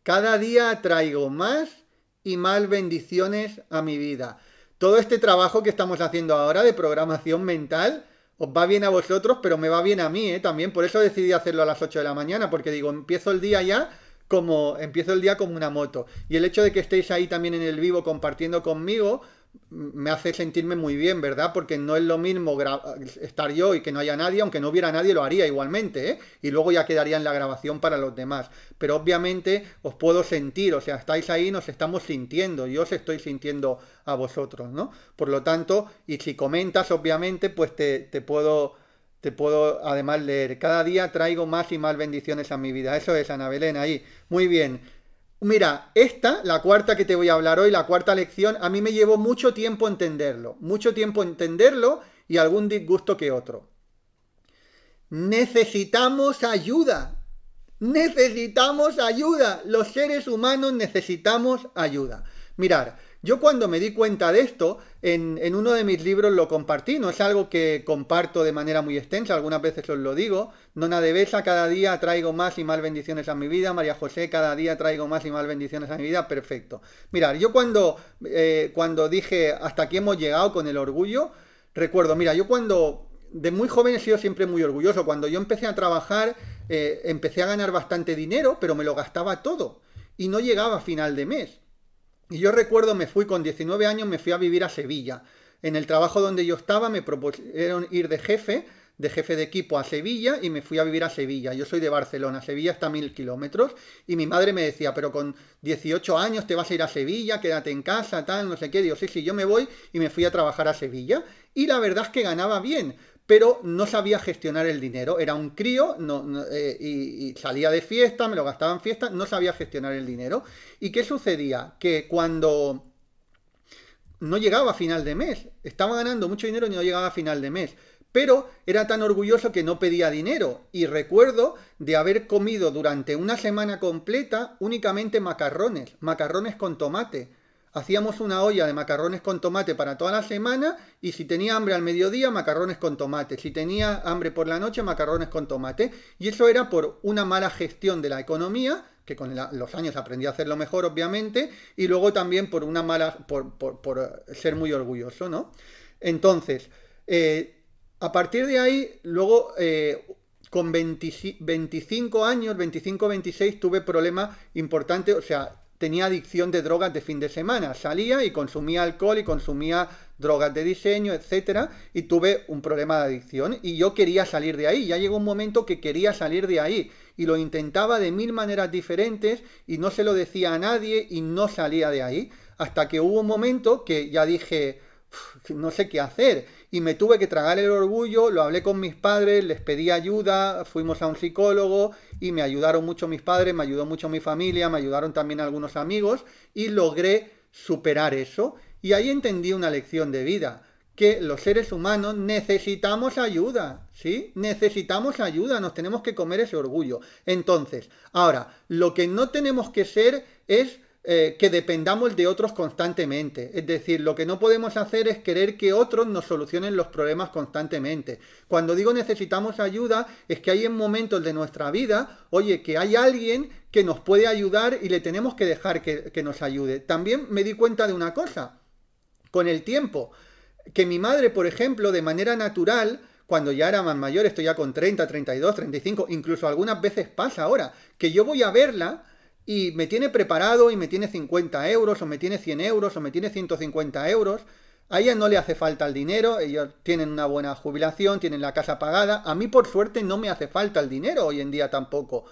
Cada día atraigo más y más bendiciones a mi vida. Todo este trabajo que estamos haciendo ahora de programación mental os va bien a vosotros, pero me va bien a mí, ¿eh? También, por eso decidí hacerlo a las 8 de la mañana, porque digo, empiezo el día ya como, empiezo el día como una moto. Y el hecho de que estéis ahí también en el vivo compartiendo conmigo, me hace sentirme muy bien, ¿verdad? Porque no es lo mismo estar yo y que no haya nadie, aunque no hubiera nadie lo haría igualmente, ¿eh? Y luego ya quedaría en la grabación para los demás. Pero obviamente os puedo sentir, o sea, estáis ahí, nos estamos sintiendo, yo os estoy sintiendo a vosotros, ¿no? Por lo tanto, y si comentas, obviamente, pues te, te puedo... Te puedo además leer. Cada día traigo más y más bendiciones a mi vida. Eso es, Ana Belén, ahí. Muy bien. Mira, esta, la cuarta que te voy a hablar hoy, la cuarta lección, a mí me llevó mucho tiempo entenderlo, mucho tiempo entenderlo y algún disgusto que otro. Necesitamos ayuda. Necesitamos ayuda. Los seres humanos necesitamos ayuda. Mirar, yo cuando me di cuenta de esto, en, uno de mis libros lo compartí, no es algo que comparto de manera muy extensa, algunas veces os lo digo. Nona de Besa, cada día traigo más y más bendiciones a mi vida. María José, cada día traigo más y más bendiciones a mi vida. Perfecto. Mirad, yo cuando, eh, cuando dije hasta aquí hemos llegado con el orgullo, recuerdo, mira, yo cuando de muy joven he sido siempre muy orgulloso. Cuando yo empecé a trabajar, eh, empecé a ganar bastante dinero, pero me lo gastaba todo y no llegaba a final de mes. Y yo recuerdo, me fui con 19 años, me fui a vivir a Sevilla. En el trabajo donde yo estaba me propusieron ir de jefe, de jefe de equipo a Sevilla y me fui a vivir a Sevilla. Yo soy de Barcelona, Sevilla está a mil kilómetros y mi madre me decía, pero con 18 años te vas a ir a Sevilla, quédate en casa, tal, no sé qué. Digo, sí, sí, yo me voy y me fui a trabajar a Sevilla y la verdad es que ganaba bien pero no sabía gestionar el dinero. Era un crío eh, y, y, salía de fiesta, me lo gastaba en fiesta, no sabía gestionar el dinero. ¿Y qué sucedía? Que cuando no llegaba a final de mes, estaba ganando mucho dinero y no llegaba a final de mes. Pero era tan orgulloso que no pedía dinero. Y recuerdo de haber comido durante una semana completa únicamente macarrones, macarrones con tomate hacíamos una olla de macarrones con tomate para toda la semana y si tenía hambre al mediodía, macarrones con tomate. Si tenía hambre por la noche, macarrones con tomate. Y eso era por una mala gestión de la economía, que con los años aprendí a hacerlo mejor, obviamente, y luego también por una mala. por, ser muy orgulloso, ¿no? Entonces, eh, a partir de ahí, luego. Eh, con 25 años, 25, 26, tuve problemas importantes, o sea, tenía adicción de drogas de fin de semana. Salía y consumía alcohol y consumía drogas de diseño, etcétera, y tuve un problema de adicción y yo quería salir de ahí. Ya llegó un momento que quería salir de ahí y lo intentaba de mil maneras diferentes y no se lo decía a nadie y no salía de ahí hasta que hubo un momento que ya dije, no sé qué hacer. Y me tuve que tragar el orgullo, lo hablé con mis padres, les pedí ayuda, fuimos a un psicólogo y me ayudaron mucho mis padres, me ayudó mucho mi familia, me ayudaron también algunos amigos y logré superar eso. Y ahí entendí una lección de vida, que los seres humanos necesitamos ayuda, ¿sí? Necesitamos ayuda, nos tenemos que comer ese orgullo. Entonces, ahora, lo que no tenemos que ser es eh, que dependamos de otros constantemente. Es decir, lo que no podemos hacer es querer que otros nos solucionen los problemas constantemente. Cuando digo necesitamos ayuda, es que hay en momentos de nuestra vida, oye, que hay alguien que nos puede ayudar y le tenemos que dejar que, que nos ayude. También me di cuenta de una cosa, con el tiempo, que mi madre, por ejemplo, de manera natural, cuando ya era más mayor, estoy ya con 30, 32, 35, incluso algunas veces pasa ahora, que yo voy a verla, y me tiene preparado y me tiene 50 euros o me tiene 100 euros o me tiene 150 euros. A ella no le hace falta el dinero, ellos tienen una buena jubilación, tienen la casa pagada. A mí por suerte no me hace falta el dinero hoy en día tampoco.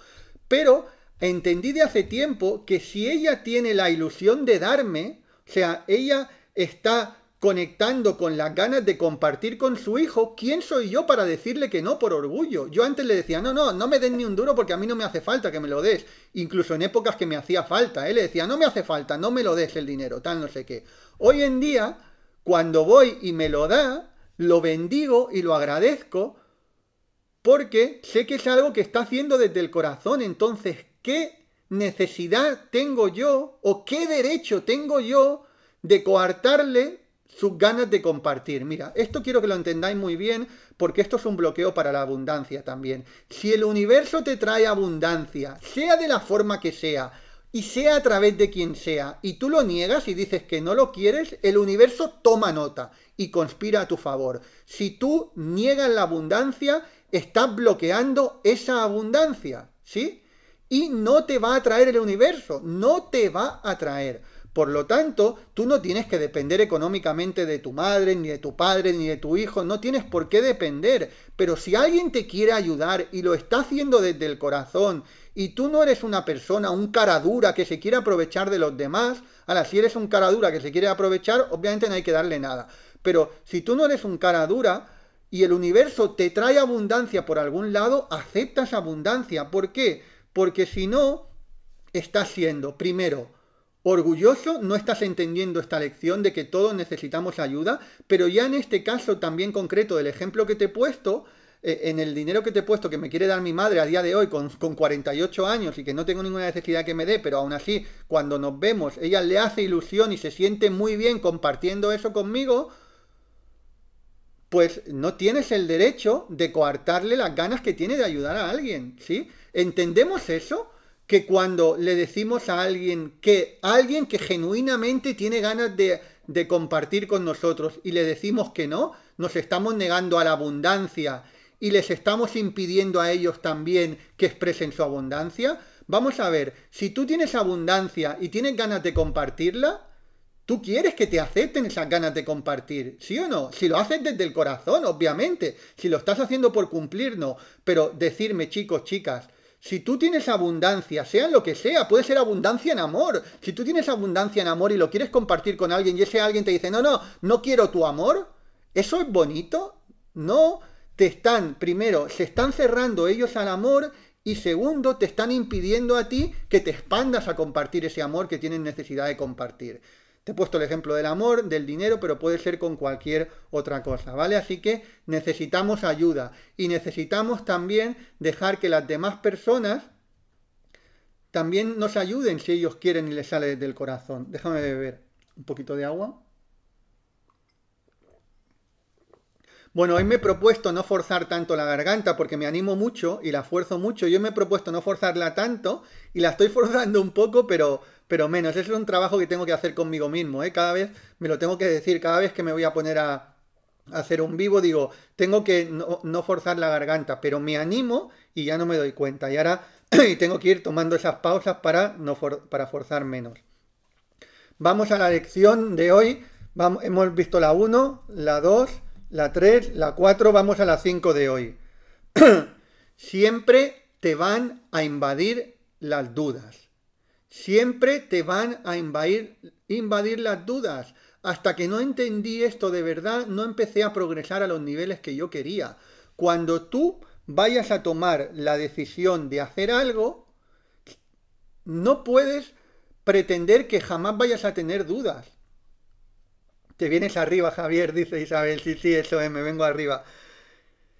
Pero entendí de hace tiempo que si ella tiene la ilusión de darme, o sea, ella está conectando con las ganas de compartir con su hijo, ¿quién soy yo para decirle que no por orgullo? Yo antes le decía, no, no, no me den ni un duro porque a mí no me hace falta que me lo des. Incluso en épocas que me hacía falta, él ¿eh? le decía, no me hace falta, no me lo des el dinero, tal no sé qué. Hoy en día, cuando voy y me lo da, lo bendigo y lo agradezco porque sé que es algo que está haciendo desde el corazón. Entonces, ¿qué necesidad tengo yo o qué derecho tengo yo de coartarle sus ganas de compartir. Mira, esto quiero que lo entendáis muy bien porque esto es un bloqueo para la abundancia también. Si el universo te trae abundancia, sea de la forma que sea, y sea a través de quien sea, y tú lo niegas y dices que no lo quieres, el universo toma nota y conspira a tu favor. Si tú niegas la abundancia, estás bloqueando esa abundancia, ¿sí? Y no te va a traer el universo, no te va a traer. Por lo tanto, tú no tienes que depender económicamente de tu madre, ni de tu padre, ni de tu hijo, no tienes por qué depender. Pero si alguien te quiere ayudar y lo está haciendo desde el corazón, y tú no eres una persona, un cara dura que se quiere aprovechar de los demás, ahora si eres un cara dura que se quiere aprovechar, obviamente no hay que darle nada. Pero si tú no eres un cara dura, y el universo te trae abundancia por algún lado, aceptas abundancia. ¿Por qué? Porque si no, estás siendo, primero, Orgulloso, no estás entendiendo esta lección de que todos necesitamos ayuda, pero ya en este caso también concreto del ejemplo que te he puesto, eh, en el dinero que te he puesto que me quiere dar mi madre a día de hoy con, con, 48 años y que no tengo ninguna necesidad que me dé, pero aún así cuando nos vemos ella le hace ilusión y se siente muy bien compartiendo eso conmigo, pues no tienes el derecho de coartarle las ganas que tiene de ayudar a alguien, ¿sí? ¿Entendemos eso? que cuando le decimos a alguien que, alguien que genuinamente tiene ganas de, de compartir con nosotros y le decimos que no, nos estamos negando a la abundancia y les estamos impidiendo a ellos también que expresen su abundancia. Vamos a ver, si tú tienes abundancia y tienes ganas de compartirla, tú quieres que te acepten esas ganas de compartir, ¿sí o no? Si lo haces desde el corazón, obviamente, si lo estás haciendo por cumplir, no. Pero decirme, chicos, chicas, si tú tienes abundancia, sean lo que sea, puede ser abundancia en amor. Si tú tienes abundancia en amor y lo quieres compartir con alguien y ese alguien te dice, no, no, no quiero tu amor, ¿eso es bonito? No, te están, primero, se están cerrando ellos al amor y segundo, te están impidiendo a ti que te expandas a compartir ese amor que tienen necesidad de compartir. Te he puesto el ejemplo del amor, del dinero, pero puede ser con cualquier otra cosa, ¿vale? Así que necesitamos ayuda y necesitamos también dejar que las demás personas también nos ayuden si ellos quieren y les sale del corazón. Déjame beber un poquito de agua. Bueno, hoy me he propuesto no forzar tanto la garganta porque me animo mucho y la fuerzo mucho. Yo me he propuesto no forzarla tanto y la estoy *laughs* forzando un poco, pero pero menos. Eso es un trabajo que tengo que hacer conmigo mismo, ¿eh? Cada vez me lo tengo que decir, cada vez que me voy a poner a hacer un vivo, digo, tengo que no, forzar la garganta, pero me animo y ya no me doy cuenta. Y ahora *clears throat* tengo que ir tomando esas pausas para, no para forzar menos. Vamos a la lección de hoy. Vamos, hemos visto la 1, la 2, la 3, la 4, vamos a la 5 de hoy. *clears throat* Siempre te van a invadir las dudas. Siempre te van a invadir, invadir las dudas. Hasta que no entendí esto de verdad, no empecé a progresar a los niveles que yo quería. Cuando tú vayas a tomar la decisión de hacer algo, no puedes pretender que jamás vayas a tener dudas. Te vienes arriba, Javier, dice Isabel. Sí, sí, eso es, me vengo arriba.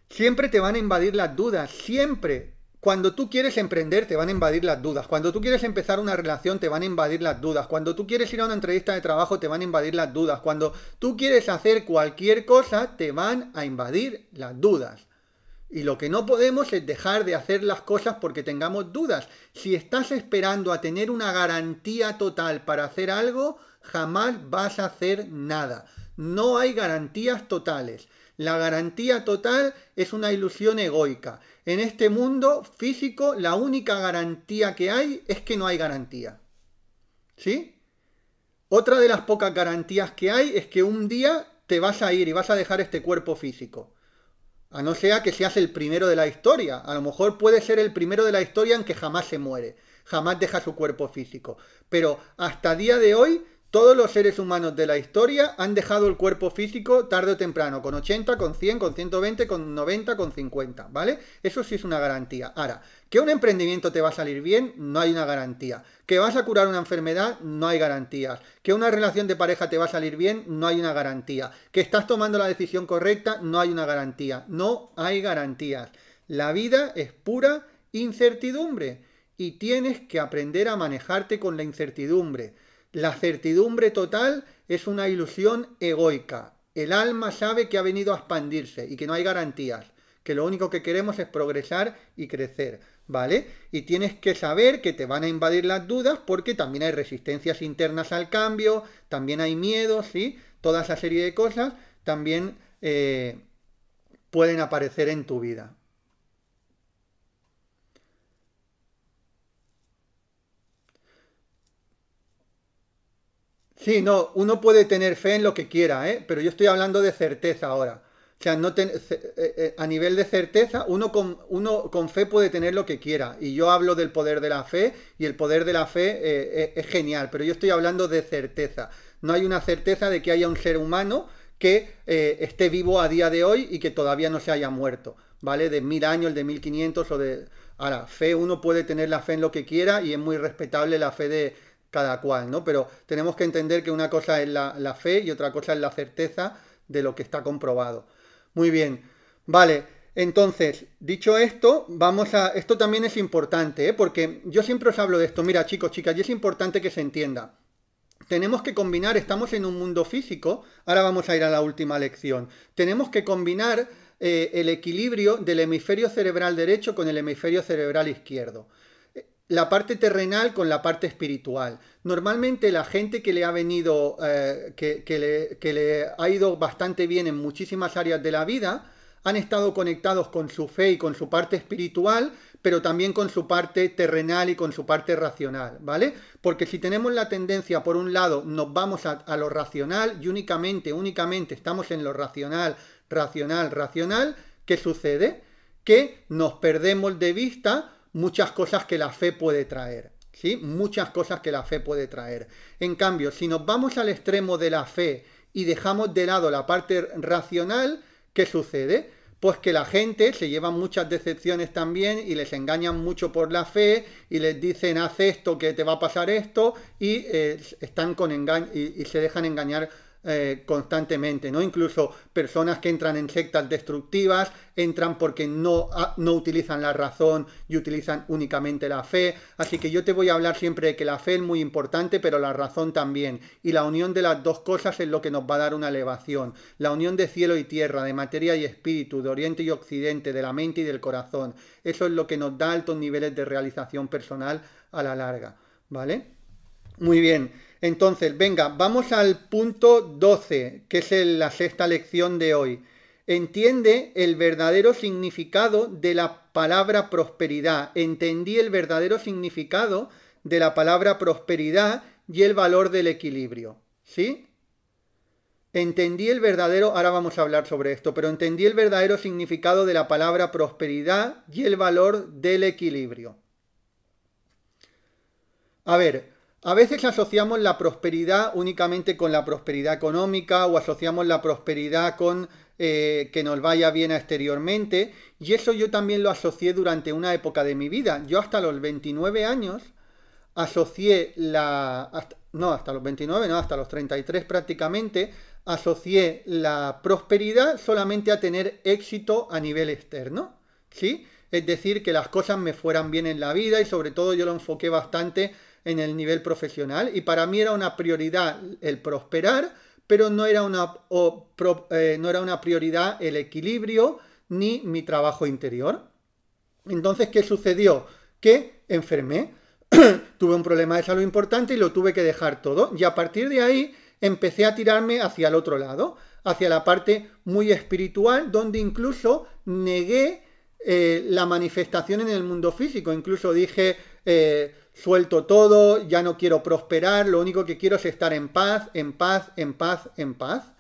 Siempre te van a invadir las dudas, siempre. Cuando tú quieres emprender te van a invadir las dudas. Cuando tú quieres empezar una relación te van a invadir las dudas. Cuando tú quieres ir a una entrevista de trabajo te van a invadir las dudas. Cuando tú quieres hacer cualquier cosa te van a invadir las dudas. Y lo que no podemos es dejar de hacer las cosas porque tengamos dudas. Si estás esperando a tener una garantía total para hacer algo, jamás vas a hacer nada. No hay garantías totales. La garantía total es una ilusión egoica. En este mundo físico la única garantía que hay es que no hay garantía. ¿Sí? Otra de las pocas garantías que hay es que un día te vas a ir y vas a dejar este cuerpo físico. A no sea que seas el primero de la historia. A lo mejor puede ser el primero de la historia en que jamás se muere, jamás deja su cuerpo físico. Pero hasta día de hoy todos los seres humanos de la historia han dejado el cuerpo físico tarde o temprano, con 80, con 100, con 120, con 90, con 50, ¿vale? Eso sí es una garantía. Ahora, que un emprendimiento te va a salir bien, no hay una garantía. Que vas a curar una enfermedad, no hay garantías. Que una relación de pareja te va a salir bien, no hay una garantía. Que estás tomando la decisión correcta, no hay una garantía. No hay garantías. La vida es pura incertidumbre y tienes que aprender a manejarte con la incertidumbre. La certidumbre total es una ilusión egoica. El alma sabe que ha venido a expandirse y que no hay garantías, que lo único que queremos es progresar y crecer, ¿vale? Y tienes que saber que te van a invadir las dudas porque también hay resistencias internas al cambio, también hay miedos, ¿sí? Toda esa serie de cosas también eh, pueden aparecer en tu vida, Sí, no, uno puede tener fe en lo que quiera, ¿eh? pero yo estoy hablando de certeza ahora. O sea, no eh, eh, a nivel de certeza, uno con, uno con fe puede tener lo que quiera. Y yo hablo del poder de la fe, y el poder de la fe eh, es, genial, pero yo estoy hablando de certeza. No hay una certeza de que haya un ser humano que esté vivo a día de hoy y que todavía no se haya muerto, ¿vale? De mil años, de mil quinientos o de... Ahora, fe, uno puede tener la fe en lo que quiera y es muy respetable la fe de, cada cual, ¿no? Pero tenemos que entender que una cosa es la, fe y otra cosa es la certeza de lo que está comprobado. Muy bien, vale. Entonces, dicho esto, vamos a. Esto también es importante, ¿eh? porque yo siempre os hablo de esto. Mira, chicos, chicas, y es importante que se entienda. Tenemos que combinar, estamos en un mundo físico, ahora vamos a ir a la última lección. Tenemos que combinar eh, el equilibrio del hemisferio cerebral derecho con el hemisferio cerebral izquierdo la parte terrenal con la parte espiritual. Normalmente la gente que le ha venido, eh, que, le, ha ido bastante bien en muchísimas áreas de la vida, han estado conectados con su fe y con su parte espiritual, pero también con su parte terrenal y con su parte racional, ¿vale? Porque si tenemos la tendencia, por un lado, nos vamos a, a lo racional y únicamente, únicamente estamos en lo racional, racional, racional, ¿qué sucede? Que nos perdemos de vista muchas cosas que la fe puede traer. ¿sí? Muchas cosas que la fe puede traer. En cambio, si nos vamos al extremo de la fe y dejamos de lado la parte racional, ¿qué sucede? Pues que la gente se lleva muchas decepciones también y les engañan mucho por la fe y les dicen haz esto que te va a pasar esto y eh, están con engaño y se dejan engañar eh, constantemente, ¿no? Incluso personas que entran en sectas destructivas entran porque no, ah, no utilizan la razón y utilizan únicamente la fe. Así que yo te voy a hablar siempre de que la fe es muy importante, pero la razón también. Y la unión de las dos cosas es lo que nos va a dar una elevación. La unión de cielo y tierra, de materia y espíritu, de oriente y occidente, de la mente y del corazón. Eso es lo que nos da altos niveles de realización personal a la larga. ¿Vale? Muy bien. Entonces, venga, vamos al punto 12, que es la sexta lección de hoy. Entiende el verdadero significado de la palabra prosperidad. Entendí el verdadero significado de la palabra prosperidad y el valor del equilibrio. ¿Sí? Entendí el verdadero, ahora vamos a hablar sobre esto, pero entendí el verdadero significado de la palabra prosperidad y el valor del equilibrio. A ver, a veces asociamos la prosperidad únicamente con la prosperidad económica o asociamos la prosperidad con eh, que nos vaya bien exteriormente y eso yo también lo asocié durante una época de mi vida. Yo hasta los 29 años asocié la... no, hasta los 29, no, hasta los 33 prácticamente, asocié la prosperidad solamente a tener éxito a nivel externo, ¿sí? Es decir, que las cosas me fueran bien en la vida y sobre todo yo lo enfoqué bastante en el nivel profesional y para mí era una prioridad el prosperar, pero no era una, eh, no era una prioridad el equilibrio ni mi trabajo interior. Entonces, ¿qué sucedió? Que enfermé, *clears throat* tuve un problema de salud importante y lo tuve que dejar todo y a partir de ahí empecé a tirarme hacia el otro lado, hacia la parte muy espiritual, donde incluso negué eh, la manifestación en el mundo físico. Incluso dije, eh, suelto todo, ya no quiero prosperar, lo único que quiero es estar en paz, en paz, en paz, en paz.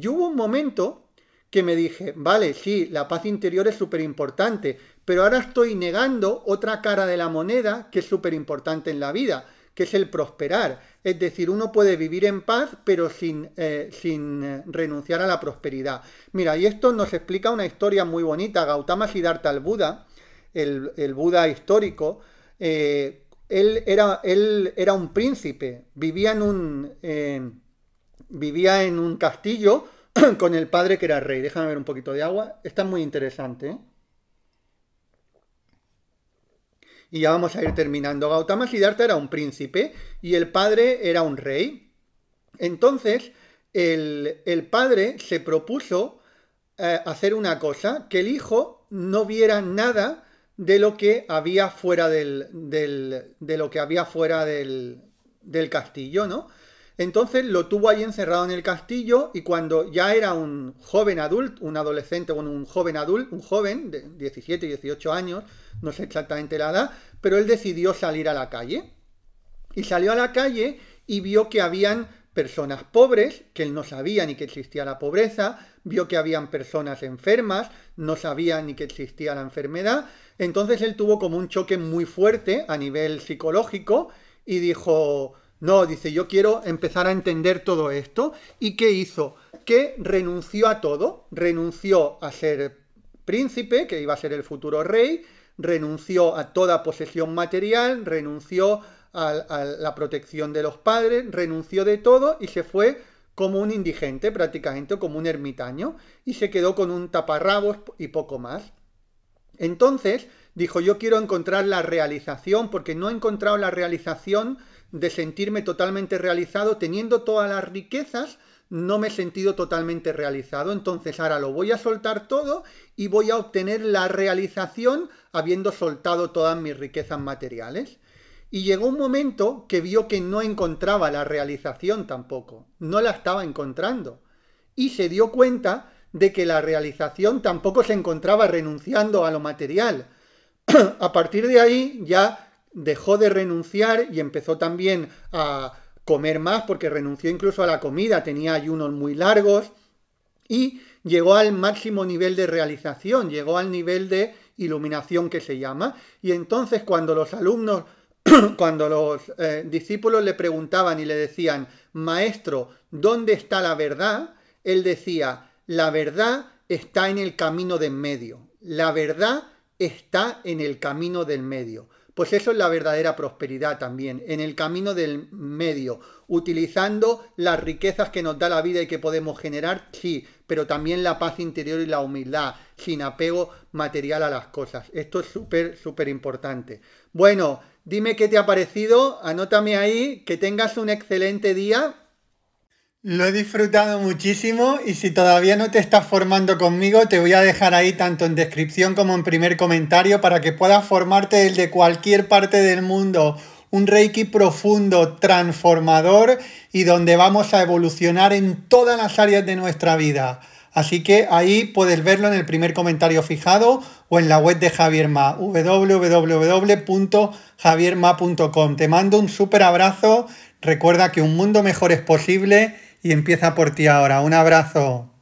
Y hubo un momento que me dije, vale, sí, la paz interior es súper importante, pero ahora estoy negando otra cara de la moneda que es súper importante en la vida, que es el prosperar. Es decir, uno puede vivir en paz, pero sin, eh, sin eh, renunciar a la prosperidad. Mira, y esto nos explica una historia muy bonita. Gautama Siddhartha, el Buda, el, el Buda histórico, eh, él era, él era un príncipe, vivía en un, vivía en un castillo *clears throat* con el padre que era rey. Déjame ver un poquito de agua. Está muy interesante. ¿eh? Y ya vamos a ir terminando. Gautama Siddhartha era un príncipe y el padre era un rey. Entonces, el, padre se propuso eh, hacer una cosa, que el hijo no viera nada de lo que había fuera del, del de lo que había fuera del, del castillo, ¿no? Entonces lo tuvo ahí encerrado en el castillo y cuando ya era un joven adulto, un adolescente, bueno, un joven adulto, un joven de 17, 18 años, no sé exactamente la edad, pero él decidió salir a la calle. Y salió a la calle y vio que habían personas pobres, que él no sabía ni que existía la pobreza, vio que habían personas enfermas, no sabía ni que existía la enfermedad, entonces él tuvo como un choque muy fuerte a nivel psicológico y dijo, no, dice, yo quiero empezar a entender todo esto. ¿Y qué hizo? Que renunció a todo, renunció a ser príncipe, que iba a ser el futuro rey, renunció a toda posesión material, renunció a, la protección de los padres, renunció de todo y se fue como un indigente prácticamente, como un ermitaño, y se quedó con un taparrabos y poco más. Entonces dijo, yo quiero encontrar la realización, porque no he encontrado la realización de sentirme totalmente realizado, teniendo todas las riquezas, no me he sentido totalmente realizado, entonces ahora lo voy a soltar todo y voy a obtener la realización habiendo soltado todas mis riquezas materiales. Y llegó un momento que vio que no encontraba la realización tampoco, no la estaba encontrando. Y se dio cuenta de que la realización tampoco se encontraba renunciando a lo material. *clears throat* a partir de ahí ya dejó de renunciar y empezó también a comer más porque renunció incluso a la comida, tenía ayunos muy largos y llegó al máximo nivel de realización, llegó al nivel de iluminación que se llama. Y entonces cuando los alumnos *clears throat* cuando los eh, discípulos le preguntaban y le decían, Maestro, ¿dónde está la verdad? Él decía, la verdad está en el camino del medio. La verdad está en el camino del medio. Pues eso es la verdadera prosperidad también, en el camino del medio, utilizando las riquezas que nos da la vida y que podemos generar, sí, pero también la paz interior y la humildad, sin apego material a las cosas. Esto es súper, súper importante. Bueno, Dime qué te ha parecido, anótame ahí, que tengas un excelente día. Lo he disfrutado muchísimo y si todavía no te estás formando conmigo, te voy a dejar ahí tanto en descripción como en primer comentario para que puedas formarte desde cualquier parte del mundo. Un Reiki profundo, transformador y donde vamos a evolucionar en todas las áreas de nuestra vida. Así que ahí puedes verlo en el primer comentario fijado o en la web de Javier Ma, www.javierma.com. Te mando un súper abrazo, recuerda que un mundo mejor es posible y empieza por ti ahora. Un abrazo.